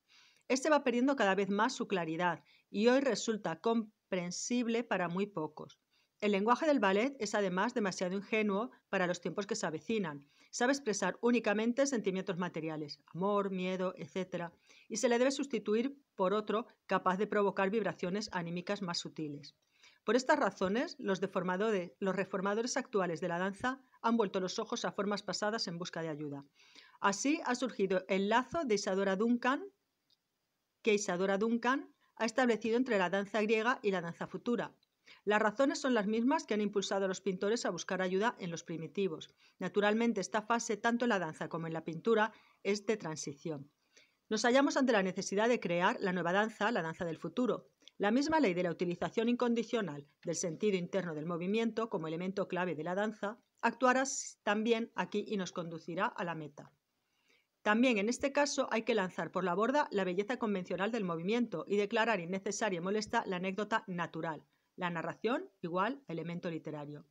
Este va perdiendo cada vez más su claridad y hoy resulta comprensible para muy pocos. El lenguaje del ballet es además demasiado ingenuo para los tiempos que se avecinan. Sabe expresar únicamente sentimientos materiales, amor, miedo, etc. Y se le debe sustituir por otro capaz de provocar vibraciones anímicas más sutiles. Por estas razones, los, deformadores, los reformadores actuales de la danza han vuelto los ojos a formas pasadas en busca de ayuda. Así ha surgido el lazo de Isadora Duncan, que Isadora Duncan ha establecido entre la danza griega y la danza futura, las razones son las mismas que han impulsado a los pintores a buscar ayuda en los primitivos. Naturalmente, esta fase, tanto en la danza como en la pintura, es de transición. Nos hallamos ante la necesidad de crear la nueva danza, la danza del futuro. La misma ley de la utilización incondicional del sentido interno del movimiento como elemento clave de la danza actuará también aquí y nos conducirá a la meta. También en este caso hay que lanzar por la borda la belleza convencional del movimiento y declarar innecesaria y molesta la anécdota natural, la narración igual elemento literario.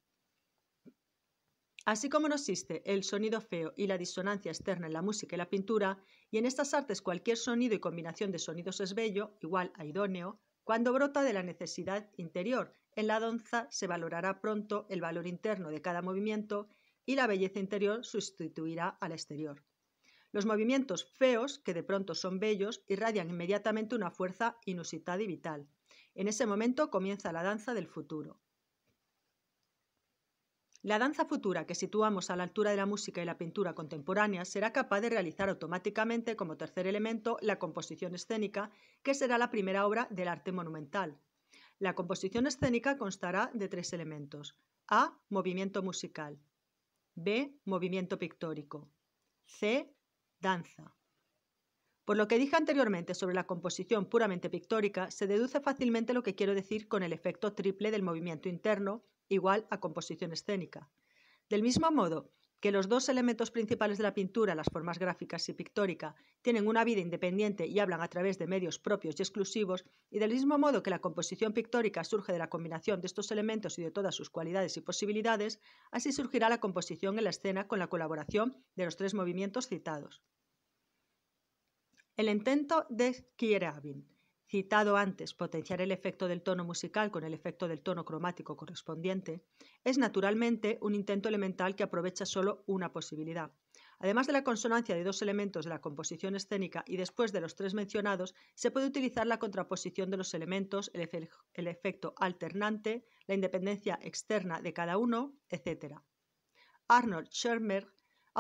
Así como no existe el sonido feo y la disonancia externa en la música y la pintura, y en estas artes cualquier sonido y combinación de sonidos es bello, igual a idóneo, cuando brota de la necesidad interior. En la danza se valorará pronto el valor interno de cada movimiento y la belleza interior sustituirá al exterior. Los movimientos feos, que de pronto son bellos, irradian inmediatamente una fuerza inusitada y vital. En ese momento comienza la danza del futuro. La danza futura que situamos a la altura de la música y la pintura contemporánea será capaz de realizar automáticamente como tercer elemento la composición escénica, que será la primera obra del arte monumental. La composición escénica constará de tres elementos. A. Movimiento musical. B. Movimiento pictórico. C. Danza. Por lo que dije anteriormente sobre la composición puramente pictórica, se deduce fácilmente lo que quiero decir con el efecto triple del movimiento interno, igual a composición escénica. Del mismo modo que los dos elementos principales de la pintura, las formas gráficas y pictórica, tienen una vida independiente y hablan a través de medios propios y exclusivos, y del mismo modo que la composición pictórica surge de la combinación de estos elementos y de todas sus cualidades y posibilidades, así surgirá la composición en la escena con la colaboración de los tres movimientos citados. El intento de Kierabin, citado antes, potenciar el efecto del tono musical con el efecto del tono cromático correspondiente, es naturalmente un intento elemental que aprovecha solo una posibilidad. Además de la consonancia de dos elementos de la composición escénica y después de los tres mencionados, se puede utilizar la contraposición de los elementos, el, el efecto alternante, la independencia externa de cada uno, etc. Arnold Schermer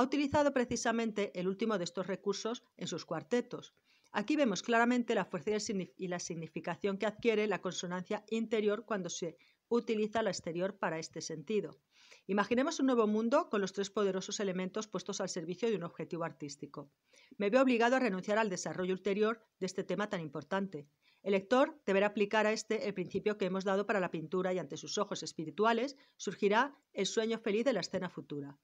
ha utilizado precisamente el último de estos recursos en sus cuartetos. Aquí vemos claramente la fuerza y la significación que adquiere la consonancia interior cuando se utiliza la exterior para este sentido. Imaginemos un nuevo mundo con los tres poderosos elementos puestos al servicio de un objetivo artístico. Me veo obligado a renunciar al desarrollo ulterior de este tema tan importante. El lector deberá aplicar a este el principio que hemos dado para la pintura y ante sus ojos espirituales surgirá el sueño feliz de la escena futura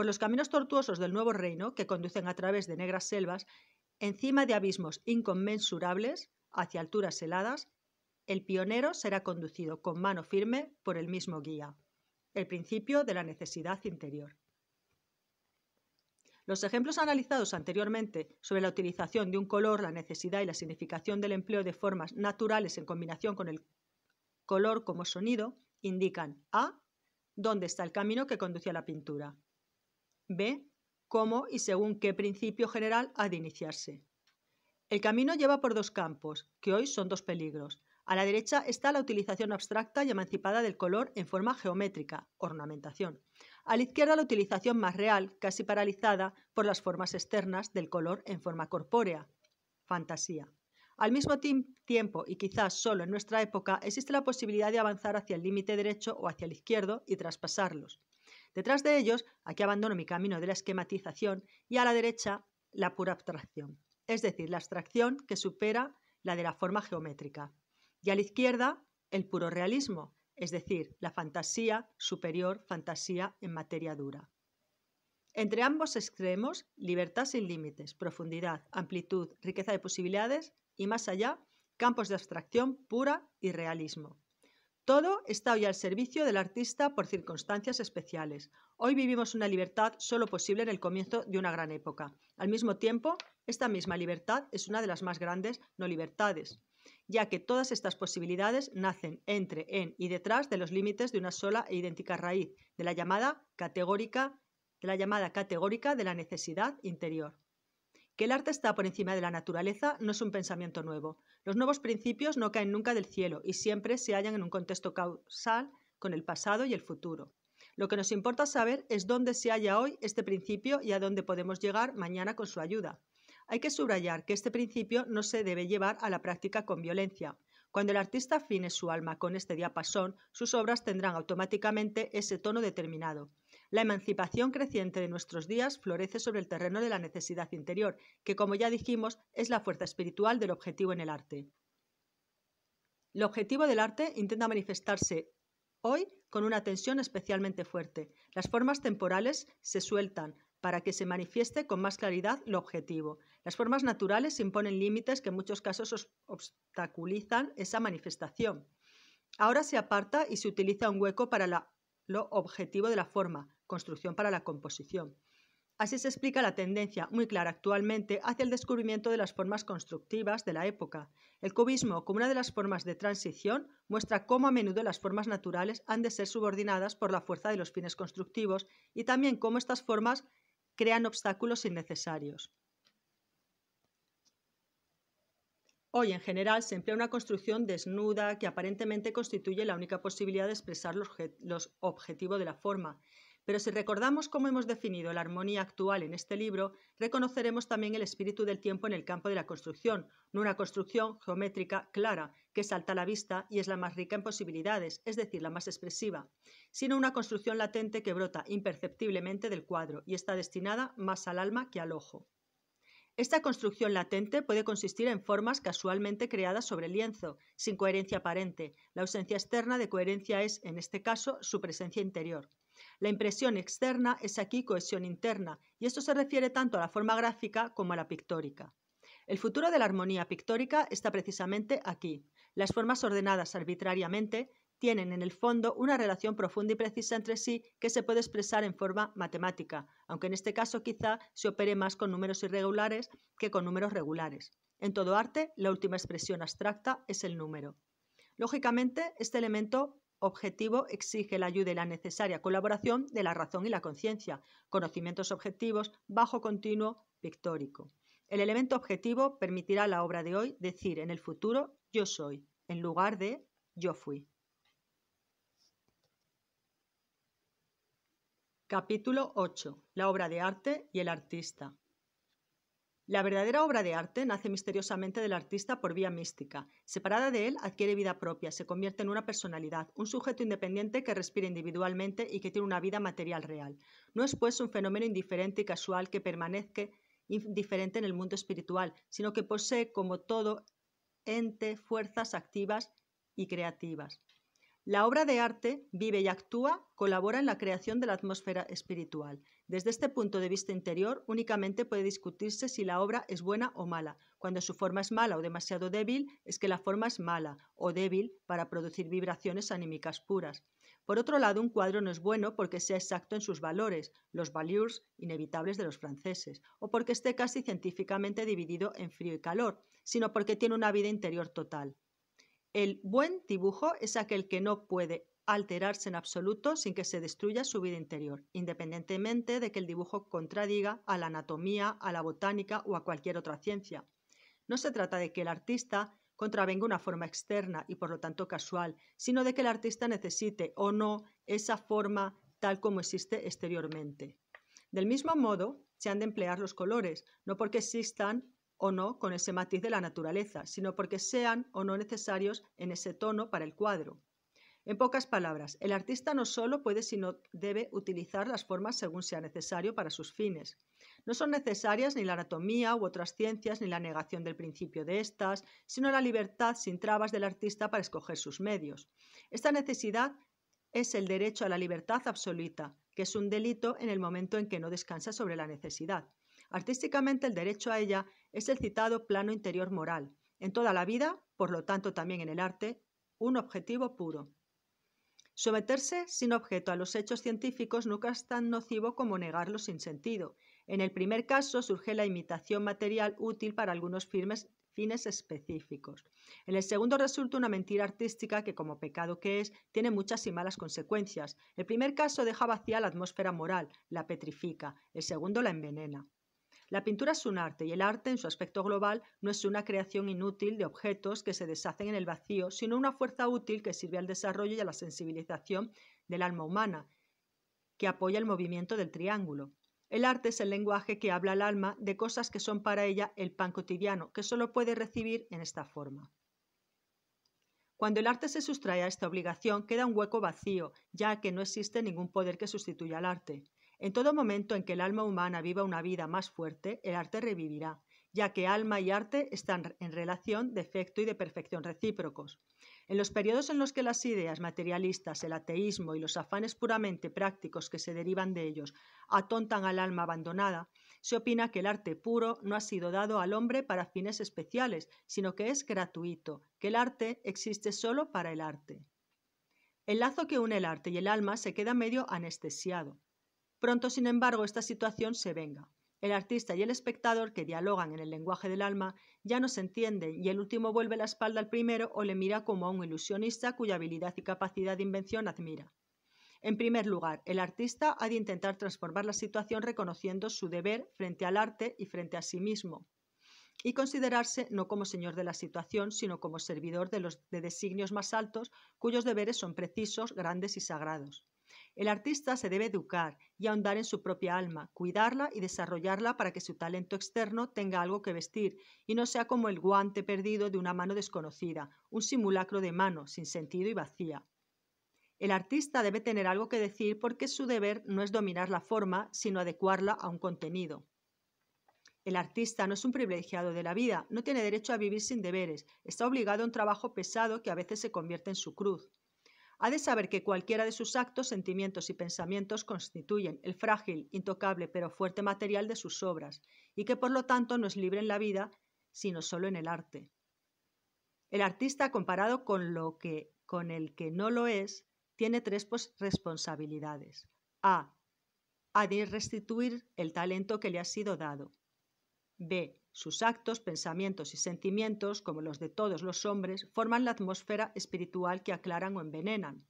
por los caminos tortuosos del nuevo reino que conducen a través de negras selvas, encima de abismos inconmensurables, hacia alturas heladas, el pionero será conducido con mano firme por el mismo guía, el principio de la necesidad interior. Los ejemplos analizados anteriormente sobre la utilización de un color, la necesidad y la significación del empleo de formas naturales en combinación con el color como sonido indican A. dónde está el camino que conduce a la pintura, B. Cómo y según qué principio general ha de iniciarse. El camino lleva por dos campos, que hoy son dos peligros. A la derecha está la utilización abstracta y emancipada del color en forma geométrica, ornamentación. A la izquierda la utilización más real, casi paralizada por las formas externas del color en forma corpórea, fantasía. Al mismo tiempo, y quizás solo en nuestra época, existe la posibilidad de avanzar hacia el límite derecho o hacia el izquierdo y traspasarlos. Detrás de ellos, aquí abandono mi camino de la esquematización y a la derecha la pura abstracción, es decir, la abstracción que supera la de la forma geométrica. Y a la izquierda, el puro realismo, es decir, la fantasía superior, fantasía en materia dura. Entre ambos extremos, libertad sin límites, profundidad, amplitud, riqueza de posibilidades y más allá, campos de abstracción pura y realismo. Todo está hoy al servicio del artista por circunstancias especiales. Hoy vivimos una libertad solo posible en el comienzo de una gran época. Al mismo tiempo, esta misma libertad es una de las más grandes no libertades, ya que todas estas posibilidades nacen entre, en y detrás de los límites de una sola e idéntica raíz, de la llamada categórica, de la llamada categórica de la necesidad interior. Que el arte está por encima de la naturaleza no es un pensamiento nuevo. Los nuevos principios no caen nunca del cielo y siempre se hallan en un contexto causal con el pasado y el futuro. Lo que nos importa saber es dónde se halla hoy este principio y a dónde podemos llegar mañana con su ayuda. Hay que subrayar que este principio no se debe llevar a la práctica con violencia. Cuando el artista afine su alma con este diapasón, sus obras tendrán automáticamente ese tono determinado. La emancipación creciente de nuestros días florece sobre el terreno de la necesidad interior, que como ya dijimos es la fuerza espiritual del objetivo en el arte. El objetivo del arte intenta manifestarse hoy con una tensión especialmente fuerte. Las formas temporales se sueltan para que se manifieste con más claridad lo objetivo. Las formas naturales imponen límites que en muchos casos obstaculizan esa manifestación. Ahora se aparta y se utiliza un hueco para lo objetivo de la forma, construcción para la composición. Así se explica la tendencia muy clara actualmente hacia el descubrimiento de las formas constructivas de la época. El cubismo, como una de las formas de transición, muestra cómo a menudo las formas naturales han de ser subordinadas por la fuerza de los fines constructivos y también cómo estas formas crean obstáculos innecesarios. Hoy en general se emplea una construcción desnuda que aparentemente constituye la única posibilidad de expresar los objetivos de la forma. Pero si recordamos cómo hemos definido la armonía actual en este libro, reconoceremos también el espíritu del tiempo en el campo de la construcción, no una construcción geométrica clara, que salta a la vista y es la más rica en posibilidades, es decir, la más expresiva, sino una construcción latente que brota imperceptiblemente del cuadro y está destinada más al alma que al ojo. Esta construcción latente puede consistir en formas casualmente creadas sobre el lienzo, sin coherencia aparente. La ausencia externa de coherencia es, en este caso, su presencia interior. La impresión externa es aquí cohesión interna, y esto se refiere tanto a la forma gráfica como a la pictórica. El futuro de la armonía pictórica está precisamente aquí. Las formas ordenadas arbitrariamente tienen en el fondo una relación profunda y precisa entre sí que se puede expresar en forma matemática, aunque en este caso quizá se opere más con números irregulares que con números regulares. En todo arte, la última expresión abstracta es el número. Lógicamente, este elemento objetivo exige la ayuda y la necesaria colaboración de la razón y la conciencia, conocimientos objetivos bajo continuo pictórico. El elemento objetivo permitirá a la obra de hoy decir en el futuro yo soy, en lugar de yo fui. Capítulo 8. La obra de arte y el artista. La verdadera obra de arte nace misteriosamente del artista por vía mística. Separada de él, adquiere vida propia, se convierte en una personalidad, un sujeto independiente que respira individualmente y que tiene una vida material real. No es pues un fenómeno indiferente y casual que permanezca indiferente en el mundo espiritual, sino que posee como todo ente fuerzas activas y creativas. La obra de arte vive y actúa, colabora en la creación de la atmósfera espiritual. Desde este punto de vista interior, únicamente puede discutirse si la obra es buena o mala. Cuando su forma es mala o demasiado débil, es que la forma es mala o débil para producir vibraciones anímicas puras. Por otro lado, un cuadro no es bueno porque sea exacto en sus valores, los values inevitables de los franceses, o porque esté casi científicamente dividido en frío y calor, sino porque tiene una vida interior total. El buen dibujo es aquel que no puede alterarse en absoluto sin que se destruya su vida interior, independientemente de que el dibujo contradiga a la anatomía, a la botánica o a cualquier otra ciencia. No se trata de que el artista contravenga una forma externa y por lo tanto casual, sino de que el artista necesite o no esa forma tal como existe exteriormente. Del mismo modo, se han de emplear los colores, no porque existan o no con ese matiz de la naturaleza, sino porque sean o no necesarios en ese tono para el cuadro. En pocas palabras, el artista no solo puede, sino debe utilizar las formas según sea necesario para sus fines. No son necesarias ni la anatomía u otras ciencias, ni la negación del principio de estas, sino la libertad sin trabas del artista para escoger sus medios. Esta necesidad es el derecho a la libertad absoluta, que es un delito en el momento en que no descansa sobre la necesidad. Artísticamente el derecho a ella es el citado plano interior moral, en toda la vida, por lo tanto también en el arte, un objetivo puro. Someterse sin objeto a los hechos científicos nunca es tan nocivo como negarlo sin sentido. En el primer caso surge la imitación material útil para algunos fines específicos. En el segundo resulta una mentira artística que, como pecado que es, tiene muchas y malas consecuencias. El primer caso deja vacía la atmósfera moral, la petrifica, el segundo la envenena. La pintura es un arte y el arte, en su aspecto global, no es una creación inútil de objetos que se deshacen en el vacío, sino una fuerza útil que sirve al desarrollo y a la sensibilización del alma humana, que apoya el movimiento del triángulo. El arte es el lenguaje que habla al alma de cosas que son para ella el pan cotidiano, que solo puede recibir en esta forma. Cuando el arte se sustrae a esta obligación, queda un hueco vacío, ya que no existe ningún poder que sustituya al arte. En todo momento en que el alma humana viva una vida más fuerte, el arte revivirá, ya que alma y arte están en relación de efecto y de perfección recíprocos. En los periodos en los que las ideas materialistas, el ateísmo y los afanes puramente prácticos que se derivan de ellos atontan al alma abandonada, se opina que el arte puro no ha sido dado al hombre para fines especiales, sino que es gratuito, que el arte existe solo para el arte. El lazo que une el arte y el alma se queda medio anestesiado. Pronto, sin embargo, esta situación se venga. El artista y el espectador, que dialogan en el lenguaje del alma, ya no se entienden y el último vuelve la espalda al primero o le mira como a un ilusionista cuya habilidad y capacidad de invención admira. En primer lugar, el artista ha de intentar transformar la situación reconociendo su deber frente al arte y frente a sí mismo, y considerarse no como señor de la situación, sino como servidor de los de designios más altos, cuyos deberes son precisos, grandes y sagrados. El artista se debe educar y ahondar en su propia alma, cuidarla y desarrollarla para que su talento externo tenga algo que vestir y no sea como el guante perdido de una mano desconocida, un simulacro de mano, sin sentido y vacía. El artista debe tener algo que decir porque su deber no es dominar la forma, sino adecuarla a un contenido. El artista no es un privilegiado de la vida, no tiene derecho a vivir sin deberes, está obligado a un trabajo pesado que a veces se convierte en su cruz. Ha de saber que cualquiera de sus actos, sentimientos y pensamientos constituyen el frágil, intocable pero fuerte material de sus obras, y que por lo tanto no es libre en la vida, sino solo en el arte. El artista, comparado con lo que con el que no lo es, tiene tres responsabilidades. A. Ha de restituir el talento que le ha sido dado. B. Sus actos, pensamientos y sentimientos, como los de todos los hombres, forman la atmósfera espiritual que aclaran o envenenan.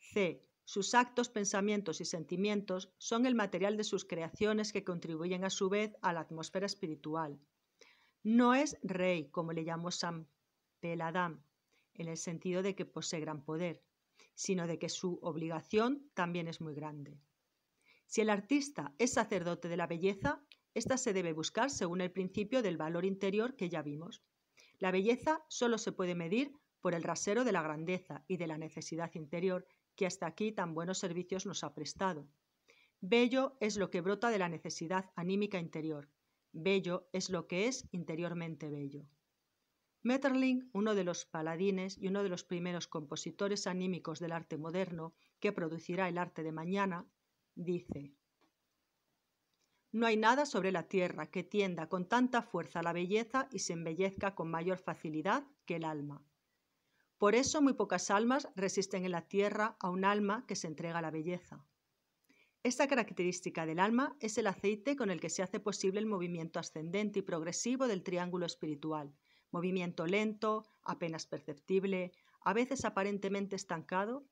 C. Sus actos, pensamientos y sentimientos son el material de sus creaciones que contribuyen a su vez a la atmósfera espiritual. No es rey, como le llamó San Peladam, en el sentido de que posee gran poder, sino de que su obligación también es muy grande. Si el artista es sacerdote de la belleza, esta se debe buscar según el principio del valor interior que ya vimos. La belleza solo se puede medir por el rasero de la grandeza y de la necesidad interior que hasta aquí tan buenos servicios nos ha prestado. Bello es lo que brota de la necesidad anímica interior. Bello es lo que es interiormente bello. Metterling, uno de los paladines y uno de los primeros compositores anímicos del arte moderno que producirá el arte de mañana, dice, no hay nada sobre la tierra que tienda con tanta fuerza a la belleza y se embellezca con mayor facilidad que el alma. Por eso muy pocas almas resisten en la tierra a un alma que se entrega a la belleza. Esta característica del alma es el aceite con el que se hace posible el movimiento ascendente y progresivo del triángulo espiritual, movimiento lento, apenas perceptible, a veces aparentemente estancado,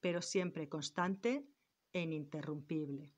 pero siempre constante e ininterrumpible.